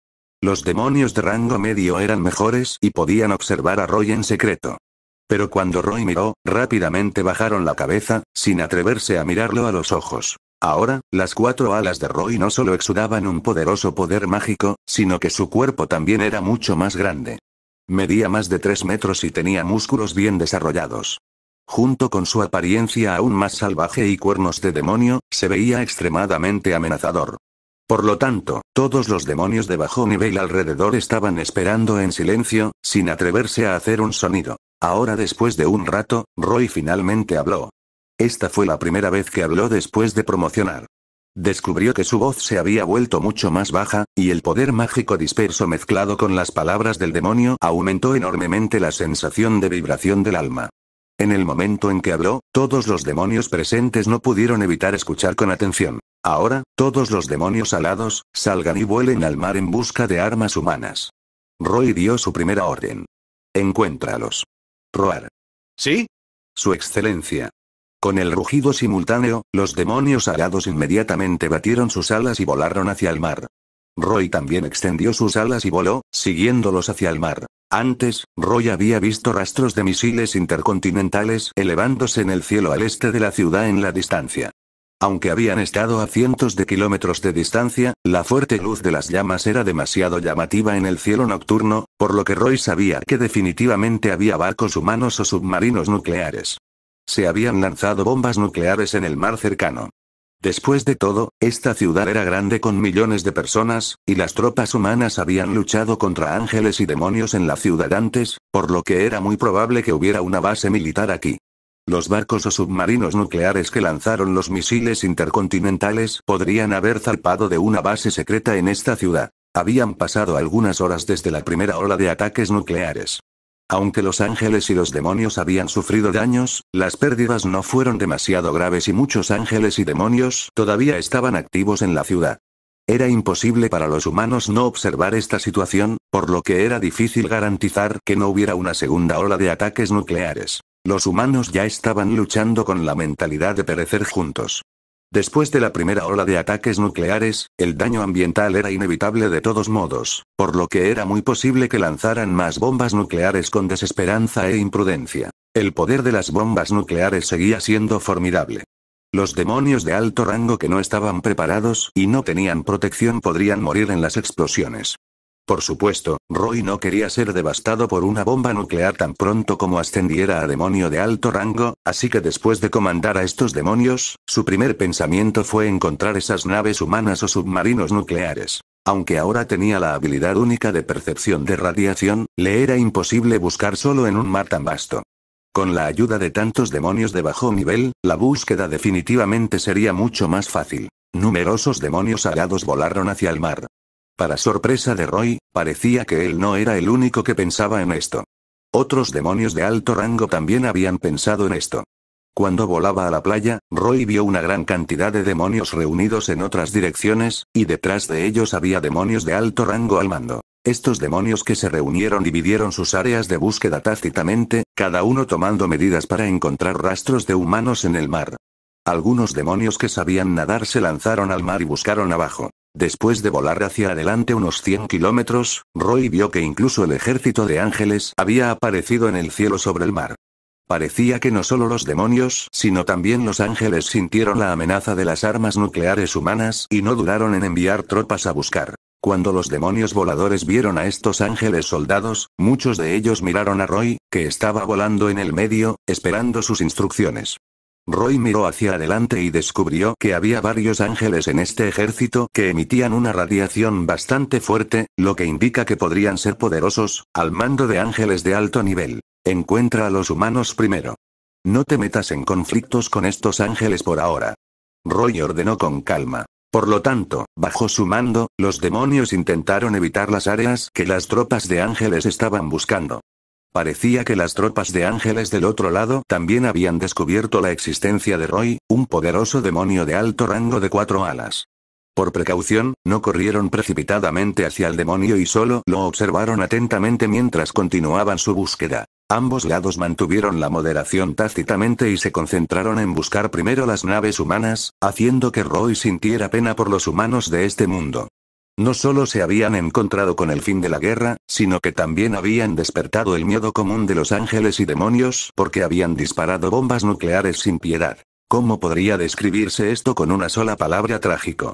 Los demonios de rango medio eran mejores y podían observar a Roy en secreto. Pero cuando Roy miró, rápidamente bajaron la cabeza, sin atreverse a mirarlo a los ojos. Ahora, las cuatro alas de Roy no solo exudaban un poderoso poder mágico, sino que su cuerpo también era mucho más grande. Medía más de tres metros y tenía músculos bien desarrollados. Junto con su apariencia aún más salvaje y cuernos de demonio, se veía extremadamente amenazador. Por lo tanto, todos los demonios de bajo nivel alrededor estaban esperando en silencio, sin atreverse a hacer un sonido. Ahora después de un rato, Roy finalmente habló. Esta fue la primera vez que habló después de promocionar. Descubrió que su voz se había vuelto mucho más baja, y el poder mágico disperso mezclado con las palabras del demonio aumentó enormemente la sensación de vibración del alma. En el momento en que habló, todos los demonios presentes no pudieron evitar escuchar con atención. Ahora, todos los demonios alados, salgan y vuelen al mar en busca de armas humanas. Roy dio su primera orden. Encuéntralos. Roar. ¿Sí? Su excelencia. Con el rugido simultáneo, los demonios alados inmediatamente batieron sus alas y volaron hacia el mar. Roy también extendió sus alas y voló, siguiéndolos hacia el mar. Antes, Roy había visto rastros de misiles intercontinentales elevándose en el cielo al este de la ciudad en la distancia. Aunque habían estado a cientos de kilómetros de distancia, la fuerte luz de las llamas era demasiado llamativa en el cielo nocturno, por lo que Roy sabía que definitivamente había barcos humanos o submarinos nucleares. Se habían lanzado bombas nucleares en el mar cercano. Después de todo, esta ciudad era grande con millones de personas, y las tropas humanas habían luchado contra ángeles y demonios en la ciudad antes, por lo que era muy probable que hubiera una base militar aquí. Los barcos o submarinos nucleares que lanzaron los misiles intercontinentales podrían haber zarpado de una base secreta en esta ciudad. Habían pasado algunas horas desde la primera ola de ataques nucleares. Aunque los ángeles y los demonios habían sufrido daños, las pérdidas no fueron demasiado graves y muchos ángeles y demonios todavía estaban activos en la ciudad. Era imposible para los humanos no observar esta situación, por lo que era difícil garantizar que no hubiera una segunda ola de ataques nucleares. Los humanos ya estaban luchando con la mentalidad de perecer juntos. Después de la primera ola de ataques nucleares, el daño ambiental era inevitable de todos modos, por lo que era muy posible que lanzaran más bombas nucleares con desesperanza e imprudencia. El poder de las bombas nucleares seguía siendo formidable. Los demonios de alto rango que no estaban preparados y no tenían protección podrían morir en las explosiones. Por supuesto, Roy no quería ser devastado por una bomba nuclear tan pronto como ascendiera a demonio de alto rango, así que después de comandar a estos demonios, su primer pensamiento fue encontrar esas naves humanas o submarinos nucleares. Aunque ahora tenía la habilidad única de percepción de radiación, le era imposible buscar solo en un mar tan vasto. Con la ayuda de tantos demonios de bajo nivel, la búsqueda definitivamente sería mucho más fácil. Numerosos demonios alados volaron hacia el mar. Para sorpresa de Roy, parecía que él no era el único que pensaba en esto. Otros demonios de alto rango también habían pensado en esto. Cuando volaba a la playa, Roy vio una gran cantidad de demonios reunidos en otras direcciones, y detrás de ellos había demonios de alto rango al mando. Estos demonios que se reunieron dividieron sus áreas de búsqueda tácitamente, cada uno tomando medidas para encontrar rastros de humanos en el mar. Algunos demonios que sabían nadar se lanzaron al mar y buscaron abajo. Después de volar hacia adelante unos 100 kilómetros, Roy vio que incluso el ejército de ángeles había aparecido en el cielo sobre el mar. Parecía que no solo los demonios, sino también los ángeles sintieron la amenaza de las armas nucleares humanas y no duraron en enviar tropas a buscar. Cuando los demonios voladores vieron a estos ángeles soldados, muchos de ellos miraron a Roy, que estaba volando en el medio, esperando sus instrucciones. Roy miró hacia adelante y descubrió que había varios ángeles en este ejército que emitían una radiación bastante fuerte, lo que indica que podrían ser poderosos, al mando de ángeles de alto nivel. Encuentra a los humanos primero. No te metas en conflictos con estos ángeles por ahora. Roy ordenó con calma. Por lo tanto, bajo su mando, los demonios intentaron evitar las áreas que las tropas de ángeles estaban buscando. Parecía que las tropas de ángeles del otro lado también habían descubierto la existencia de Roy, un poderoso demonio de alto rango de cuatro alas. Por precaución, no corrieron precipitadamente hacia el demonio y solo lo observaron atentamente mientras continuaban su búsqueda. Ambos lados mantuvieron la moderación tácitamente y se concentraron en buscar primero las naves humanas, haciendo que Roy sintiera pena por los humanos de este mundo. No solo se habían encontrado con el fin de la guerra, sino que también habían despertado el miedo común de los ángeles y demonios porque habían disparado bombas nucleares sin piedad. ¿Cómo podría describirse esto con una sola palabra trágico?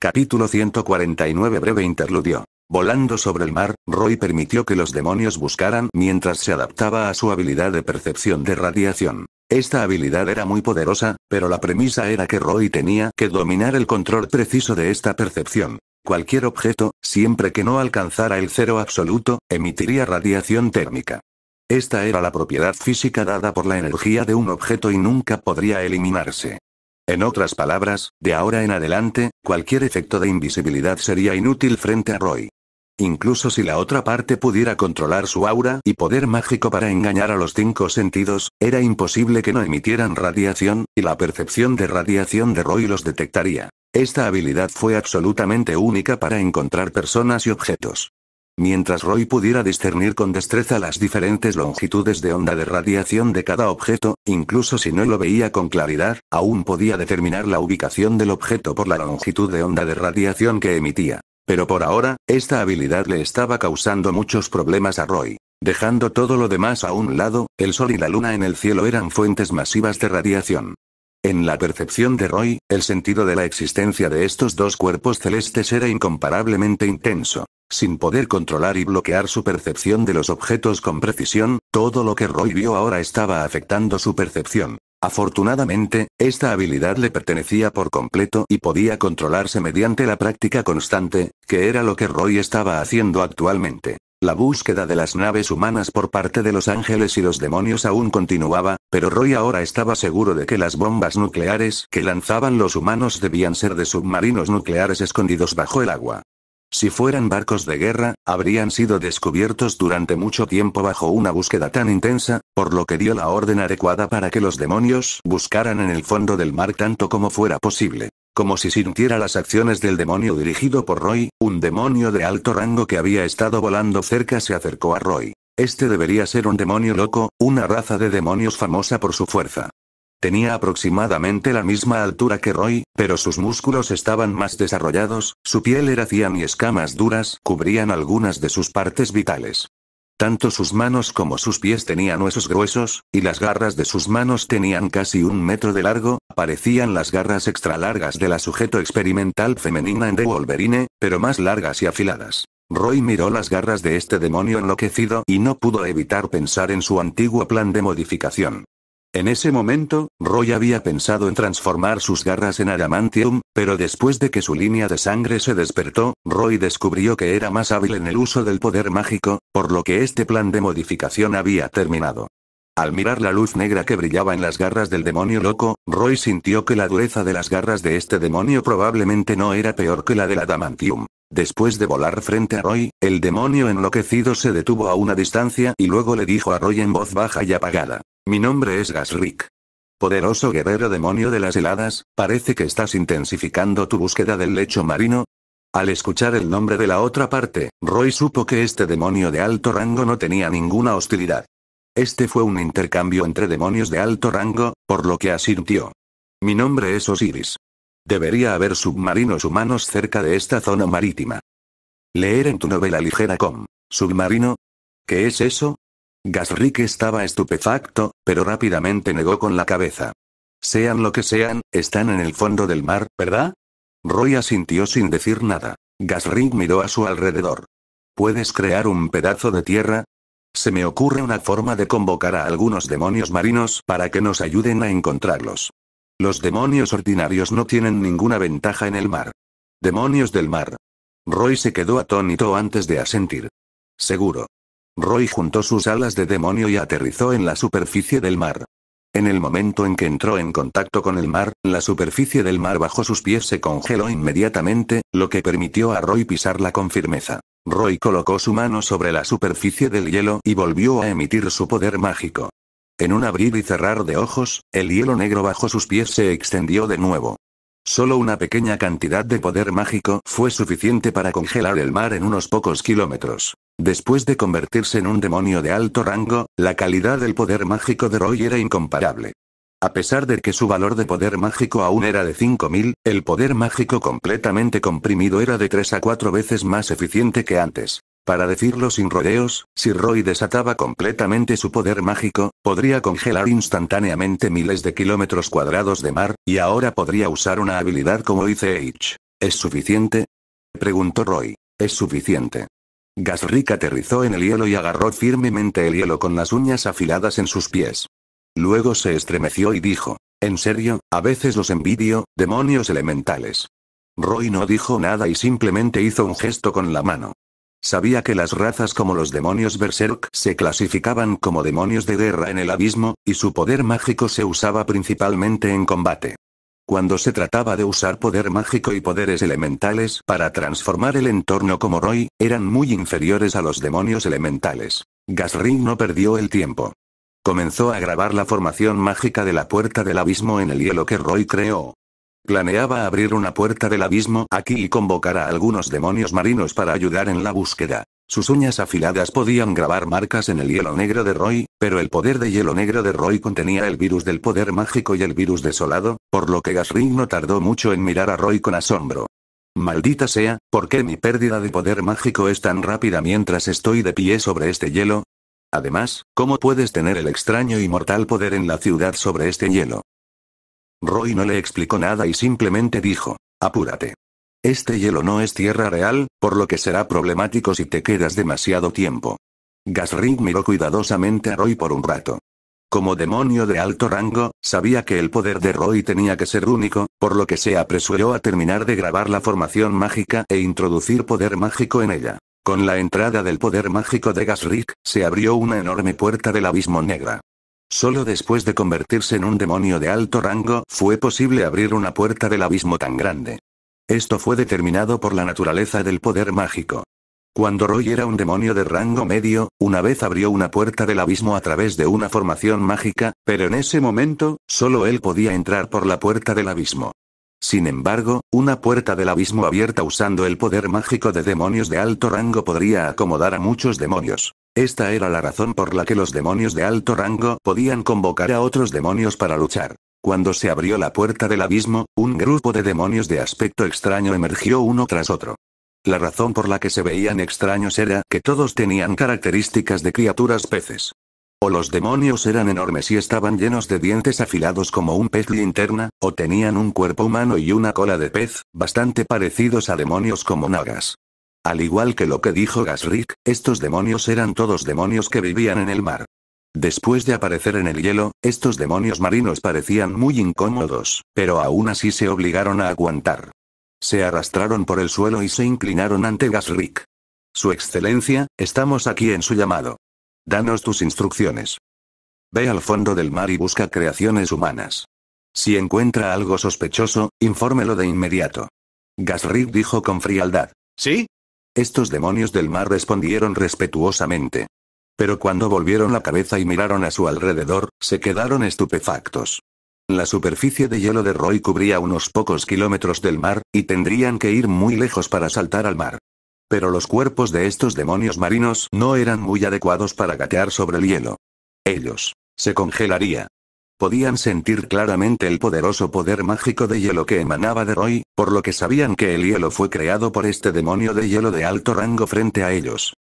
Capítulo 149 Breve interludio. Volando sobre el mar, Roy permitió que los demonios buscaran mientras se adaptaba a su habilidad de percepción de radiación. Esta habilidad era muy poderosa, pero la premisa era que Roy tenía que dominar el control preciso de esta percepción. Cualquier objeto, siempre que no alcanzara el cero absoluto, emitiría radiación térmica. Esta era la propiedad física dada por la energía de un objeto y nunca podría eliminarse. En otras palabras, de ahora en adelante, cualquier efecto de invisibilidad sería inútil frente a Roy. Incluso si la otra parte pudiera controlar su aura y poder mágico para engañar a los cinco sentidos, era imposible que no emitieran radiación, y la percepción de radiación de Roy los detectaría. Esta habilidad fue absolutamente única para encontrar personas y objetos. Mientras Roy pudiera discernir con destreza las diferentes longitudes de onda de radiación de cada objeto, incluso si no lo veía con claridad, aún podía determinar la ubicación del objeto por la longitud de onda de radiación que emitía. Pero por ahora, esta habilidad le estaba causando muchos problemas a Roy. Dejando todo lo demás a un lado, el sol y la luna en el cielo eran fuentes masivas de radiación. En la percepción de Roy, el sentido de la existencia de estos dos cuerpos celestes era incomparablemente intenso. Sin poder controlar y bloquear su percepción de los objetos con precisión, todo lo que Roy vio ahora estaba afectando su percepción. Afortunadamente, esta habilidad le pertenecía por completo y podía controlarse mediante la práctica constante, que era lo que Roy estaba haciendo actualmente. La búsqueda de las naves humanas por parte de los ángeles y los demonios aún continuaba, pero Roy ahora estaba seguro de que las bombas nucleares que lanzaban los humanos debían ser de submarinos nucleares escondidos bajo el agua. Si fueran barcos de guerra, habrían sido descubiertos durante mucho tiempo bajo una búsqueda tan intensa, por lo que dio la orden adecuada para que los demonios buscaran en el fondo del mar tanto como fuera posible. Como si sintiera las acciones del demonio dirigido por Roy, un demonio de alto rango que había estado volando cerca se acercó a Roy. Este debería ser un demonio loco, una raza de demonios famosa por su fuerza. Tenía aproximadamente la misma altura que Roy, pero sus músculos estaban más desarrollados, su piel era cian y escamas duras cubrían algunas de sus partes vitales. Tanto sus manos como sus pies tenían huesos gruesos, y las garras de sus manos tenían casi un metro de largo, parecían las garras largas de la sujeto experimental femenina en The Wolverine, pero más largas y afiladas. Roy miró las garras de este demonio enloquecido y no pudo evitar pensar en su antiguo plan de modificación. En ese momento, Roy había pensado en transformar sus garras en adamantium, pero después de que su línea de sangre se despertó, Roy descubrió que era más hábil en el uso del poder mágico, por lo que este plan de modificación había terminado. Al mirar la luz negra que brillaba en las garras del demonio loco, Roy sintió que la dureza de las garras de este demonio probablemente no era peor que la del adamantium. Después de volar frente a Roy, el demonio enloquecido se detuvo a una distancia y luego le dijo a Roy en voz baja y apagada. Mi nombre es Gasrick. Poderoso guerrero demonio de las heladas, parece que estás intensificando tu búsqueda del lecho marino. Al escuchar el nombre de la otra parte, Roy supo que este demonio de alto rango no tenía ninguna hostilidad. Este fue un intercambio entre demonios de alto rango, por lo que asintió. Mi nombre es Osiris. Debería haber submarinos humanos cerca de esta zona marítima. Leer en tu novela ligera com. ¿Submarino? ¿Qué es eso? Gasrick estaba estupefacto, pero rápidamente negó con la cabeza. Sean lo que sean, están en el fondo del mar, ¿verdad? Roy asintió sin decir nada. Gasrick miró a su alrededor. ¿Puedes crear un pedazo de tierra? Se me ocurre una forma de convocar a algunos demonios marinos para que nos ayuden a encontrarlos. Los demonios ordinarios no tienen ninguna ventaja en el mar. Demonios del mar. Roy se quedó atónito antes de asentir. Seguro. Roy juntó sus alas de demonio y aterrizó en la superficie del mar. En el momento en que entró en contacto con el mar, la superficie del mar bajo sus pies se congeló inmediatamente, lo que permitió a Roy pisarla con firmeza. Roy colocó su mano sobre la superficie del hielo y volvió a emitir su poder mágico. En un abrir y cerrar de ojos, el hielo negro bajo sus pies se extendió de nuevo. Solo una pequeña cantidad de poder mágico fue suficiente para congelar el mar en unos pocos kilómetros. Después de convertirse en un demonio de alto rango, la calidad del poder mágico de Roy era incomparable. A pesar de que su valor de poder mágico aún era de 5.000, el poder mágico completamente comprimido era de 3 a 4 veces más eficiente que antes. Para decirlo sin rodeos, si Roy desataba completamente su poder mágico, podría congelar instantáneamente miles de kilómetros cuadrados de mar, y ahora podría usar una habilidad como H. ¿Es suficiente? Preguntó Roy. Es suficiente. Gasrick aterrizó en el hielo y agarró firmemente el hielo con las uñas afiladas en sus pies. Luego se estremeció y dijo, En serio, a veces los envidio, demonios elementales. Roy no dijo nada y simplemente hizo un gesto con la mano. Sabía que las razas como los demonios Berserk se clasificaban como demonios de guerra en el abismo, y su poder mágico se usaba principalmente en combate. Cuando se trataba de usar poder mágico y poderes elementales para transformar el entorno como Roy, eran muy inferiores a los demonios elementales. Gasrin no perdió el tiempo. Comenzó a grabar la formación mágica de la puerta del abismo en el hielo que Roy creó. Planeaba abrir una puerta del abismo aquí y convocar a algunos demonios marinos para ayudar en la búsqueda. Sus uñas afiladas podían grabar marcas en el hielo negro de Roy, pero el poder de hielo negro de Roy contenía el virus del poder mágico y el virus desolado, por lo que Gasring no tardó mucho en mirar a Roy con asombro. Maldita sea, ¿por qué mi pérdida de poder mágico es tan rápida mientras estoy de pie sobre este hielo? Además, ¿cómo puedes tener el extraño y mortal poder en la ciudad sobre este hielo? Roy no le explicó nada y simplemente dijo, apúrate. Este hielo no es tierra real, por lo que será problemático si te quedas demasiado tiempo. Gasrig miró cuidadosamente a Roy por un rato. Como demonio de alto rango, sabía que el poder de Roy tenía que ser único, por lo que se apresuró a terminar de grabar la formación mágica e introducir poder mágico en ella. Con la entrada del poder mágico de Gasrick, se abrió una enorme puerta del abismo negra. Solo después de convertirse en un demonio de alto rango fue posible abrir una puerta del abismo tan grande. Esto fue determinado por la naturaleza del poder mágico. Cuando Roy era un demonio de rango medio, una vez abrió una puerta del abismo a través de una formación mágica, pero en ese momento, solo él podía entrar por la puerta del abismo. Sin embargo, una puerta del abismo abierta usando el poder mágico de demonios de alto rango podría acomodar a muchos demonios. Esta era la razón por la que los demonios de alto rango podían convocar a otros demonios para luchar. Cuando se abrió la puerta del abismo, un grupo de demonios de aspecto extraño emergió uno tras otro. La razón por la que se veían extraños era que todos tenían características de criaturas peces. O los demonios eran enormes y estaban llenos de dientes afilados como un pez linterna, o tenían un cuerpo humano y una cola de pez, bastante parecidos a demonios como nagas. Al igual que lo que dijo Gasrick, estos demonios eran todos demonios que vivían en el mar. Después de aparecer en el hielo, estos demonios marinos parecían muy incómodos, pero aún así se obligaron a aguantar. Se arrastraron por el suelo y se inclinaron ante Gasrick. Su excelencia, estamos aquí en su llamado. Danos tus instrucciones. Ve al fondo del mar y busca creaciones humanas. Si encuentra algo sospechoso, infórmelo de inmediato. Gasrig dijo con frialdad. ¿Sí? Estos demonios del mar respondieron respetuosamente. Pero cuando volvieron la cabeza y miraron a su alrededor, se quedaron estupefactos. La superficie de hielo de Roy cubría unos pocos kilómetros del mar, y tendrían que ir muy lejos para saltar al mar. Pero los cuerpos de estos demonios marinos no eran muy adecuados para gatear sobre el hielo. Ellos se congelaría. Podían sentir claramente el poderoso poder mágico de hielo que emanaba de Roy, por lo que sabían que el hielo fue creado por este demonio de hielo de alto rango frente a ellos.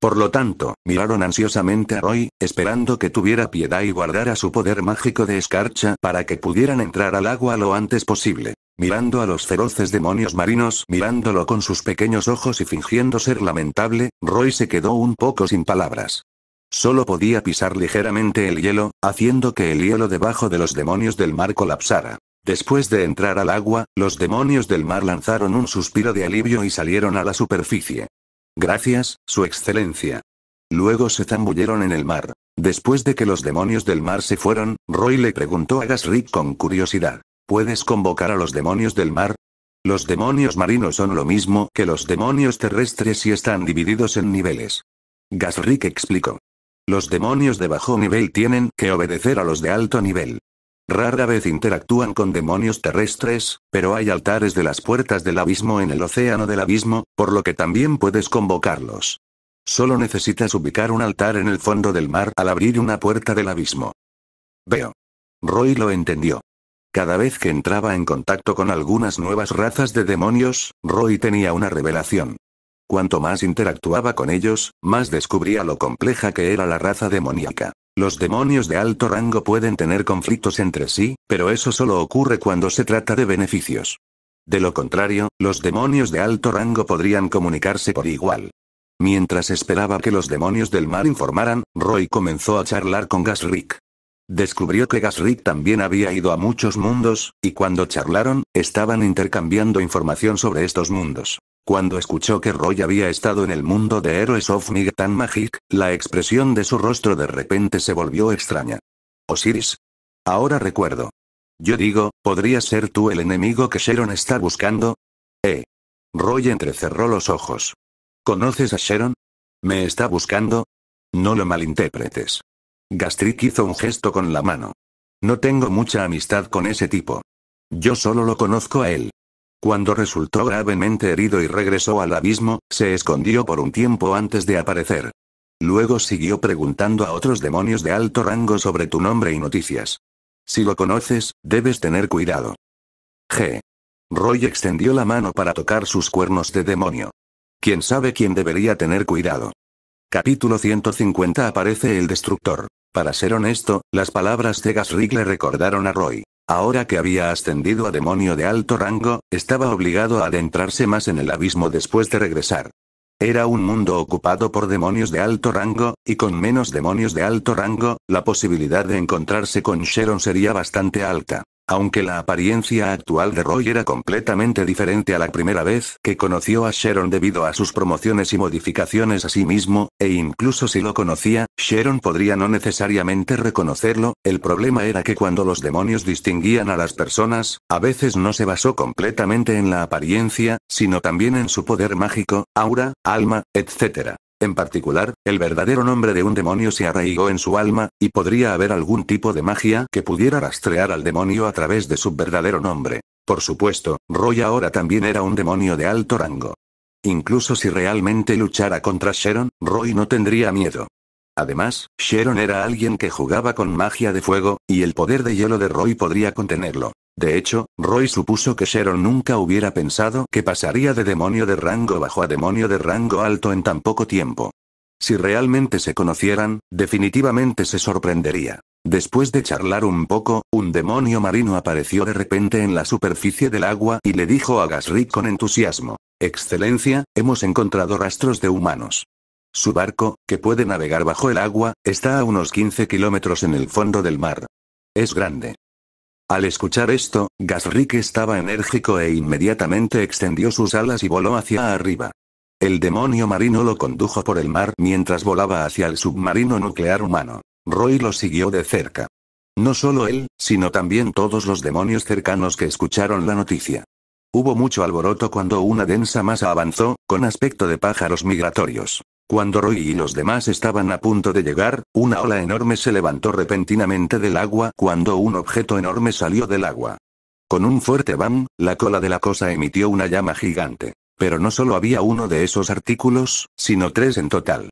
Por lo tanto, miraron ansiosamente a Roy, esperando que tuviera piedad y guardara su poder mágico de escarcha para que pudieran entrar al agua lo antes posible mirando a los feroces demonios marinos, mirándolo con sus pequeños ojos y fingiendo ser lamentable, Roy se quedó un poco sin palabras. Solo podía pisar ligeramente el hielo, haciendo que el hielo debajo de los demonios del mar colapsara. Después de entrar al agua, los demonios del mar lanzaron un suspiro de alivio y salieron a la superficie. Gracias, Su Excelencia. Luego se zambulleron en el mar. Después de que los demonios del mar se fueron, Roy le preguntó a Gasrick con curiosidad. ¿Puedes convocar a los demonios del mar? Los demonios marinos son lo mismo que los demonios terrestres y están divididos en niveles. Gasrick explicó. Los demonios de bajo nivel tienen que obedecer a los de alto nivel. Rara vez interactúan con demonios terrestres, pero hay altares de las puertas del abismo en el océano del abismo, por lo que también puedes convocarlos. Solo necesitas ubicar un altar en el fondo del mar al abrir una puerta del abismo. Veo. Roy lo entendió. Cada vez que entraba en contacto con algunas nuevas razas de demonios, Roy tenía una revelación. Cuanto más interactuaba con ellos, más descubría lo compleja que era la raza demoníaca. Los demonios de alto rango pueden tener conflictos entre sí, pero eso solo ocurre cuando se trata de beneficios. De lo contrario, los demonios de alto rango podrían comunicarse por igual. Mientras esperaba que los demonios del mar informaran, Roy comenzó a charlar con Gasrick. Descubrió que Gasric también había ido a muchos mundos, y cuando charlaron, estaban intercambiando información sobre estos mundos. Cuando escuchó que Roy había estado en el mundo de Heroes of Tan Magic, la expresión de su rostro de repente se volvió extraña. Osiris. Ahora recuerdo. Yo digo, ¿podrías ser tú el enemigo que Sharon está buscando? Eh. Roy entrecerró los ojos. ¿Conoces a Sharon? ¿Me está buscando? No lo malinterpretes. Gastric hizo un gesto con la mano. No tengo mucha amistad con ese tipo. Yo solo lo conozco a él. Cuando resultó gravemente herido y regresó al abismo, se escondió por un tiempo antes de aparecer. Luego siguió preguntando a otros demonios de alto rango sobre tu nombre y noticias. Si lo conoces, debes tener cuidado. G. Roy extendió la mano para tocar sus cuernos de demonio. Quién sabe quién debería tener cuidado. Capítulo 150 Aparece el destructor. Para ser honesto, las palabras de Gasrig le recordaron a Roy. Ahora que había ascendido a demonio de alto rango, estaba obligado a adentrarse más en el abismo después de regresar. Era un mundo ocupado por demonios de alto rango, y con menos demonios de alto rango, la posibilidad de encontrarse con Sharon sería bastante alta. Aunque la apariencia actual de Roy era completamente diferente a la primera vez que conoció a Sharon debido a sus promociones y modificaciones a sí mismo, e incluso si lo conocía, Sharon podría no necesariamente reconocerlo, el problema era que cuando los demonios distinguían a las personas, a veces no se basó completamente en la apariencia, sino también en su poder mágico, aura, alma, etc. En particular, el verdadero nombre de un demonio se arraigó en su alma, y podría haber algún tipo de magia que pudiera rastrear al demonio a través de su verdadero nombre. Por supuesto, Roy ahora también era un demonio de alto rango. Incluso si realmente luchara contra Sharon, Roy no tendría miedo. Además, Sharon era alguien que jugaba con magia de fuego, y el poder de hielo de Roy podría contenerlo. De hecho, Roy supuso que Sharon nunca hubiera pensado que pasaría de demonio de rango bajo a demonio de rango alto en tan poco tiempo. Si realmente se conocieran, definitivamente se sorprendería. Después de charlar un poco, un demonio marino apareció de repente en la superficie del agua y le dijo a Gasrick con entusiasmo. Excelencia, hemos encontrado rastros de humanos. Su barco, que puede navegar bajo el agua, está a unos 15 kilómetros en el fondo del mar. Es grande. Al escuchar esto, Gasrick estaba enérgico e inmediatamente extendió sus alas y voló hacia arriba. El demonio marino lo condujo por el mar mientras volaba hacia el submarino nuclear humano. Roy lo siguió de cerca. No solo él, sino también todos los demonios cercanos que escucharon la noticia. Hubo mucho alboroto cuando una densa masa avanzó, con aspecto de pájaros migratorios. Cuando Roy y los demás estaban a punto de llegar, una ola enorme se levantó repentinamente del agua cuando un objeto enorme salió del agua. Con un fuerte bam, la cola de la cosa emitió una llama gigante. Pero no solo había uno de esos artículos, sino tres en total.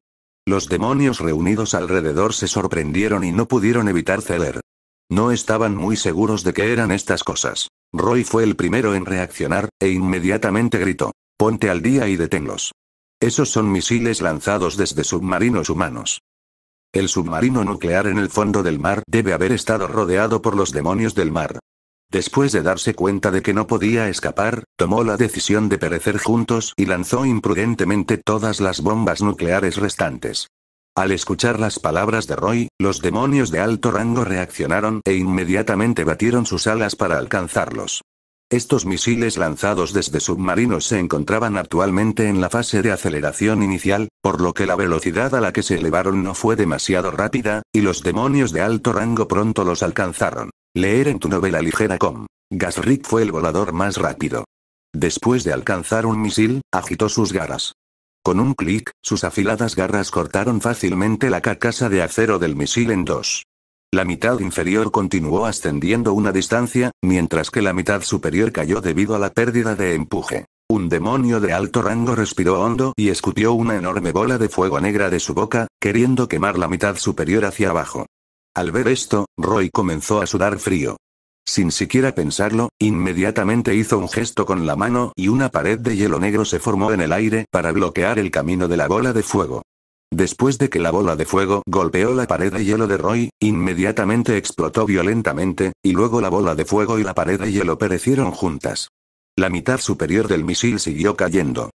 Los demonios reunidos alrededor se sorprendieron y no pudieron evitar ceder. No estaban muy seguros de qué eran estas cosas. Roy fue el primero en reaccionar, e inmediatamente gritó, Ponte al día y deténlos. Esos son misiles lanzados desde submarinos humanos. El submarino nuclear en el fondo del mar debe haber estado rodeado por los demonios del mar. Después de darse cuenta de que no podía escapar, tomó la decisión de perecer juntos y lanzó imprudentemente todas las bombas nucleares restantes. Al escuchar las palabras de Roy, los demonios de alto rango reaccionaron e inmediatamente batieron sus alas para alcanzarlos. Estos misiles lanzados desde submarinos se encontraban actualmente en la fase de aceleración inicial, por lo que la velocidad a la que se elevaron no fue demasiado rápida, y los demonios de alto rango pronto los alcanzaron. Leer en tu novela ligera com. Gasrick fue el volador más rápido. Después de alcanzar un misil, agitó sus garras. Con un clic, sus afiladas garras cortaron fácilmente la carcasa de acero del misil en dos. La mitad inferior continuó ascendiendo una distancia, mientras que la mitad superior cayó debido a la pérdida de empuje. Un demonio de alto rango respiró hondo y escupió una enorme bola de fuego negra de su boca, queriendo quemar la mitad superior hacia abajo. Al ver esto, Roy comenzó a sudar frío. Sin siquiera pensarlo, inmediatamente hizo un gesto con la mano y una pared de hielo negro se formó en el aire para bloquear el camino de la bola de fuego. Después de que la bola de fuego golpeó la pared de hielo de Roy, inmediatamente explotó violentamente, y luego la bola de fuego y la pared de hielo perecieron juntas. La mitad superior del misil siguió cayendo.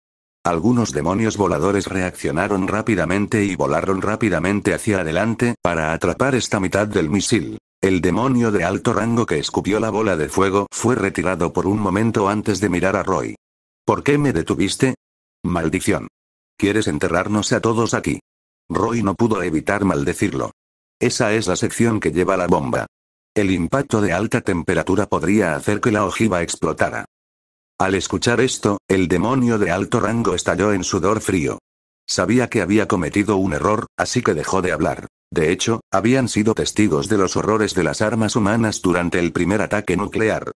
Algunos demonios voladores reaccionaron rápidamente y volaron rápidamente hacia adelante, para atrapar esta mitad del misil. El demonio de alto rango que escupió la bola de fuego fue retirado por un momento antes de mirar a Roy. ¿Por qué me detuviste? Maldición. Quieres enterrarnos a todos aquí. Roy no pudo evitar maldecirlo. Esa es la sección que lleva la bomba. El impacto de alta temperatura podría hacer que la ojiva explotara. Al escuchar esto, el demonio de alto rango estalló en sudor frío. Sabía que había cometido un error, así que dejó de hablar. De hecho, habían sido testigos de los horrores de las armas humanas durante el primer ataque nuclear.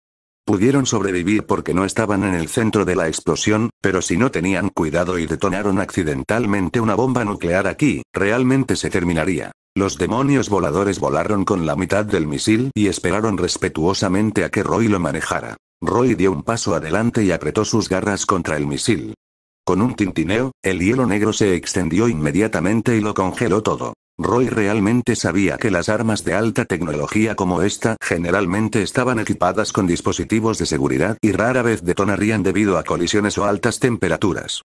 Pudieron sobrevivir porque no estaban en el centro de la explosión, pero si no tenían cuidado y detonaron accidentalmente una bomba nuclear aquí, realmente se terminaría. Los demonios voladores volaron con la mitad del misil y esperaron respetuosamente a que Roy lo manejara. Roy dio un paso adelante y apretó sus garras contra el misil. Con un tintineo, el hielo negro se extendió inmediatamente y lo congeló todo. Roy realmente sabía que las armas de alta tecnología como esta generalmente estaban equipadas con dispositivos de seguridad y rara vez detonarían debido a colisiones o altas temperaturas.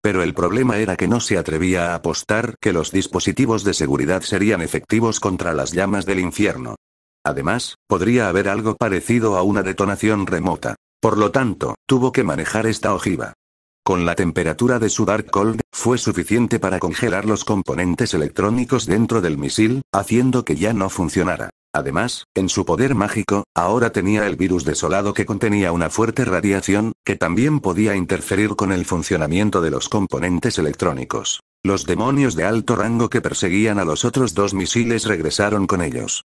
Pero el problema era que no se atrevía a apostar que los dispositivos de seguridad serían efectivos contra las llamas del infierno. Además, podría haber algo parecido a una detonación remota. Por lo tanto, tuvo que manejar esta ojiva con la temperatura de su Dark Cold, fue suficiente para congelar los componentes electrónicos dentro del misil, haciendo que ya no funcionara. Además, en su poder mágico, ahora tenía el virus desolado que contenía una fuerte radiación, que también podía interferir con el funcionamiento de los componentes electrónicos. Los demonios de alto rango que perseguían a los otros dos misiles regresaron con ellos.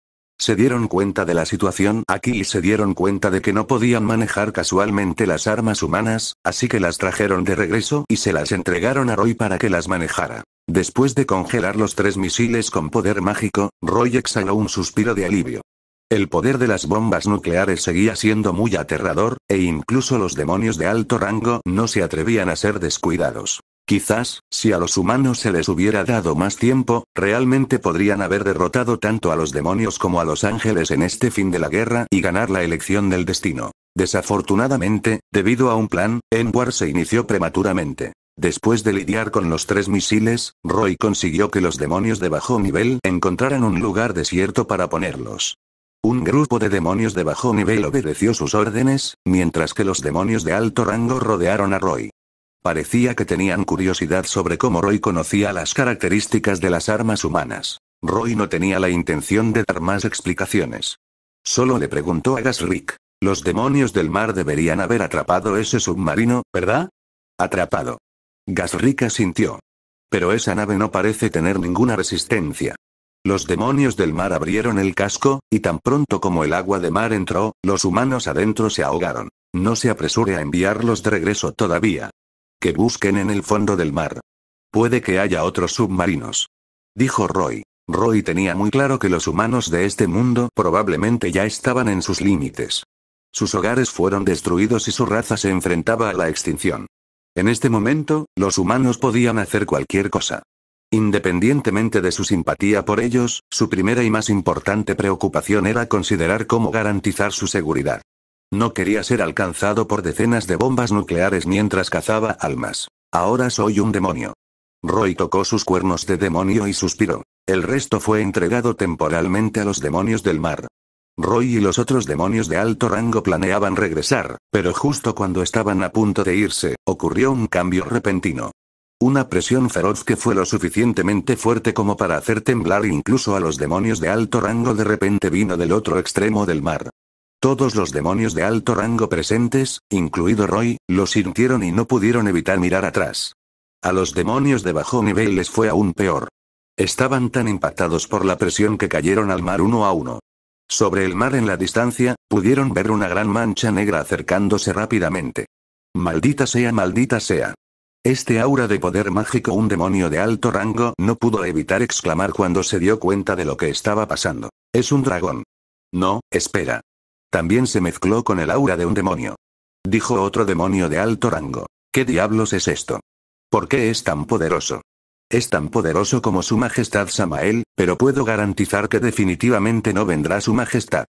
Se dieron cuenta de la situación aquí y se dieron cuenta de que no podían manejar casualmente las armas humanas, así que las trajeron de regreso y se las entregaron a Roy para que las manejara. Después de congelar los tres misiles con poder mágico, Roy exhaló un suspiro de alivio. El poder de las bombas nucleares seguía siendo muy aterrador, e incluso los demonios de alto rango no se atrevían a ser descuidados. Quizás, si a los humanos se les hubiera dado más tiempo, realmente podrían haber derrotado tanto a los demonios como a los ángeles en este fin de la guerra y ganar la elección del destino. Desafortunadamente, debido a un plan, Enwar se inició prematuramente. Después de lidiar con los tres misiles, Roy consiguió que los demonios de bajo nivel encontraran un lugar desierto para ponerlos. Un grupo de demonios de bajo nivel obedeció sus órdenes, mientras que los demonios de alto rango rodearon a Roy. Parecía que tenían curiosidad sobre cómo Roy conocía las características de las armas humanas. Roy no tenía la intención de dar más explicaciones. Solo le preguntó a Gasrick. Los demonios del mar deberían haber atrapado ese submarino, ¿verdad? Atrapado. Gasrick asintió. Pero esa nave no parece tener ninguna resistencia. Los demonios del mar abrieron el casco, y tan pronto como el agua de mar entró, los humanos adentro se ahogaron. No se apresure a enviarlos de regreso todavía. Que busquen en el fondo del mar. Puede que haya otros submarinos. Dijo Roy. Roy tenía muy claro que los humanos de este mundo probablemente ya estaban en sus límites. Sus hogares fueron destruidos y su raza se enfrentaba a la extinción. En este momento, los humanos podían hacer cualquier cosa. Independientemente de su simpatía por ellos, su primera y más importante preocupación era considerar cómo garantizar su seguridad. No quería ser alcanzado por decenas de bombas nucleares mientras cazaba almas. Ahora soy un demonio. Roy tocó sus cuernos de demonio y suspiró. El resto fue entregado temporalmente a los demonios del mar. Roy y los otros demonios de alto rango planeaban regresar, pero justo cuando estaban a punto de irse, ocurrió un cambio repentino. Una presión feroz que fue lo suficientemente fuerte como para hacer temblar incluso a los demonios de alto rango de repente vino del otro extremo del mar. Todos los demonios de alto rango presentes, incluido Roy, lo sintieron y no pudieron evitar mirar atrás. A los demonios de bajo nivel les fue aún peor. Estaban tan impactados por la presión que cayeron al mar uno a uno. Sobre el mar en la distancia, pudieron ver una gran mancha negra acercándose rápidamente. Maldita sea, maldita sea. Este aura de poder mágico un demonio de alto rango no pudo evitar exclamar cuando se dio cuenta de lo que estaba pasando. Es un dragón. No, espera. También se mezcló con el aura de un demonio. Dijo otro demonio de alto rango. ¿Qué diablos es esto? ¿Por qué es tan poderoso? Es tan poderoso como su majestad Samael, pero puedo garantizar que definitivamente no vendrá su majestad.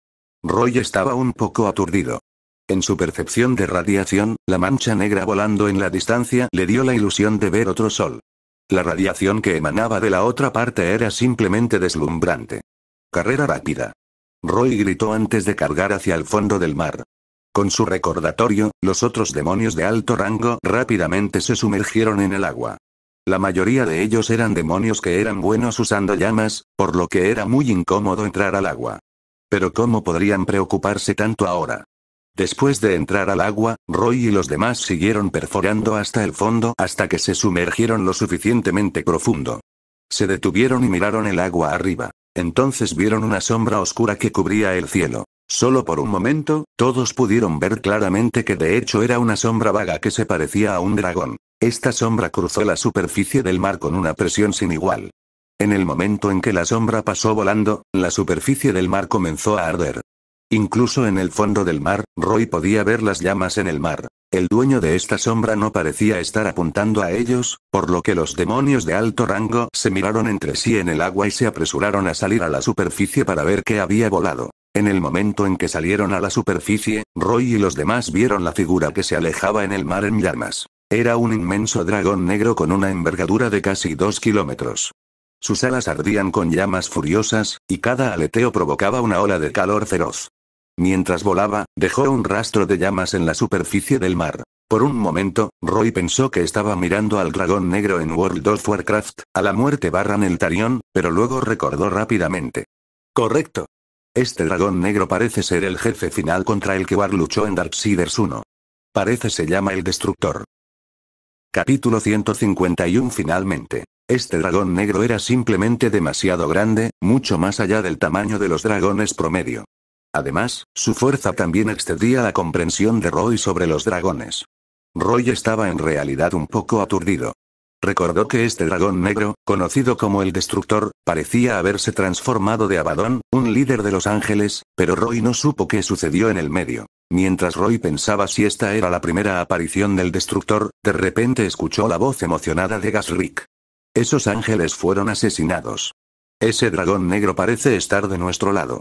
Roy estaba un poco aturdido. En su percepción de radiación, la mancha negra volando en la distancia le dio la ilusión de ver otro sol. La radiación que emanaba de la otra parte era simplemente deslumbrante. Carrera rápida. Roy gritó antes de cargar hacia el fondo del mar. Con su recordatorio, los otros demonios de alto rango rápidamente se sumergieron en el agua. La mayoría de ellos eran demonios que eran buenos usando llamas, por lo que era muy incómodo entrar al agua. Pero ¿cómo podrían preocuparse tanto ahora? Después de entrar al agua, Roy y los demás siguieron perforando hasta el fondo hasta que se sumergieron lo suficientemente profundo. Se detuvieron y miraron el agua arriba. Entonces vieron una sombra oscura que cubría el cielo. Solo por un momento, todos pudieron ver claramente que de hecho era una sombra vaga que se parecía a un dragón. Esta sombra cruzó la superficie del mar con una presión sin igual. En el momento en que la sombra pasó volando, la superficie del mar comenzó a arder. Incluso en el fondo del mar, Roy podía ver las llamas en el mar. El dueño de esta sombra no parecía estar apuntando a ellos, por lo que los demonios de alto rango se miraron entre sí en el agua y se apresuraron a salir a la superficie para ver qué había volado. En el momento en que salieron a la superficie, Roy y los demás vieron la figura que se alejaba en el mar en llamas. Era un inmenso dragón negro con una envergadura de casi dos kilómetros. Sus alas ardían con llamas furiosas, y cada aleteo provocaba una ola de calor feroz. Mientras volaba, dejó un rastro de llamas en la superficie del mar. Por un momento, Roy pensó que estaba mirando al dragón negro en World of Warcraft, a la muerte barra el tarión, pero luego recordó rápidamente. Correcto. Este dragón negro parece ser el jefe final contra el que War luchó en Darksiders 1. Parece se llama el Destructor. Capítulo 151 Finalmente. Este dragón negro era simplemente demasiado grande, mucho más allá del tamaño de los dragones promedio. Además, su fuerza también excedía la comprensión de Roy sobre los dragones. Roy estaba en realidad un poco aturdido. Recordó que este dragón negro, conocido como el Destructor, parecía haberse transformado de Abadón, un líder de los ángeles, pero Roy no supo qué sucedió en el medio. Mientras Roy pensaba si esta era la primera aparición del Destructor, de repente escuchó la voz emocionada de Gasrick. Esos ángeles fueron asesinados. Ese dragón negro parece estar de nuestro lado.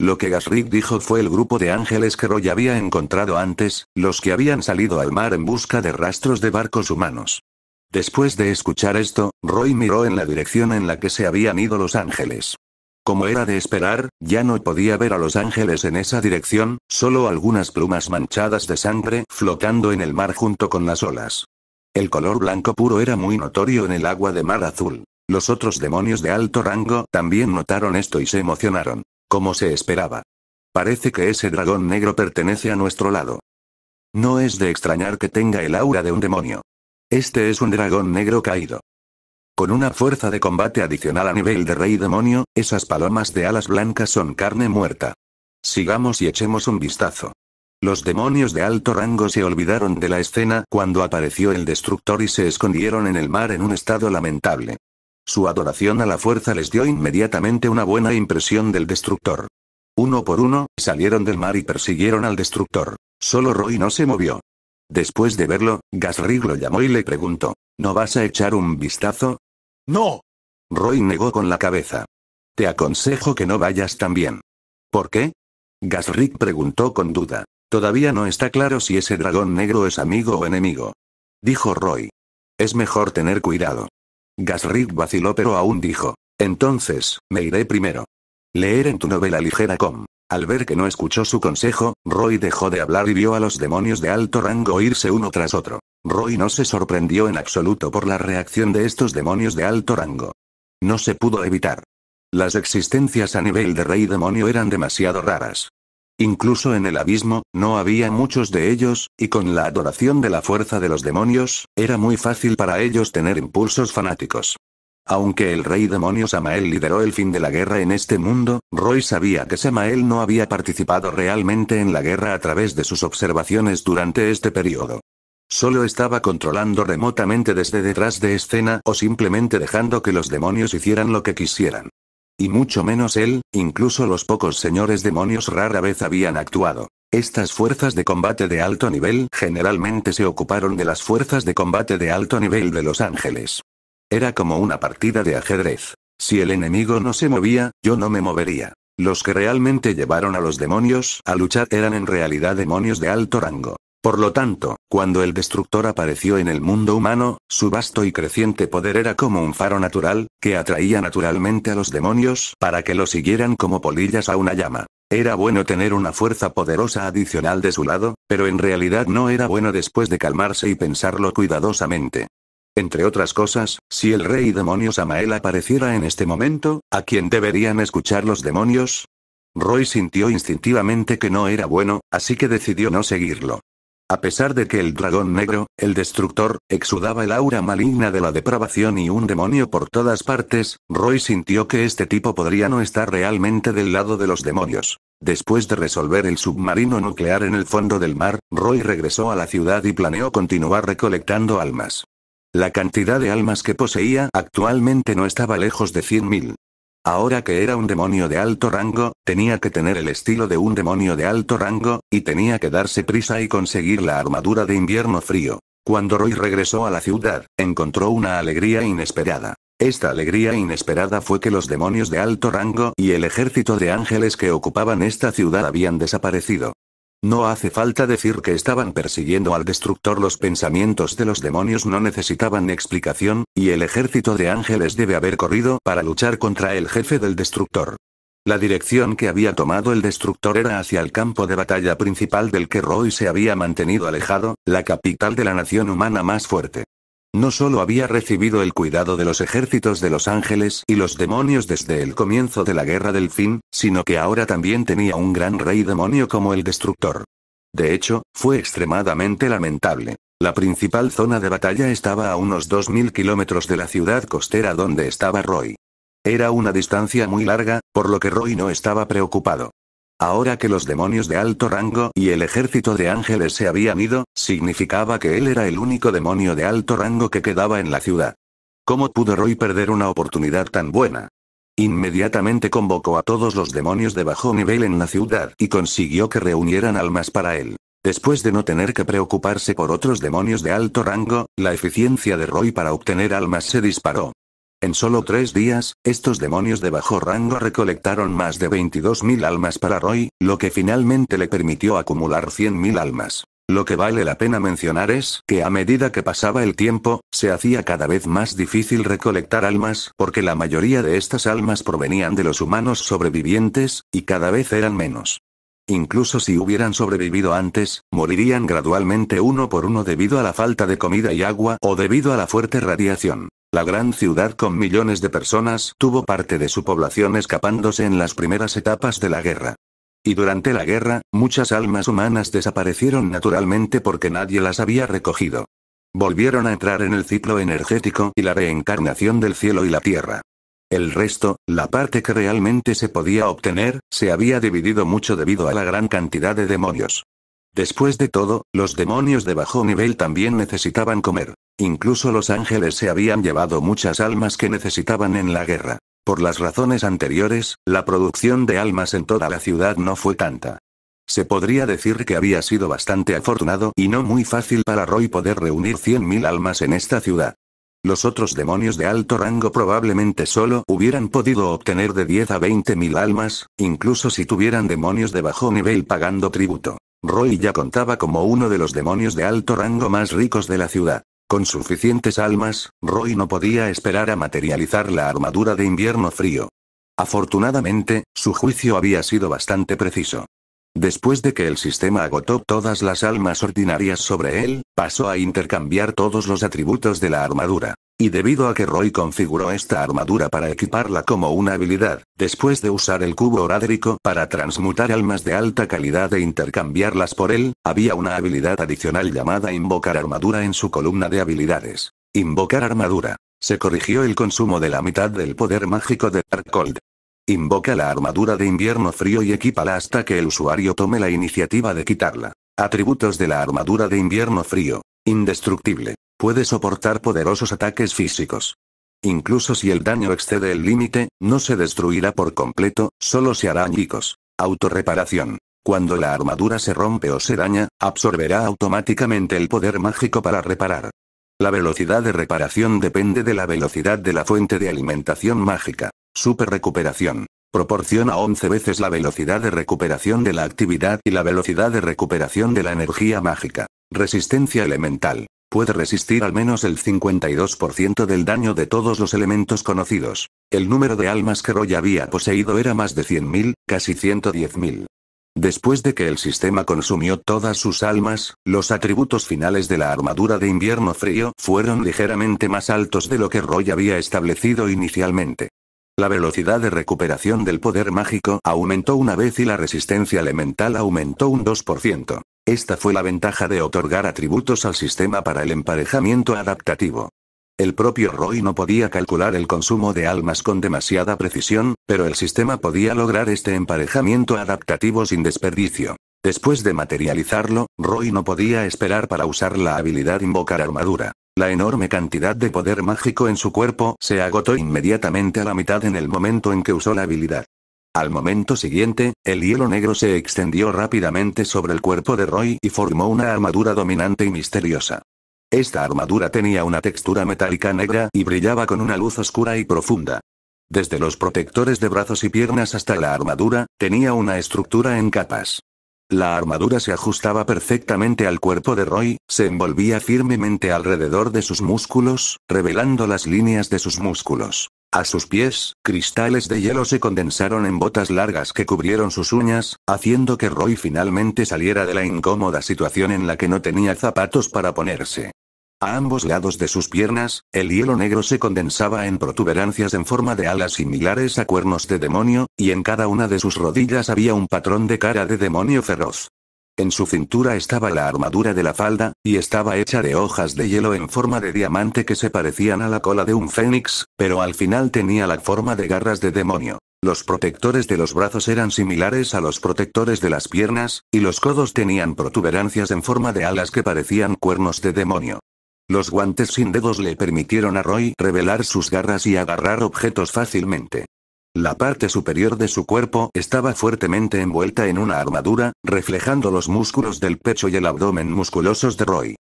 Lo que Gasrick dijo fue el grupo de ángeles que Roy había encontrado antes, los que habían salido al mar en busca de rastros de barcos humanos. Después de escuchar esto, Roy miró en la dirección en la que se habían ido los ángeles. Como era de esperar, ya no podía ver a los ángeles en esa dirección, solo algunas plumas manchadas de sangre flotando en el mar junto con las olas. El color blanco puro era muy notorio en el agua de mar azul. Los otros demonios de alto rango también notaron esto y se emocionaron. Como se esperaba. Parece que ese dragón negro pertenece a nuestro lado. No es de extrañar que tenga el aura de un demonio. Este es un dragón negro caído. Con una fuerza de combate adicional a nivel de rey demonio, esas palomas de alas blancas son carne muerta. Sigamos y echemos un vistazo. Los demonios de alto rango se olvidaron de la escena cuando apareció el destructor y se escondieron en el mar en un estado lamentable. Su adoración a la fuerza les dio inmediatamente una buena impresión del destructor. Uno por uno, salieron del mar y persiguieron al destructor. Solo Roy no se movió. Después de verlo, Gasrig lo llamó y le preguntó, ¿no vas a echar un vistazo? No. Roy negó con la cabeza. Te aconsejo que no vayas también. ¿Por qué? Gasrig preguntó con duda. Todavía no está claro si ese dragón negro es amigo o enemigo. Dijo Roy. Es mejor tener cuidado. Gasrig vaciló pero aún dijo. Entonces, me iré primero. Leer en tu novela ligera com. Al ver que no escuchó su consejo, Roy dejó de hablar y vio a los demonios de alto rango irse uno tras otro. Roy no se sorprendió en absoluto por la reacción de estos demonios de alto rango. No se pudo evitar. Las existencias a nivel de rey demonio eran demasiado raras. Incluso en el abismo, no había muchos de ellos, y con la adoración de la fuerza de los demonios, era muy fácil para ellos tener impulsos fanáticos. Aunque el rey demonio Samael lideró el fin de la guerra en este mundo, Roy sabía que Samael no había participado realmente en la guerra a través de sus observaciones durante este periodo. Solo estaba controlando remotamente desde detrás de escena o simplemente dejando que los demonios hicieran lo que quisieran y mucho menos él, incluso los pocos señores demonios rara vez habían actuado. Estas fuerzas de combate de alto nivel generalmente se ocuparon de las fuerzas de combate de alto nivel de Los Ángeles. Era como una partida de ajedrez. Si el enemigo no se movía, yo no me movería. Los que realmente llevaron a los demonios a luchar eran en realidad demonios de alto rango. Por lo tanto, cuando el destructor apareció en el mundo humano, su vasto y creciente poder era como un faro natural, que atraía naturalmente a los demonios para que lo siguieran como polillas a una llama. Era bueno tener una fuerza poderosa adicional de su lado, pero en realidad no era bueno después de calmarse y pensarlo cuidadosamente. Entre otras cosas, si el rey demonio Samael apareciera en este momento, ¿a quién deberían escuchar los demonios? Roy sintió instintivamente que no era bueno, así que decidió no seguirlo. A pesar de que el dragón negro, el destructor, exudaba el aura maligna de la depravación y un demonio por todas partes, Roy sintió que este tipo podría no estar realmente del lado de los demonios. Después de resolver el submarino nuclear en el fondo del mar, Roy regresó a la ciudad y planeó continuar recolectando almas. La cantidad de almas que poseía actualmente no estaba lejos de 100.000. Ahora que era un demonio de alto rango, tenía que tener el estilo de un demonio de alto rango, y tenía que darse prisa y conseguir la armadura de invierno frío. Cuando Roy regresó a la ciudad, encontró una alegría inesperada. Esta alegría inesperada fue que los demonios de alto rango y el ejército de ángeles que ocupaban esta ciudad habían desaparecido. No hace falta decir que estaban persiguiendo al destructor los pensamientos de los demonios no necesitaban explicación, y el ejército de ángeles debe haber corrido para luchar contra el jefe del destructor. La dirección que había tomado el destructor era hacia el campo de batalla principal del que Roy se había mantenido alejado, la capital de la nación humana más fuerte. No solo había recibido el cuidado de los ejércitos de los ángeles y los demonios desde el comienzo de la Guerra del Fin, sino que ahora también tenía un gran rey demonio como el destructor. De hecho, fue extremadamente lamentable. La principal zona de batalla estaba a unos 2.000 kilómetros de la ciudad costera donde estaba Roy. Era una distancia muy larga, por lo que Roy no estaba preocupado. Ahora que los demonios de alto rango y el ejército de ángeles se habían ido, significaba que él era el único demonio de alto rango que quedaba en la ciudad. ¿Cómo pudo Roy perder una oportunidad tan buena? Inmediatamente convocó a todos los demonios de bajo nivel en la ciudad y consiguió que reunieran almas para él. Después de no tener que preocuparse por otros demonios de alto rango, la eficiencia de Roy para obtener almas se disparó. En solo tres días, estos demonios de bajo rango recolectaron más de 22.000 almas para Roy, lo que finalmente le permitió acumular 100.000 almas. Lo que vale la pena mencionar es que a medida que pasaba el tiempo, se hacía cada vez más difícil recolectar almas porque la mayoría de estas almas provenían de los humanos sobrevivientes, y cada vez eran menos. Incluso si hubieran sobrevivido antes, morirían gradualmente uno por uno debido a la falta de comida y agua o debido a la fuerte radiación. La gran ciudad con millones de personas tuvo parte de su población escapándose en las primeras etapas de la guerra. Y durante la guerra, muchas almas humanas desaparecieron naturalmente porque nadie las había recogido. Volvieron a entrar en el ciclo energético y la reencarnación del cielo y la tierra. El resto, la parte que realmente se podía obtener, se había dividido mucho debido a la gran cantidad de demonios. Después de todo, los demonios de bajo nivel también necesitaban comer. Incluso los ángeles se habían llevado muchas almas que necesitaban en la guerra. Por las razones anteriores, la producción de almas en toda la ciudad no fue tanta. Se podría decir que había sido bastante afortunado y no muy fácil para Roy poder reunir 100.000 almas en esta ciudad. Los otros demonios de alto rango probablemente solo hubieran podido obtener de 10 a 20.000 almas, incluso si tuvieran demonios de bajo nivel pagando tributo. Roy ya contaba como uno de los demonios de alto rango más ricos de la ciudad. Con suficientes almas, Roy no podía esperar a materializar la armadura de invierno frío. Afortunadamente, su juicio había sido bastante preciso. Después de que el sistema agotó todas las almas ordinarias sobre él, pasó a intercambiar todos los atributos de la armadura. Y debido a que Roy configuró esta armadura para equiparla como una habilidad, después de usar el cubo orádrico para transmutar almas de alta calidad e intercambiarlas por él, había una habilidad adicional llamada Invocar Armadura en su columna de habilidades. Invocar Armadura. Se corrigió el consumo de la mitad del poder mágico de Darkhold. Invoca la armadura de invierno frío y equípala hasta que el usuario tome la iniciativa de quitarla. Atributos de la armadura de invierno frío. Indestructible. Puede soportar poderosos ataques físicos. Incluso si el daño excede el límite, no se destruirá por completo, solo se hará añicos. Autorreparación. Cuando la armadura se rompe o se daña, absorberá automáticamente el poder mágico para reparar. La velocidad de reparación depende de la velocidad de la fuente de alimentación mágica. Super recuperación. Proporciona 11 veces la velocidad de recuperación de la actividad y la velocidad de recuperación de la energía mágica. Resistencia elemental. Puede resistir al menos el 52% del daño de todos los elementos conocidos. El número de almas que Roy había poseído era más de 100.000, casi 110.000. Después de que el sistema consumió todas sus almas, los atributos finales de la armadura de invierno frío fueron ligeramente más altos de lo que Roy había establecido inicialmente. La velocidad de recuperación del poder mágico aumentó una vez y la resistencia elemental aumentó un 2%. Esta fue la ventaja de otorgar atributos al sistema para el emparejamiento adaptativo. El propio Roy no podía calcular el consumo de almas con demasiada precisión, pero el sistema podía lograr este emparejamiento adaptativo sin desperdicio. Después de materializarlo, Roy no podía esperar para usar la habilidad invocar armadura. La enorme cantidad de poder mágico en su cuerpo se agotó inmediatamente a la mitad en el momento en que usó la habilidad. Al momento siguiente, el hielo negro se extendió rápidamente sobre el cuerpo de Roy y formó una armadura dominante y misteriosa. Esta armadura tenía una textura metálica negra y brillaba con una luz oscura y profunda. Desde los protectores de brazos y piernas hasta la armadura, tenía una estructura en capas. La armadura se ajustaba perfectamente al cuerpo de Roy, se envolvía firmemente alrededor de sus músculos, revelando las líneas de sus músculos. A sus pies, cristales de hielo se condensaron en botas largas que cubrieron sus uñas, haciendo que Roy finalmente saliera de la incómoda situación en la que no tenía zapatos para ponerse. A ambos lados de sus piernas, el hielo negro se condensaba en protuberancias en forma de alas similares a cuernos de demonio, y en cada una de sus rodillas había un patrón de cara de demonio feroz. En su cintura estaba la armadura de la falda, y estaba hecha de hojas de hielo en forma de diamante que se parecían a la cola de un fénix, pero al final tenía la forma de garras de demonio. Los protectores de los brazos eran similares a los protectores de las piernas, y los codos tenían protuberancias en forma de alas que parecían cuernos de demonio. Los guantes sin dedos le permitieron a Roy revelar sus garras y agarrar objetos fácilmente. La parte superior de su cuerpo estaba fuertemente envuelta en una armadura, reflejando los músculos del pecho y el abdomen musculosos de Roy.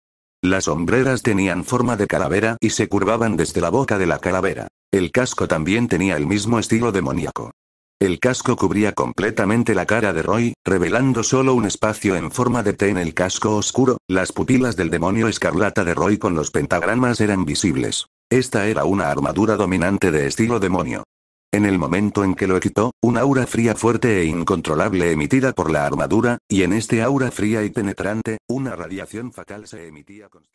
Las hombreras tenían forma de calavera y se curvaban desde la boca de la calavera. El casco también tenía el mismo estilo demoníaco. El casco cubría completamente la cara de Roy, revelando solo un espacio en forma de T en el casco oscuro, las pupilas del demonio escarlata de Roy con los pentagramas eran visibles. Esta era una armadura dominante de estilo demonio. En el momento en que lo quitó, un aura fría fuerte e incontrolable emitida por la armadura, y en este aura fría y penetrante, una radiación fatal se emitía constantemente.